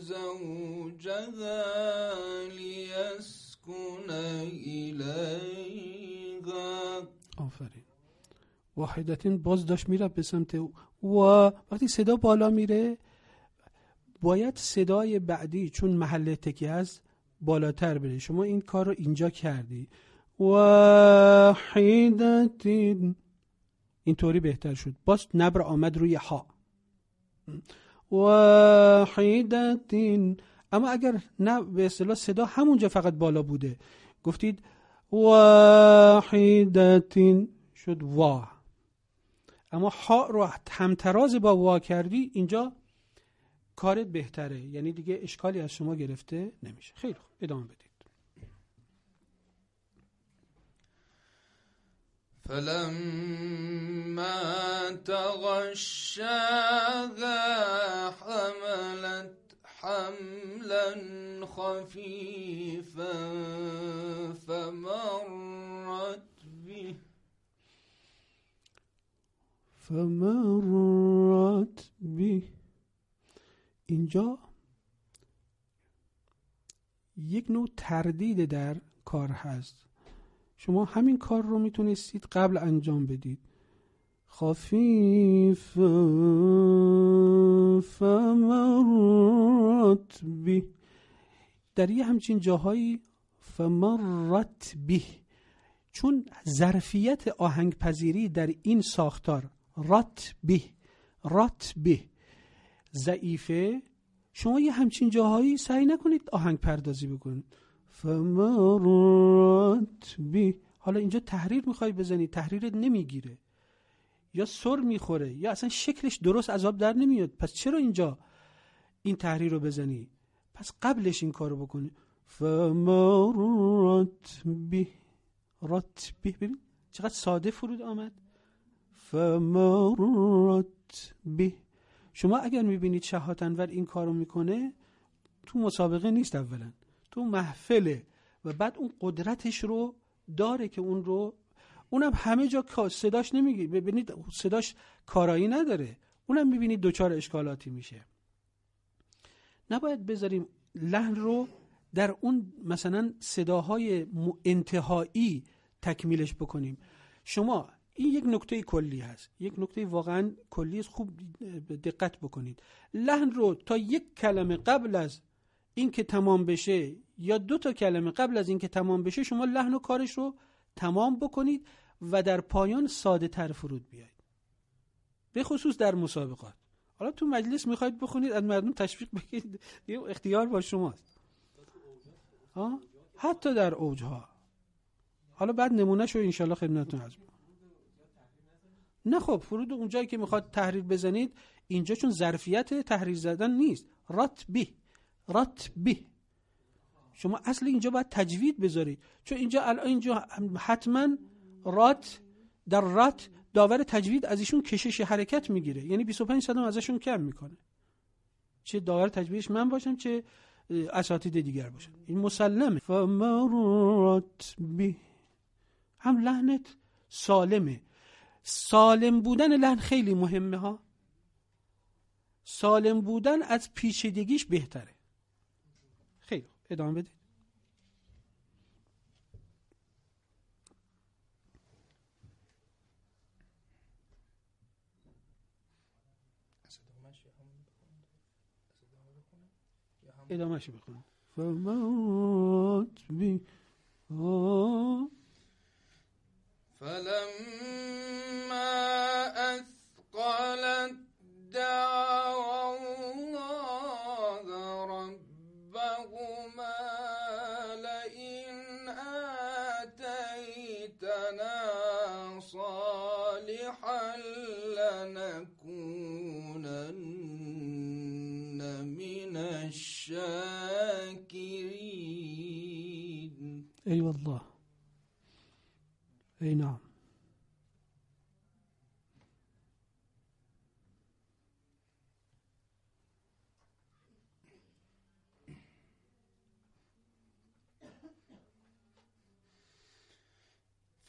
زوجها ليسكن إليها آفرین واحدتین باز داشت میره به سمت و وقتی صدا بالا میره باید صدای بعدی چون محل تکیه هست بالاتر بده شما این کار رو اینجا کردی این اینطوری بهتر شد باز نبر آمد روی ها واحدتین اما اگر نه به اصطلاح صدا همونجا فقط بالا بوده گفتید واحدتین شد وا اما ها رو همتراز با وا کردی اینجا کارت بهتره یعنی دیگه اشکالی از شما گرفته نمیشه خیلی خوب ادامه بدید فلما تغشاها حملت حملا خفیفا فمرت به فمرت به اینجا یک نوع تردید در کار هست شما همین کار رو میتونستید قبل انجام بدید خفیف فمرت بی در یه همچین جاهایی فمرت بی چون ظرفیت آهنگ پذیری در این ساختار رات بی رات بی ضعیفه شما یه همچین جاهایی سعی نکنید آهنگ پردازی بکنید فمرات بی حالا اینجا تحریر میخوای بزنی تحریرت نمیگیره یا سر میخوره یا اصلا شکلش درست عذاب در نمیاد پس چرا اینجا این تحریر رو بزنی پس قبلش این کارو بکنی فمرات بی رات بی ببین چقدر ساده فرود آمد فمرات بی شما اگر میبینید شهاتنور این کارو میکنه تو مسابقه نیست اولا تو محفله و بعد اون قدرتش رو داره که اون رو اونم همه جا صداش نمیگی ببینید صداش کارایی نداره اونم میبینید دوچار اشکالاتی میشه نباید بذاریم لحن رو در اون مثلا صداهای انتهایی تکمیلش بکنیم شما این یک نکته کلی هست یک نکته واقعا کلی است خوب دقت بکنید لحن رو تا یک کلمه قبل از اینکه تمام بشه یا دو تا کلمه قبل از اینکه تمام بشه شما لحن و کارش رو تمام بکنید و در پایان ساده تر فرود بیایید به خصوص در مسابقات حالا تو مجلس میخواید بخونید از مردم تشویق بگیرید اختیار با شماست حتی در اوجها حالا بعد نمونه رو انشالله خدمتتون عرض نه خب فرود اونجایی که میخواد تحریر بزنید اینجا چون ظرفیت تحریر زدن نیست رات بی رات بی شما اصل اینجا باید تجوید بذارید چون اینجا الان اینجا حتما رات در رات داور تجوید از ایشون کشش حرکت میگیره یعنی 25 صدم ازشون کم میکنه چه داور تجویدش من باشم چه اساتید دیگر باشم این مسلمه فمرت بی هم لحنت سالمه سالم بودن لحن خیلی مهمه ها سالم بودن از پیچیدگیش بهتره خیلی ادامه بده ادامهش بخونم فرمات بی فلما أثقلت دعوى الله ربهما لئن آتيتنا صالحا لنكونن من الشاكرين أي أيوة والله أي نعم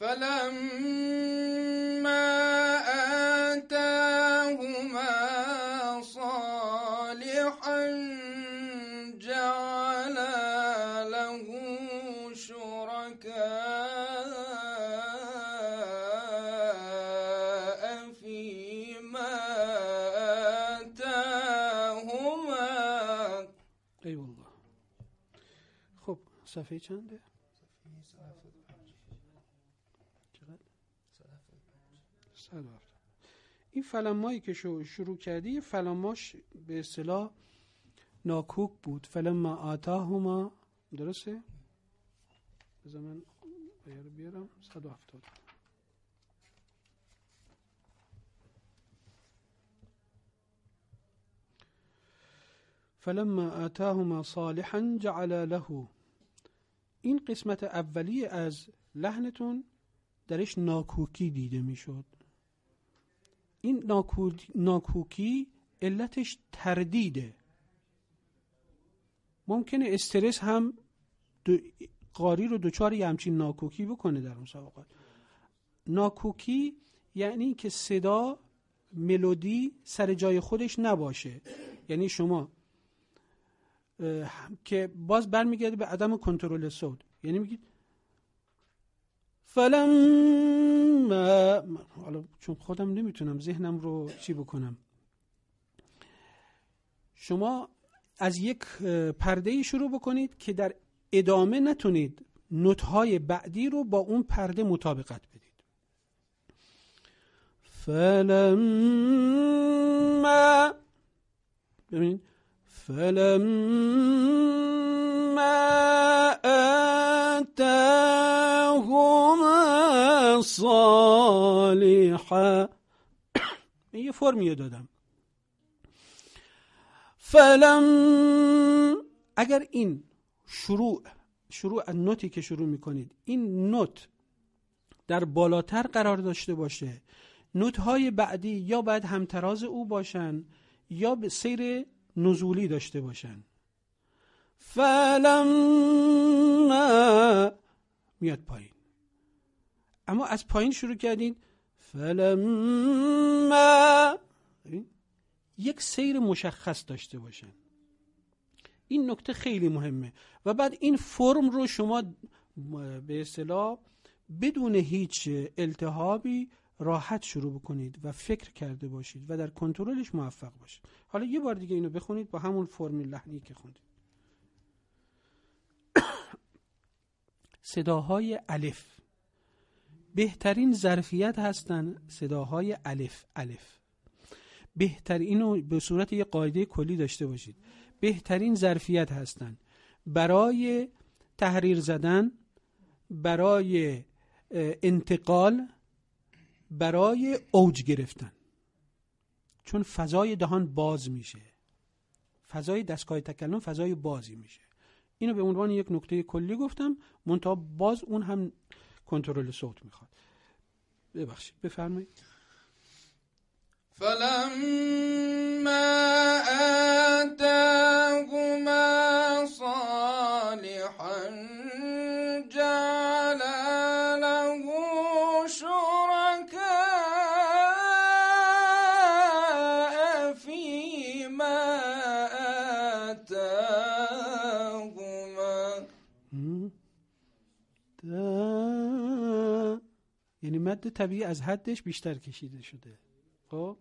فلما آتاهما صالحا جعلا له شركاء صفحه چنده؟ صفحه این فلمایی که شروع کردی فلماش به اصطلاح ناکوک بود فلما آتاهما درسته؟ بذار من بیارم 170 فلما آتاهما صالحا جعل له این قسمت اولی از لحنتون درش ناکوکی دیده میشد این ناکوکی علتش تردیده ممکنه استرس هم دو... قاری رو دوچار یه همچین ناکوکی بکنه در مسابقات ناکوکی یعنی که صدا ملودی سر جای خودش نباشه یعنی شما که باز برمیگرده به عدم کنترل صوت یعنی میگید فلما حالا چون خودم نمیتونم ذهنم رو چی بکنم شما از یک پرده شروع بکنید که در ادامه نتونید های بعدی رو با اون پرده مطابقت بدید ما ببینید فلما آتاهما صالحا یه فرمیه دادم فلم اگر این شروع شروع نوتی که شروع میکنید این نوت در بالاتر قرار داشته باشه نوت های بعدی یا باید همتراز او باشن یا به سیر نزولی داشته باشن میاد پایین اما از پایین شروع کردین فلم یک سیر مشخص داشته باشن این نکته خیلی مهمه و بعد این فرم رو شما به اصطلاح بدون هیچ التهابی راحت شروع بکنید و فکر کرده باشید و در کنترلش موفق باشید حالا یه بار دیگه اینو بخونید با همون فرمیل لحنی که خوندید صداهای الف بهترین ظرفیت هستن صداهای الف الف بهترین به صورت یه قاعده کلی داشته باشید بهترین ظرفیت هستند برای تحریر زدن برای انتقال برای اوج گرفتن چون فضای دهان باز میشه فضای دستگاه تکلم فضای بازی میشه اینو به عنوان یک نکته کلی گفتم منتها باز اون هم کنترل صوت میخواد ببخشید بفرمایید فلما ما مد طبیعی از حدش بیشتر کشیده شده خب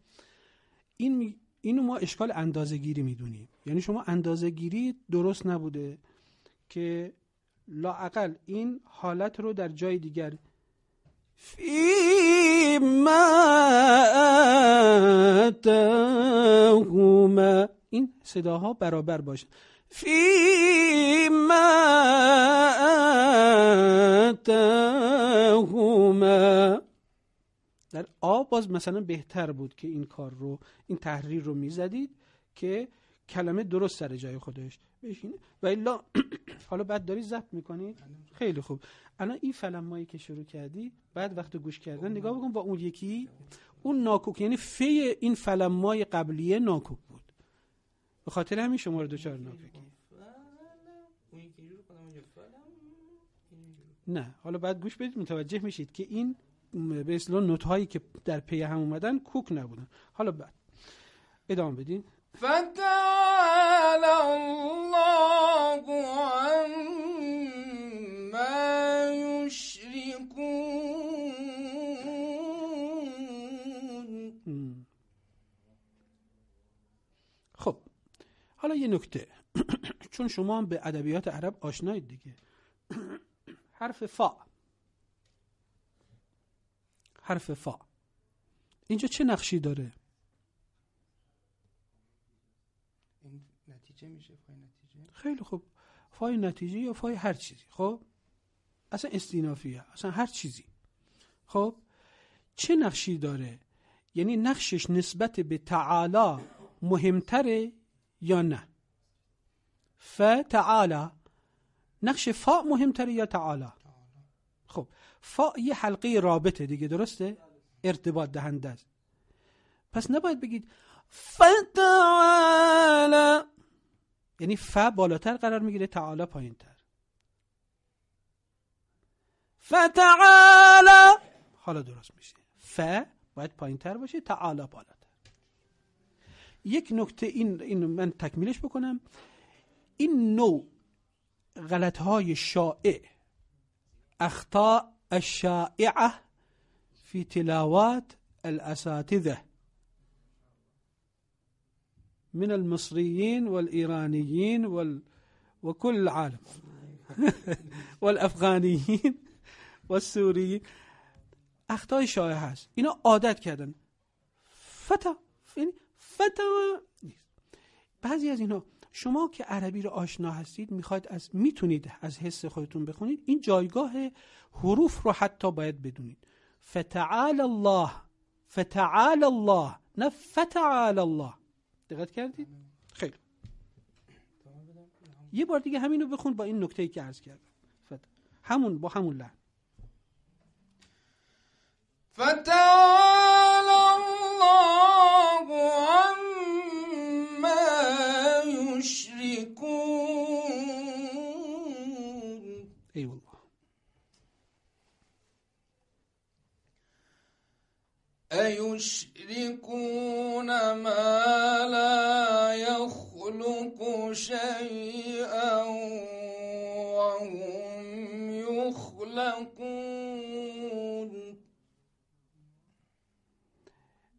این اینو ما اشکال اندازه گیری میدونیم یعنی شما اندازه گیری درست نبوده که لاعقل این حالت رو در جای دیگر فی این صداها برابر باشه فيما در آب باز مثلا بهتر بود که این کار رو این تحریر رو میزدید که کلمه درست سر جای خودش بشینه و الا حالا بعد داری ضبط میکنی خیلی خوب الان این فلمایی که شروع کردی بعد وقت گوش کردن نگاه بکن با اون یکی اون ناکوک یعنی فی این فلمای قبلیه ناکوک بود به خاطر همین شما رو دوچار نه حالا بعد گوش بدید متوجه میشید که این به اصطلاح نوت هایی که در پی هم اومدن کوک نبودن حالا بعد ادامه بدید حالا یه نکته چون شما هم به ادبیات عرب آشنایید دیگه حرف فا حرف فا اینجا چه نقشی داره میشه خیلی خوب فای نتیجه یا فای هر چیزی خب اصلا استینافیه اصلا هر چیزی خب چه نقشی داره یعنی نقشش نسبت به تعالی مهمتره یا نه ف تعالی نقش فا مهمتره یا تعالی خب فا یه حلقه رابطه دیگه درسته ارتباط دهنده است پس نباید بگید فتعالا یعنی ف بالاتر قرار میگیره تعالی پایینتر فتعالا حالا درست میشه ف باید تر باشه تعالی بالا یک نکته این, این من تکمیلش بکنم این نوع غلط های شائع اخطاء الشائعه في تلاوات الاساتذه من المصريين والايرانيين وال وكل العالم والافغانيين والسوريين أخطاء شائعة هست اینا عادت کردن فتا یعنی و بعضی از اینها شما که عربی رو آشنا هستید میخواید از میتونید از حس خودتون بخونید این جایگاه حروف رو حتی باید بدونید فتعال الله فتعال الله نه فتعال الله دقت کردید خیلی یه بار دیگه رو بخون با این نکته ای که عرض کردم همون با همون لحن فتعال Eyvallah. أيشركون ما لا يخلق شيئا وهم يخلقون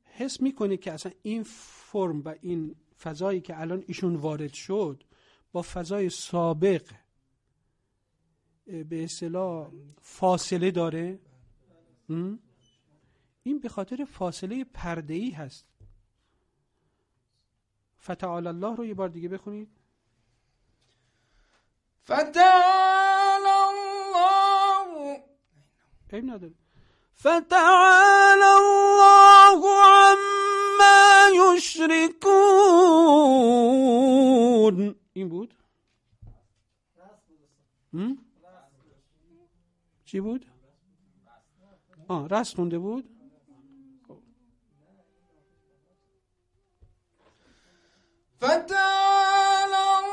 حس میکنه که اصلا این فرم و این فضایی که الان ایشون وارد شد با فضای سابق به اصطلاح فاصله داره این به خاطر فاصله پرده ای هست فتعال الله رو یه بار دیگه بخونید فتعال الله ایم نداره فتعال الله عما یشرکون این بود؟ چی بود؟ آه رست خونده بود؟ فتال الله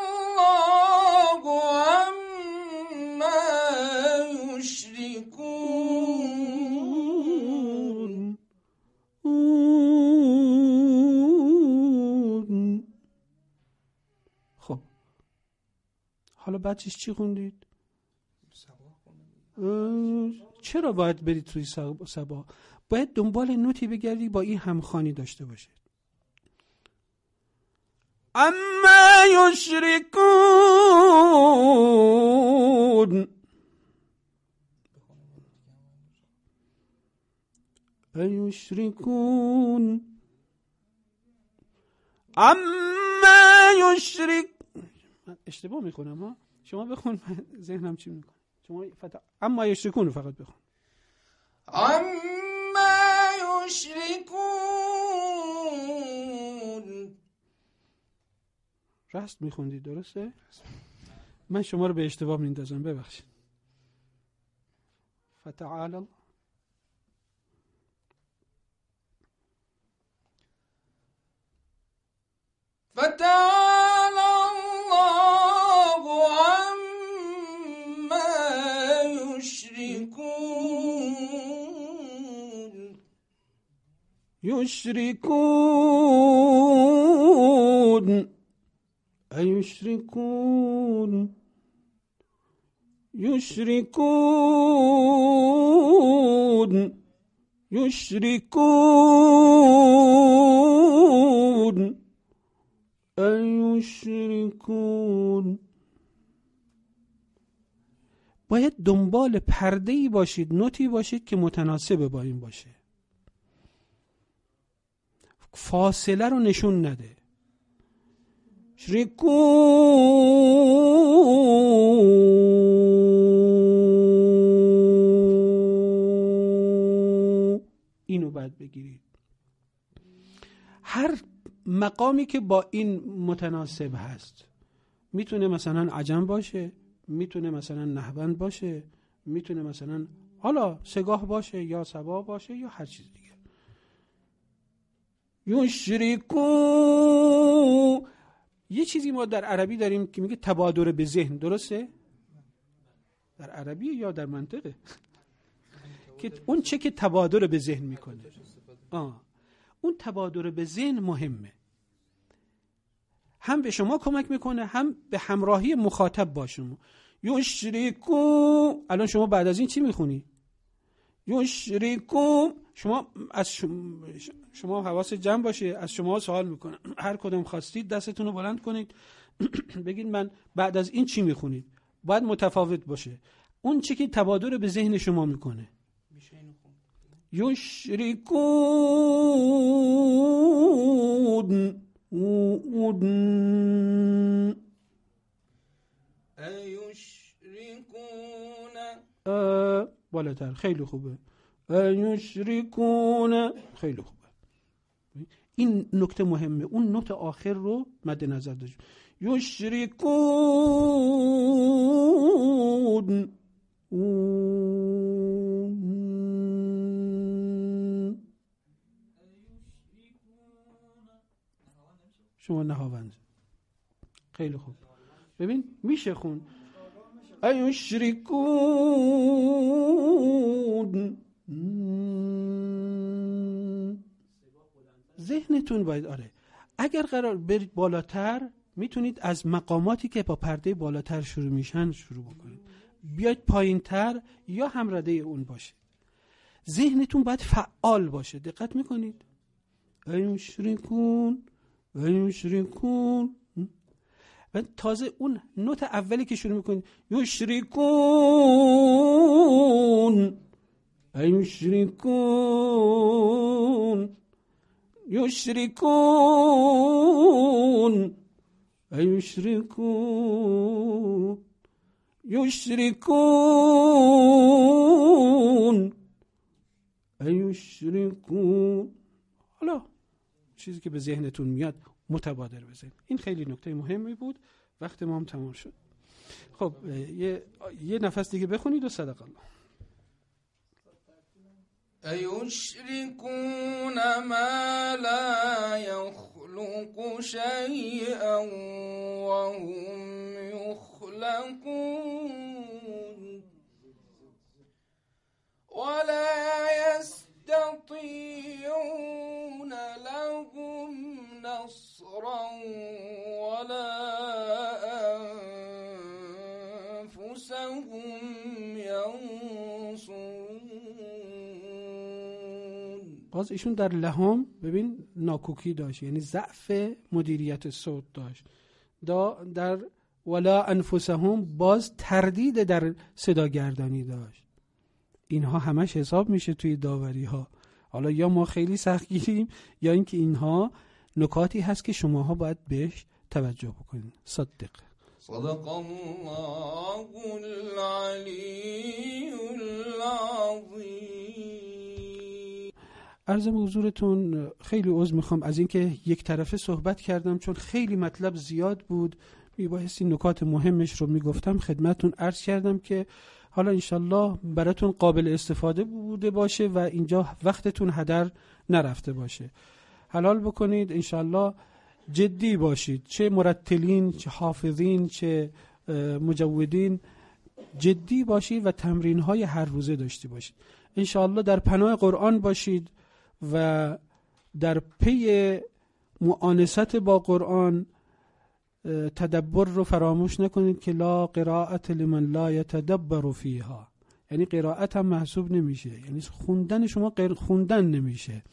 ما يشركون خب حالا بچش چی خوندید؟ چرا باید برید توی سبا باید دنبال نوتی بگردی با این همخانی داشته باشید اما یشرکون ایشرکون اما یشرک اشتباه میکنم ها شما بخون ذهنم چی میکنم شما فتا... اما یشرکون رو فقط بخون اما یشرکون راست میخوندید درسته؟ من شما رو به اشتباه میندازم ببخشید فتعال يشركون أيشركون يشركون يشركون أيشركون باید دنبال پرده ای باشید نوتی باشید که متناسب با این باشه فاصله رو نشون نده شریکو اینو بعد بگیرید هر مقامی که با این متناسب هست میتونه مثلا عجم باشه میتونه مثلا نهبند باشه میتونه مثلا حالا سگاه باشه یا سبا باشه یا هر چیز دیگه یشرکو یه چیزی ما در عربی داریم که میگه تبادر به ذهن درسته در عربی یا در منطقه که اون چه که تبادر به ذهن میکنه آه. اون تبادر به ذهن مهمه هم به شما کمک میکنه هم به همراهی مخاطب با شما الان شما بعد از این چی میخونی یوشریکو شما از شما شما حواس جمع باشه از شما سوال میکنم هر کدوم خواستید دستتون رو بلند کنید بگید من بعد از این چی میخونید باید متفاوت باشه اون چی که تبادر به ذهن شما میکنه یشرکون بالاتر خیلی خوبه ایشرکون خیلی خوب این نکته مهمه اون نکته آخر رو مد نظر داشت یشریکون شما نهاوند خیلی خوب ببین میشه خون ذهنتون باید آره اگر قرار برید بالاتر میتونید از مقاماتی که با پرده بالاتر شروع میشن شروع بکنید بیاید پایین تر یا همرده اون باشید ذهنتون باید فعال باشه دقت میکنید این شروع کن این شروع و تازه اون نوت اولی که شروع میکنید یشریکون کن يشركون أيشركون حالا چیزی که به ذهنتون میاد متبادر بزنید این خیلی نکته مهمی بود وقت ما هم تمام شد خب یه, یه نفس دیگه بخونید و صدق الله أيشركون ما لا يخلق شيئا وهم يخلقون ولا يستطيعون لهم نصرا ولا أنفسهم باز ایشون در لهم ببین ناکوکی داشت یعنی ضعف مدیریت صوت داشت دا در ولا انفسهم باز تردید در صداگردانی داشت اینها همش حساب میشه توی داوری ها حالا یا ما خیلی سخت گیریم یا اینکه اینها نکاتی هست که شماها باید بهش توجه بکنید صدق صدق الله العلی العظیم ارزم حضورتون خیلی عوض میخوام از اینکه یک طرفه صحبت کردم چون خیلی مطلب زیاد بود میبایستی نکات مهمش رو میگفتم خدمتون عرض کردم که حالا انشالله براتون قابل استفاده بوده باشه و اینجا وقتتون هدر نرفته باشه حلال بکنید انشالله جدی باشید چه مرتلین چه حافظین چه مجودین جدی باشید و تمرین های هر روزه داشته باشید انشاءالله در پناه قرآن باشید و در پی معانست با قرآن تدبر رو فراموش نکنید که لا قراءت لمن لا یتدبر فیها یعنی قراءت هم محسوب نمیشه یعنی خوندن شما غیر خوندن نمیشه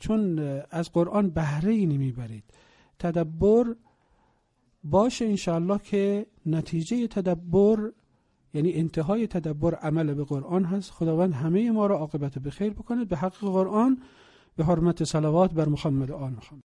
چون از قرآن بهره ای نمیبرید تدبر باشه انشاءالله که نتیجه تدبر یعنی انتهای تدبر عمل به قرآن هست خداوند همه ما را عاقبت به خیر به حق قرآن به حرمت صلوات بر محمد و آل محمد